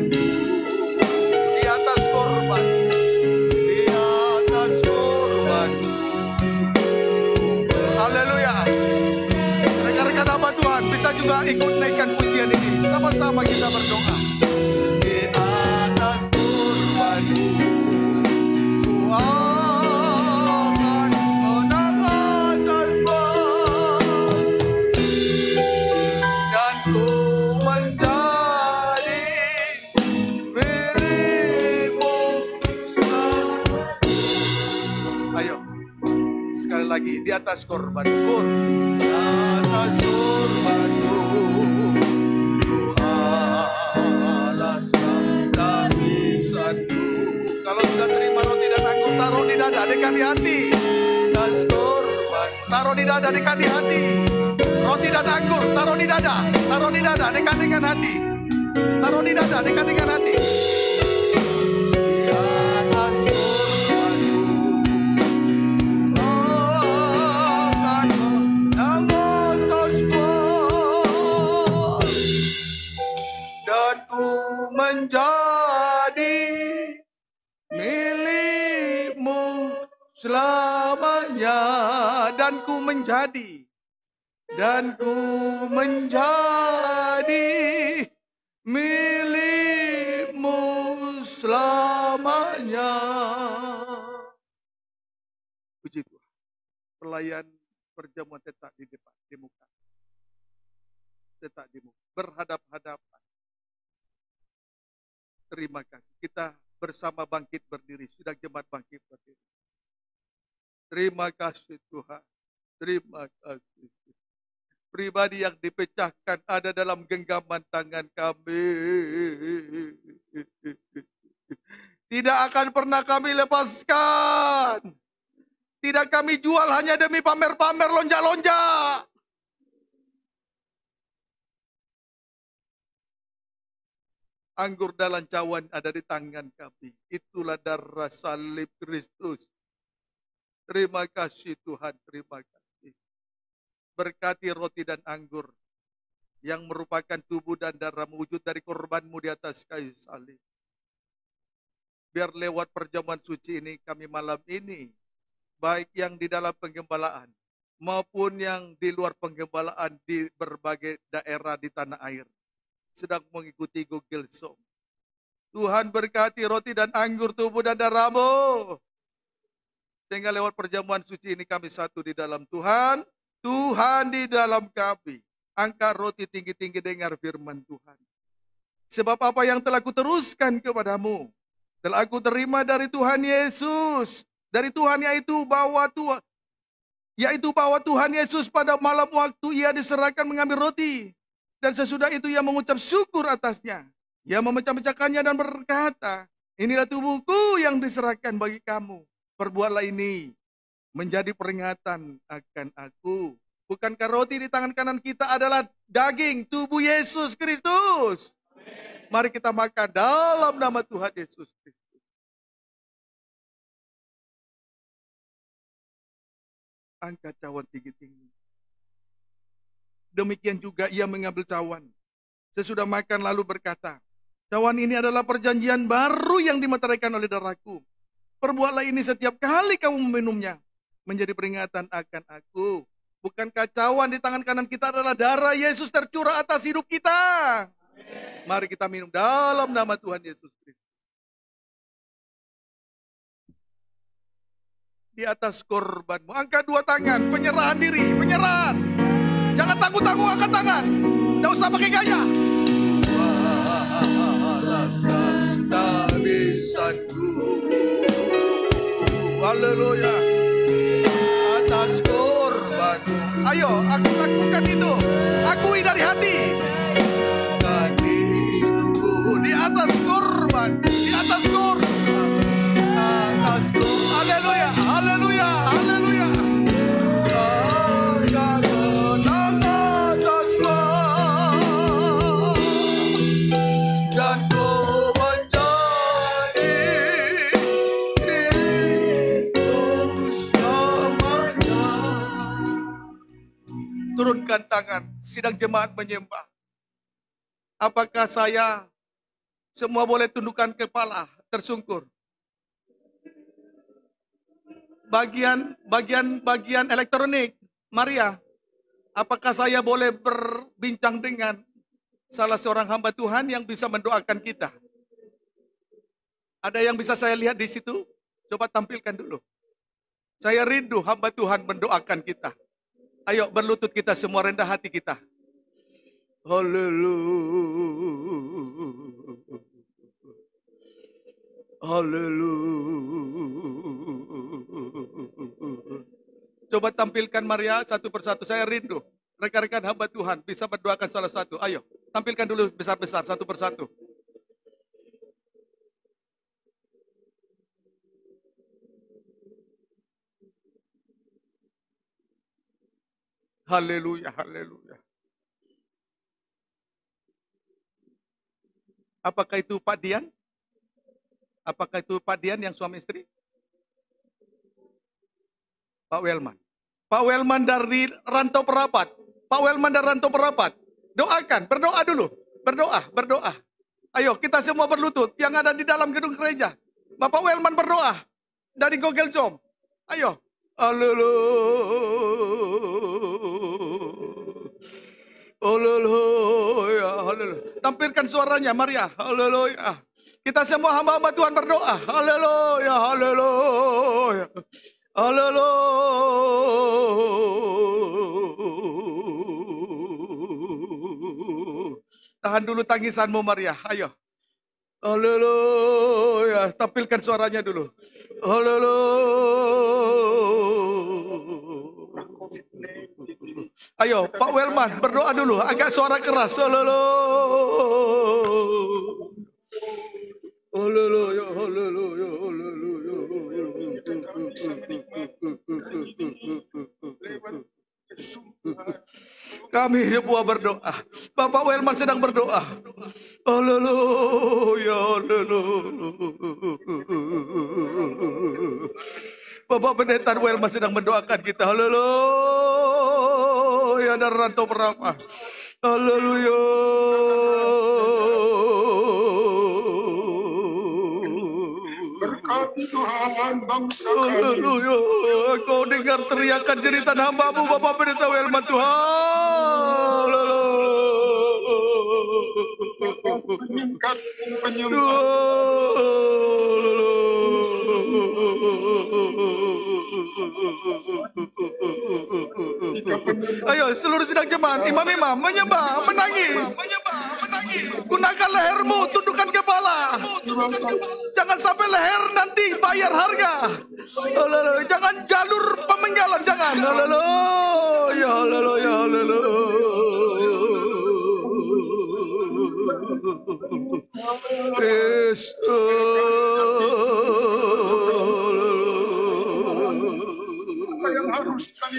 Sunday. jamuan tetap di depan, di muka. Tetap di muka. Berhadap-hadapan. Terima kasih. Kita bersama bangkit berdiri. Sudah jemaat bangkit berdiri. Terima kasih Tuhan. Terima kasih. Pribadi yang dipecahkan ada dalam genggaman tangan kami. Tidak akan pernah kami lepaskan. Tidak kami jual hanya demi pamer-pamer lonjak-lonjak. Anggur dalam cawan ada di tangan kami. Itulah darah salib Kristus. Terima kasih Tuhan, terima kasih. Berkati roti dan anggur yang merupakan tubuh dan darah wujud dari korbanmu di atas kayu salib. Biar lewat perjamuan suci ini kami malam ini baik yang di dalam penggembalaan maupun yang di luar penggembalaan di berbagai daerah di tanah air sedang mengikuti Google Zoom. Tuhan berkati roti dan anggur tubuh dan darahmu. Sehingga lewat perjamuan suci ini kami satu di dalam Tuhan, Tuhan di dalam kami. Angkat roti tinggi-tinggi dengar firman Tuhan. Sebab apa yang telah kuteruskan kepadamu, telah aku terima dari Tuhan Yesus, dari Tuhan yaitu bahwa Tuhan yaitu bahwa Tuhan Yesus pada malam waktu ia diserahkan mengambil roti dan sesudah itu ia mengucap syukur atasnya. Ia memecah mecahkannya dan berkata, inilah tubuhku yang diserahkan bagi kamu. Perbuatlah ini menjadi peringatan akan aku. Bukankah roti di tangan kanan kita adalah daging tubuh Yesus Kristus? Mari kita makan dalam nama Tuhan Yesus Kristus. angkat cawan tinggi-tinggi. Demikian juga ia mengambil cawan. Sesudah makan lalu berkata, Cawan ini adalah perjanjian baru yang dimeteraikan oleh darahku. Perbuatlah ini setiap kali kamu meminumnya. Menjadi peringatan akan aku. Bukan kacauan di tangan kanan kita adalah darah Yesus tercurah atas hidup kita. Mari kita minum dalam nama Tuhan Yesus Kristus. di atas korbanmu. Angkat dua tangan, penyerahan diri, penyerahan. Jangan tangguh-tangguh angkat tangan. Tidak usah pakai gaya. Haleluya. Atas korbanmu. Ayo, aku lakukan itu. Akui dari hati. tangan, sidang jemaat menyembah. Apakah saya semua boleh tundukkan kepala, tersungkur? Bagian bagian bagian elektronik, Maria, apakah saya boleh berbincang dengan salah seorang hamba Tuhan yang bisa mendoakan kita? Ada yang bisa saya lihat di situ? Coba tampilkan dulu. Saya rindu hamba Tuhan mendoakan kita. Ayo berlutut kita semua rendah hati kita. Haleluya. Haleluya. Coba tampilkan Maria satu persatu. Saya rindu. Rekan-rekan hamba Tuhan bisa berdoakan salah satu. Ayo, tampilkan dulu besar-besar satu persatu. Haleluya, haleluya. Apakah itu Pak Dian? Apakah itu Pak Dian yang suami istri? Pak Welman. Pak Welman dari Rantau Perapat. Pak Welman dari Rantau Perapat. Doakan, berdoa dulu. Berdoa, berdoa. Ayo kita semua berlutut yang ada di dalam gedung gereja. Bapak Welman berdoa dari Google Jom. Ayo. Haleluya. Haleluya, haleluya. Tampilkan suaranya Maria. Haleluya. Kita semua hamba-hamba Tuhan berdoa. Haleluya, haleluya. Haleluya. Tahan dulu tangisanmu Maria. Ayo. Haleluya. Tampilkan suaranya dulu. Haleluya. Ayo, Pak Welman berdoa dulu, agak suara keras. Ololo. Oh, yo, Oh, yo, Oh, yo, kami semua berdoa. Bapak Welman sedang berdoa. Ololo, ya ololo. Bapak Pendeta Welma sedang mendoakan kita. Haleluya. Dan rantau berapa. Haleluya. Tuhan bangsa Haleluya. Kau dengar teriakan jeritan hambamu Bapak Pendeta Welma Tuhan. Haleluya ayo seluruh sidang jemaat imam imam menyembah menangis gunakan lehermu tundukkan kepala jangan sampai leher nanti bayar harga oh, jangan jalur pemenggalan jangan ya Allah ya Allah es yang harus kami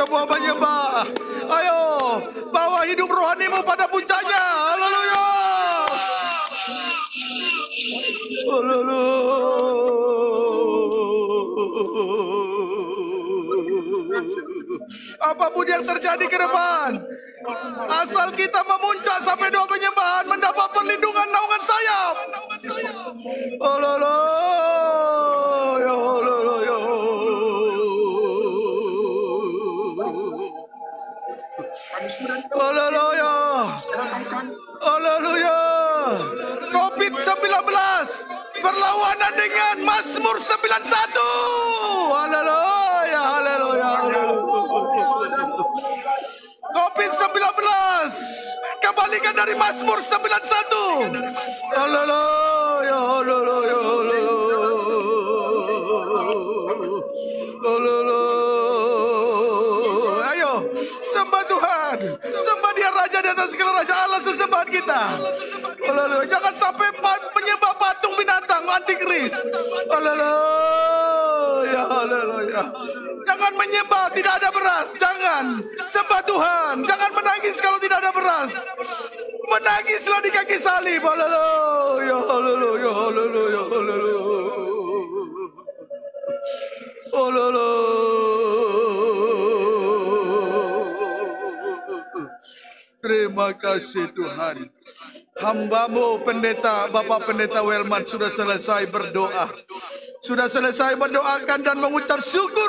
Semua menyembah. Ayo, bawa hidup rohanimu pada puncaknya. Haleluya. Apapun yang terjadi ke depan, asal kita memuncak sampai doa penyembahan mendapat perlindungan naungan sayap. Mazmur 91. Haleluya, haleluya, haleluya. COVID-19 kembalikan dari Mazmur 91. Haleluya, haleluya, haleluya. sembah Tuhan. Sembah dia raja di atas segala raja Allah sesembahan kita. Lalu jangan sampai menyembah patung binatang antikris. Haleluya, ya, Jangan menyembah tidak ada beras, jangan. Sembah Tuhan, jangan menangis kalau tidak ada beras. Menangislah di kaki salib. ya ya Haleluya, ya haleluya, haleluya. Haleluya. Terima kasih Tuhan. Hambamu pendeta, Bapak Pendeta Welman sudah selesai berdoa. Sudah selesai mendoakan dan mengucap syukur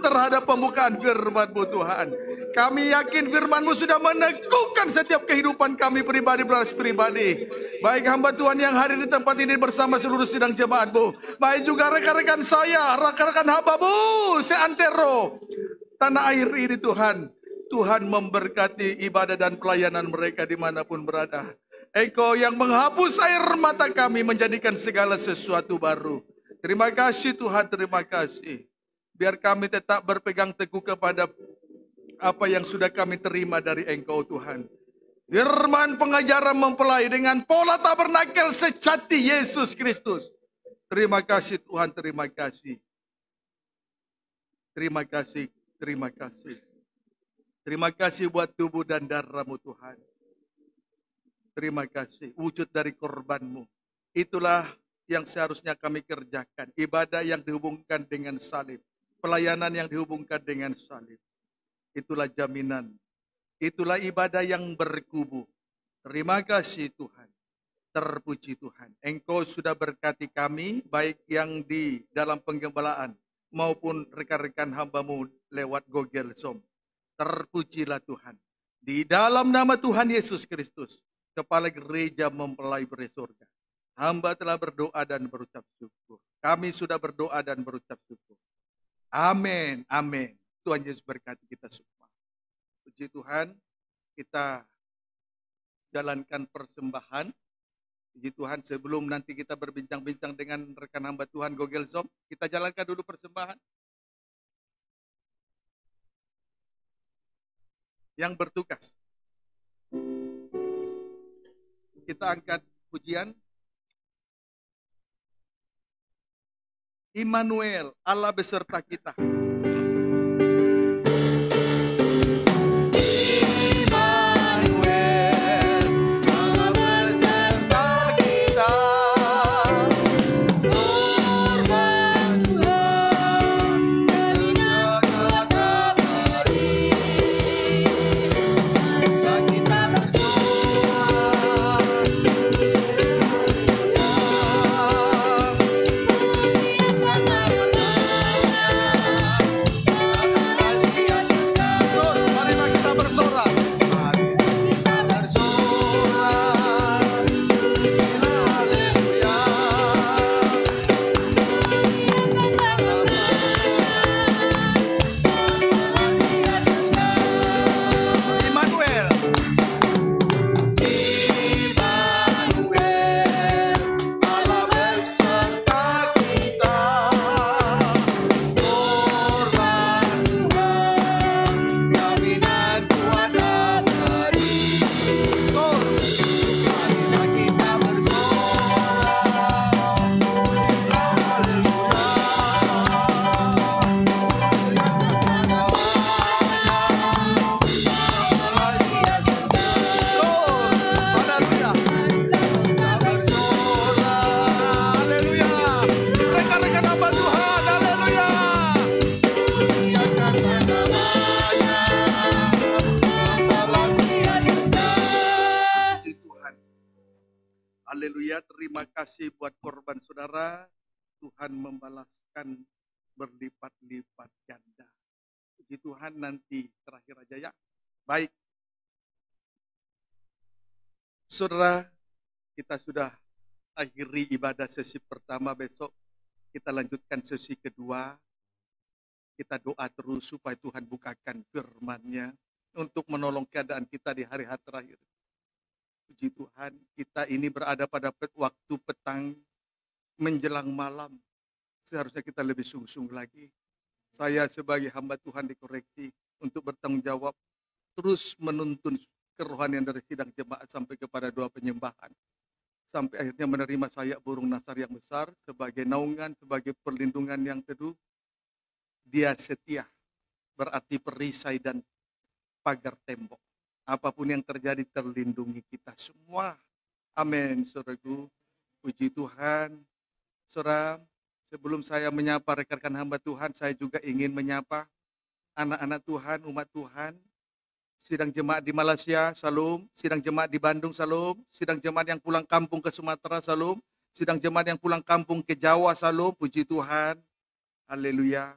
terhadap pembukaan firmanMu Tuhan. Kami yakin firmanMu sudah meneguhkan setiap kehidupan kami pribadi beras pribadi. Baik hamba Tuhan yang hari di tempat ini bersama seluruh sidang jemaat Baik juga rekan-rekan saya, rekan-rekan hambaMu seantero. Tanah air ini Tuhan Tuhan memberkati ibadah dan pelayanan mereka dimanapun berada. Engkau yang menghapus air mata kami menjadikan segala sesuatu baru. Terima kasih Tuhan, terima kasih. Biar kami tetap berpegang teguh kepada apa yang sudah kami terima dari Engkau Tuhan. Firman pengajaran mempelai dengan pola tabernakel secati Yesus Kristus. Terima kasih Tuhan, terima kasih. Terima kasih, terima kasih. Terima kasih buat tubuh dan darahmu Tuhan. Terima kasih wujud dari korbanmu. Itulah yang seharusnya kami kerjakan. Ibadah yang dihubungkan dengan salib. Pelayanan yang dihubungkan dengan salib. Itulah jaminan. Itulah ibadah yang berkubu. Terima kasih Tuhan. Terpuji Tuhan. Engkau sudah berkati kami baik yang di dalam penggembalaan maupun rekan-rekan hambamu lewat Google Zoom. Terpujilah Tuhan. Di dalam nama Tuhan Yesus Kristus, Kepala Gereja Mempelai Beri hamba telah berdoa dan berucap syukur. Kami sudah berdoa dan berucap syukur. Amin, amin. Tuhan Yesus berkati kita semua. Puji Tuhan, kita jalankan persembahan. Puji Tuhan, sebelum nanti kita berbincang-bincang dengan rekan hamba Tuhan Google Zoom. kita jalankan dulu persembahan. yang bertugas. Kita angkat pujian. Immanuel, Allah beserta kita. Saudara, kita sudah akhiri ibadah sesi pertama besok. Kita lanjutkan sesi kedua. Kita doa terus supaya Tuhan bukakan firman-Nya untuk menolong keadaan kita di hari-hari terakhir. Puji Tuhan, kita ini berada pada waktu petang menjelang malam. Seharusnya kita lebih sungguh-sungguh lagi. Saya sebagai hamba Tuhan dikoreksi untuk bertanggung jawab terus menuntun kerohanian dari sidang jemaat sampai kepada doa penyembahan. Sampai akhirnya menerima sayap burung nasar yang besar sebagai naungan, sebagai perlindungan yang teduh. Dia setia, berarti perisai dan pagar tembok. Apapun yang terjadi terlindungi kita semua. Amin, suraku. Puji Tuhan. Saudara, sebelum saya menyapa rekan-rekan hamba Tuhan, saya juga ingin menyapa anak-anak Tuhan, umat Tuhan sidang jemaat di Malaysia, salam. sidang jemaat di Bandung, salam. sidang jemaat yang pulang kampung ke Sumatera, salam. sidang jemaat yang pulang kampung ke Jawa, salam. puji Tuhan, haleluya.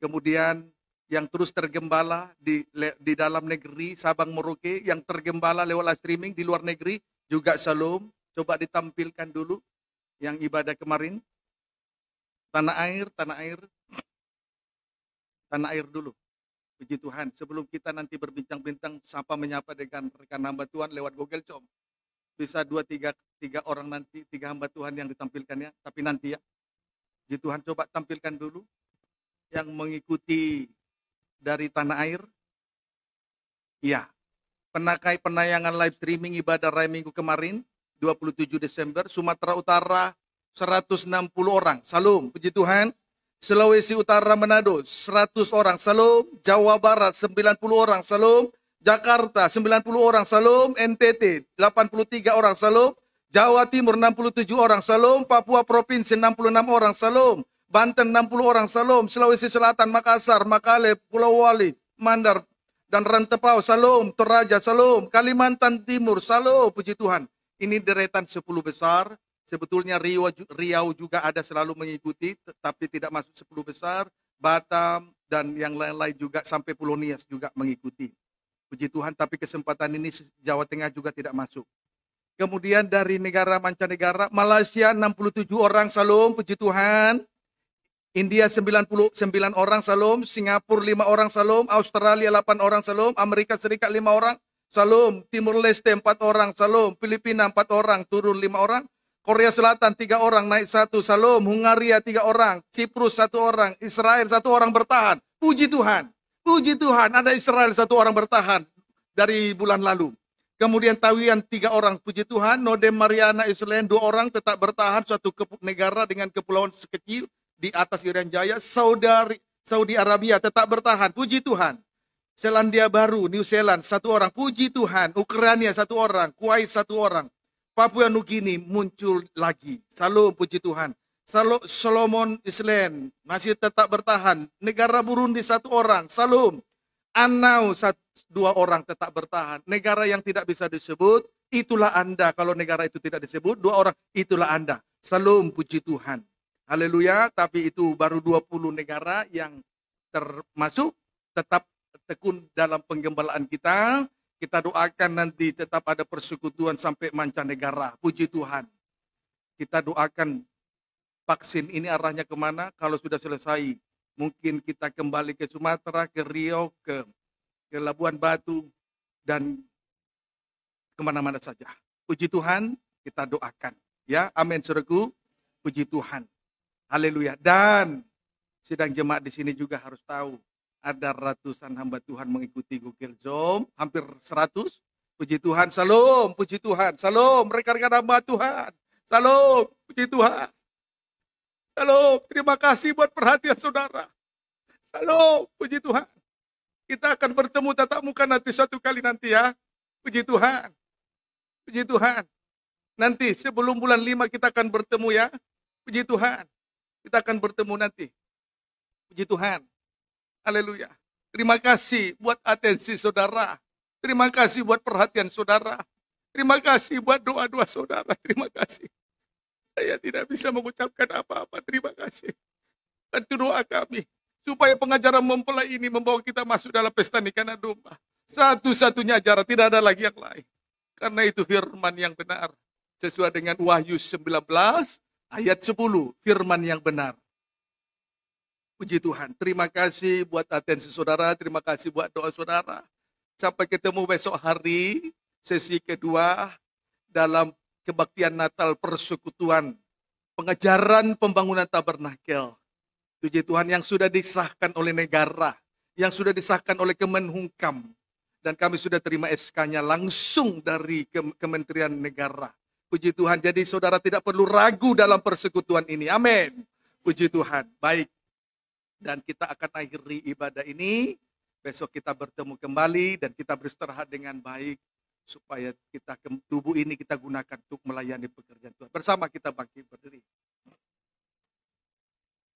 Kemudian yang terus tergembala di, di dalam negeri, Sabang, Merauke, yang tergembala lewat live streaming di luar negeri, juga salam. coba ditampilkan dulu yang ibadah kemarin. Tanah air, tanah air, tanah air dulu. Puji Tuhan, sebelum kita nanti berbincang-bincang, sapa menyapa dengan rekan hamba Tuhan lewat Google Chrome. Bisa dua, tiga, tiga orang nanti, tiga hamba Tuhan yang ditampilkan ya, tapi nanti ya. Puji Tuhan, coba tampilkan dulu yang mengikuti dari tanah air. Ya, penakai penayangan live streaming ibadah raya minggu kemarin, 27 Desember, Sumatera Utara, 160 orang. Salam, puji Tuhan. Sulawesi Utara Manado 100 orang, Salom Jawa Barat 90 orang, Salom Jakarta 90 orang, Salom NTT 83 orang, Salom Jawa Timur 67 orang, Salom Papua Provinsi 66 orang, Salom Banten 60 orang, Salom Sulawesi Selatan, Makassar, Makale, Pulau Wali, Mandar dan Rantepau, Salom Toraja, Salom Kalimantan Timur, Salom puji Tuhan. Ini deretan 10 besar Sebetulnya Riau, juga ada selalu mengikuti, tapi tidak masuk 10 besar. Batam dan yang lain-lain juga sampai Pulau Nias juga mengikuti. Puji Tuhan, tapi kesempatan ini Jawa Tengah juga tidak masuk. Kemudian dari negara mancanegara, Malaysia 67 orang, Salom, puji Tuhan. India 99 orang, Salom. Singapura 5 orang, Salom. Australia 8 orang, Salom. Amerika Serikat 5 orang, Salom. Timur Leste 4 orang, Salom. Filipina 4 orang, turun 5 orang. Korea Selatan tiga orang naik satu, Salom, Hungaria tiga orang, Ciprus satu orang, Israel satu orang bertahan. Puji Tuhan, puji Tuhan ada Israel satu orang bertahan dari bulan lalu. Kemudian Tawian tiga orang, puji Tuhan, Nodem, Mariana, Israel dua orang tetap bertahan suatu negara dengan kepulauan sekecil di atas Irian Jaya, Saudari, Saudi Arabia tetap bertahan, puji Tuhan. Selandia Baru, New Zealand, satu orang, puji Tuhan. Ukraina, satu orang. Kuwait, satu orang. Papua Nugini muncul lagi. Salam puji Tuhan. Salam Solomon Island masih tetap bertahan. Negara Burundi satu orang. Salum. Anau satu, dua orang tetap bertahan. Negara yang tidak bisa disebut, itulah Anda. Kalau negara itu tidak disebut, dua orang, itulah Anda. Salum, puji Tuhan. Haleluya, tapi itu baru 20 negara yang termasuk tetap tekun dalam penggembalaan kita. Kita doakan nanti tetap ada persekutuan sampai mancanegara. Puji Tuhan. Kita doakan vaksin ini arahnya kemana. Kalau sudah selesai, mungkin kita kembali ke Sumatera, ke Rio, ke, ke Labuan Batu, dan kemana-mana saja. Puji Tuhan, kita doakan. Ya, amin suruhku. Puji Tuhan. Haleluya. Dan sidang jemaat di sini juga harus tahu ada ratusan hamba Tuhan mengikuti Google Zoom, hampir 100. Puji Tuhan, salam, puji Tuhan, salam, mereka rekan hamba Tuhan, salam, puji Tuhan. Salam, terima kasih buat perhatian saudara. Salam, puji Tuhan. Kita akan bertemu tatap muka nanti suatu kali nanti ya. Puji Tuhan. Puji Tuhan. Nanti sebelum bulan lima kita akan bertemu ya. Puji Tuhan. Kita akan bertemu nanti. Puji Tuhan. Haleluya. Terima kasih buat atensi saudara. Terima kasih buat perhatian saudara. Terima kasih buat doa-doa saudara. Terima kasih. Saya tidak bisa mengucapkan apa-apa. Terima kasih. Bantu doa kami. Supaya pengajaran mempelai ini membawa kita masuk dalam pesta nikah domba. Satu-satunya ajaran, tidak ada lagi yang lain. Karena itu firman yang benar. Sesuai dengan Wahyu 19 ayat 10, firman yang benar. Puji Tuhan. Terima kasih buat atensi saudara, terima kasih buat doa saudara. Sampai ketemu besok hari, sesi kedua dalam kebaktian Natal persekutuan. Pengejaran pembangunan tabernakel. Puji Tuhan yang sudah disahkan oleh negara, yang sudah disahkan oleh Kemenhukam. Dan kami sudah terima SK-nya langsung dari Kementerian Negara. Puji Tuhan, jadi saudara tidak perlu ragu dalam persekutuan ini. Amin. Puji Tuhan, baik dan kita akan akhiri ibadah ini. Besok kita bertemu kembali dan kita beristirahat dengan baik supaya kita tubuh ini kita gunakan untuk melayani pekerjaan Tuhan. Bersama kita bangkit berdiri.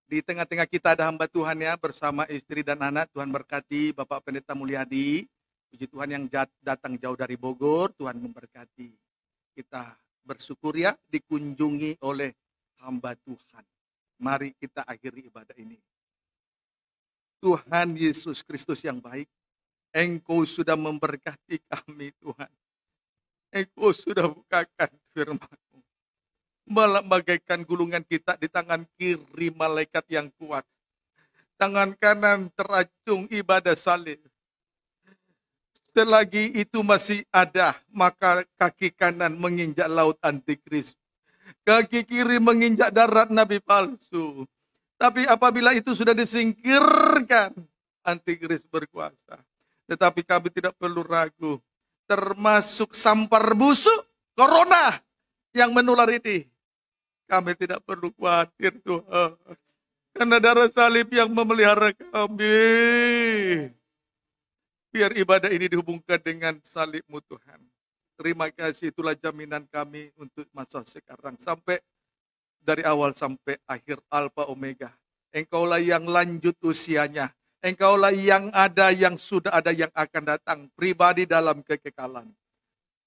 Di tengah-tengah kita ada hamba Tuhan ya bersama istri dan anak. Tuhan berkati Bapak Pendeta Mulyadi. Puji Tuhan yang datang jauh dari Bogor, Tuhan memberkati. Kita bersyukur ya dikunjungi oleh hamba Tuhan. Mari kita akhiri ibadah ini. Tuhan Yesus Kristus yang baik, Engkau sudah memberkati kami Tuhan. Engkau sudah bukakan firman-Mu. Malah bagaikan gulungan kita di tangan kiri malaikat yang kuat. Tangan kanan teracung ibadah salib. Selagi itu masih ada, maka kaki kanan menginjak laut antikris. Kaki kiri menginjak darat nabi palsu. Tapi apabila itu sudah disingkir, dibenarkan. antikris berkuasa. Tetapi kami tidak perlu ragu, termasuk sampar busuk, corona yang menular ini. Kami tidak perlu khawatir Tuhan. Karena darah salib yang memelihara kami. Biar ibadah ini dihubungkan dengan salibmu Tuhan. Terima kasih itulah jaminan kami untuk masa sekarang. Sampai dari awal sampai akhir Alfa Omega. Engkaulah yang lanjut usianya. Engkaulah yang ada, yang sudah ada, yang akan datang. Pribadi dalam kekekalan.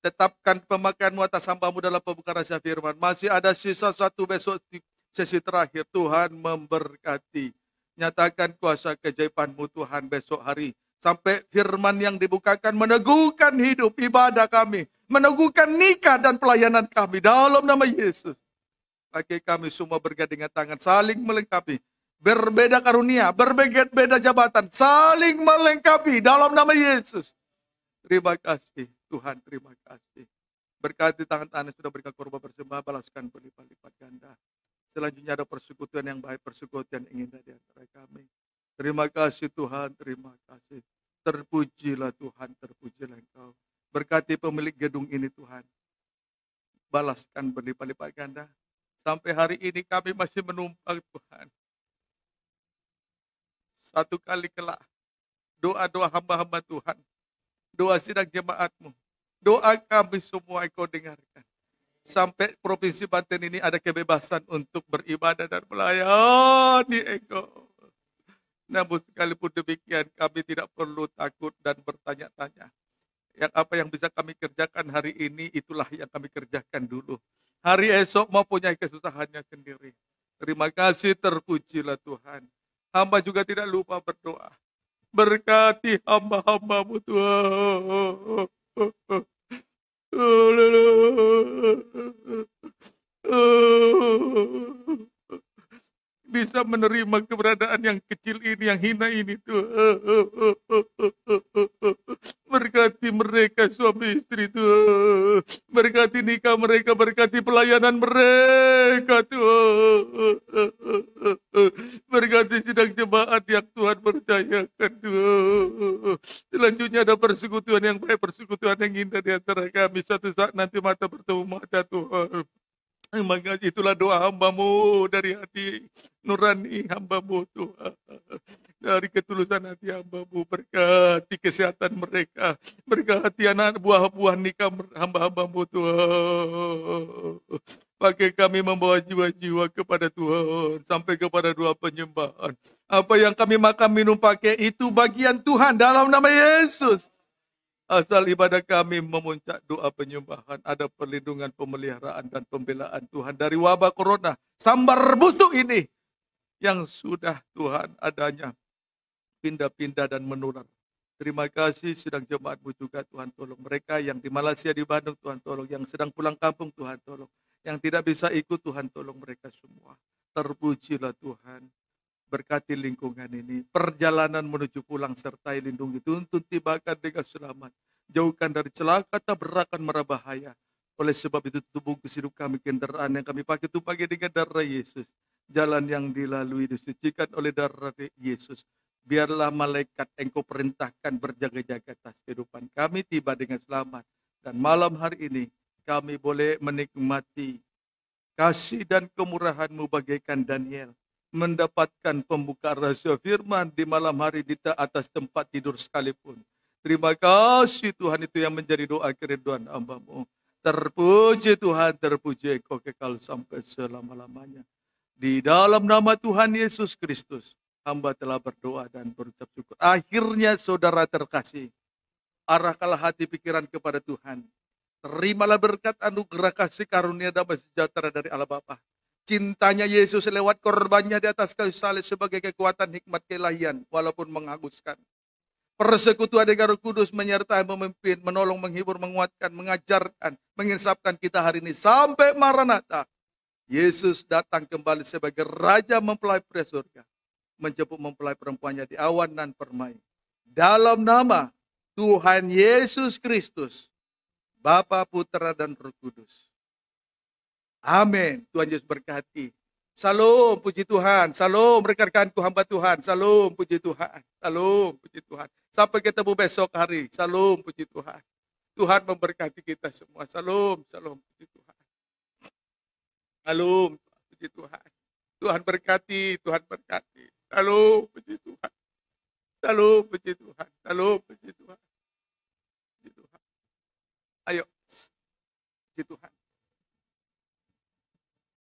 Tetapkan pemakaianmu atas sambamu dalam pembukaan rahasia firman. Masih ada sisa satu besok di sesi terakhir. Tuhan memberkati. Nyatakan kuasa kejaipanmu Tuhan besok hari. Sampai firman yang dibukakan meneguhkan hidup ibadah kami. Meneguhkan nikah dan pelayanan kami. Dalam nama Yesus. Pakai kami semua bergandengan tangan saling melengkapi berbeda karunia, berbeda jabatan, saling melengkapi dalam nama Yesus. Terima kasih Tuhan, terima kasih. Berkati tangan yang sudah berikan korban persembahan, balaskan berlipat-lipat ganda. Selanjutnya ada persekutuan yang baik, persekutuan yang indah di antara kami. Terima kasih Tuhan, terima kasih. Terpujilah Tuhan, terpujilah Engkau. Berkati pemilik gedung ini Tuhan. Balaskan berlipat-lipat ganda. Sampai hari ini kami masih menumpang Tuhan. Satu kali kelak. Doa-doa hamba-hamba Tuhan. Doa sidang jemaatmu. Doa kami semua engkau dengarkan. Sampai Provinsi Banten ini ada kebebasan untuk beribadah dan melayani engkau. Namun sekalipun demikian kami tidak perlu takut dan bertanya-tanya. Yang apa yang bisa kami kerjakan hari ini itulah yang kami kerjakan dulu. Hari esok mau punya kesusahannya sendiri. Terima kasih terpujilah Tuhan. Hamba juga tidak lupa berdoa. Berkati hamba-hambamu Tuhan bisa menerima keberadaan yang kecil ini, yang hina ini. Tuhan. Eh, eh, eh, berkati mereka suami istri Tuhan. Berkati nikah mereka, berkati pelayanan mereka Tuhan. Berkati sidang jemaat yang Tuhan percayakan Tuhan. Selanjutnya ada persekutuan yang baik, persekutuan yang indah di antara kami. Satu saat nanti mata bertemu mata Tuhan. Maka itulah doa hambamu dari hati nurani hambamu Tuhan. Dari ketulusan hati hambamu berkati kesehatan mereka. Berkati anak buah-buah nikah hamba-hambamu Tuhan. Pakai kami membawa jiwa-jiwa kepada Tuhan. Sampai kepada dua penyembahan. Apa yang kami makan minum pakai itu bagian Tuhan dalam nama Yesus. Asal ibadah kami memuncak doa penyembahan, ada perlindungan, pemeliharaan, dan pembelaan Tuhan dari wabah corona. Sambar busuk ini yang sudah Tuhan adanya pindah-pindah dan menular. Terima kasih sedang jemaatmu juga Tuhan tolong. Mereka yang di Malaysia, di Bandung Tuhan tolong. Yang sedang pulang kampung Tuhan tolong. Yang tidak bisa ikut Tuhan tolong mereka semua. Terpujilah Tuhan berkati lingkungan ini. Perjalanan menuju pulang serta lindungi tuntun tibakan dengan selamat. Jauhkan dari celaka, tabrakan, merabahaya. Oleh sebab itu tubuh hidup kami kendaraan yang kami pakai itu pakai dengan darah Yesus. Jalan yang dilalui disucikan oleh darah Yesus. Biarlah malaikat engkau perintahkan berjaga-jaga atas kehidupan kami tiba dengan selamat. Dan malam hari ini kami boleh menikmati kasih dan kemurahanmu bagaikan Daniel mendapatkan pembuka rahasia firman di malam hari di atas tempat tidur sekalipun. Terima kasih Tuhan itu yang menjadi doa kerinduan ambamu Terpuji Tuhan, terpuji kau kekal sampai selama-lamanya. Di dalam nama Tuhan Yesus Kristus, hamba telah berdoa dan berucap syukur. Akhirnya saudara terkasih, arahkanlah hati pikiran kepada Tuhan. Terimalah berkat anugerah kasih karunia damai sejahtera dari Allah Bapa Cintanya Yesus lewat korbannya di atas kayu salib sebagai kekuatan hikmat kelahian walaupun menghaguskan. Persekutuan dengan Roh Kudus menyertai, memimpin, menolong, menghibur, menguatkan, mengajarkan, menginsapkan kita hari ini sampai Maranatha. Yesus datang kembali sebagai Raja mempelai pria surga, menjemput mempelai perempuannya di awan dan permai. Dalam nama Tuhan Yesus Kristus, Bapa, Putra, dan Roh Kudus. Amin. Tuhan Yesus berkati. Salam, puji Tuhan. Salam, rekan-rekanku hamba Tuhan. Salam, puji Tuhan. Salam, puji Tuhan. Sampai ketemu besok hari. Salam, puji Tuhan. Tuhan memberkati kita semua. Salam, salam, puji Tuhan. Salam, puji Tuhan. Tuhan berkati, Tuhan berkati. Salam, puji Tuhan. Salam, puji Tuhan. Salam, puji Tuhan. Puji Tuhan. Ayo, puji Tuhan.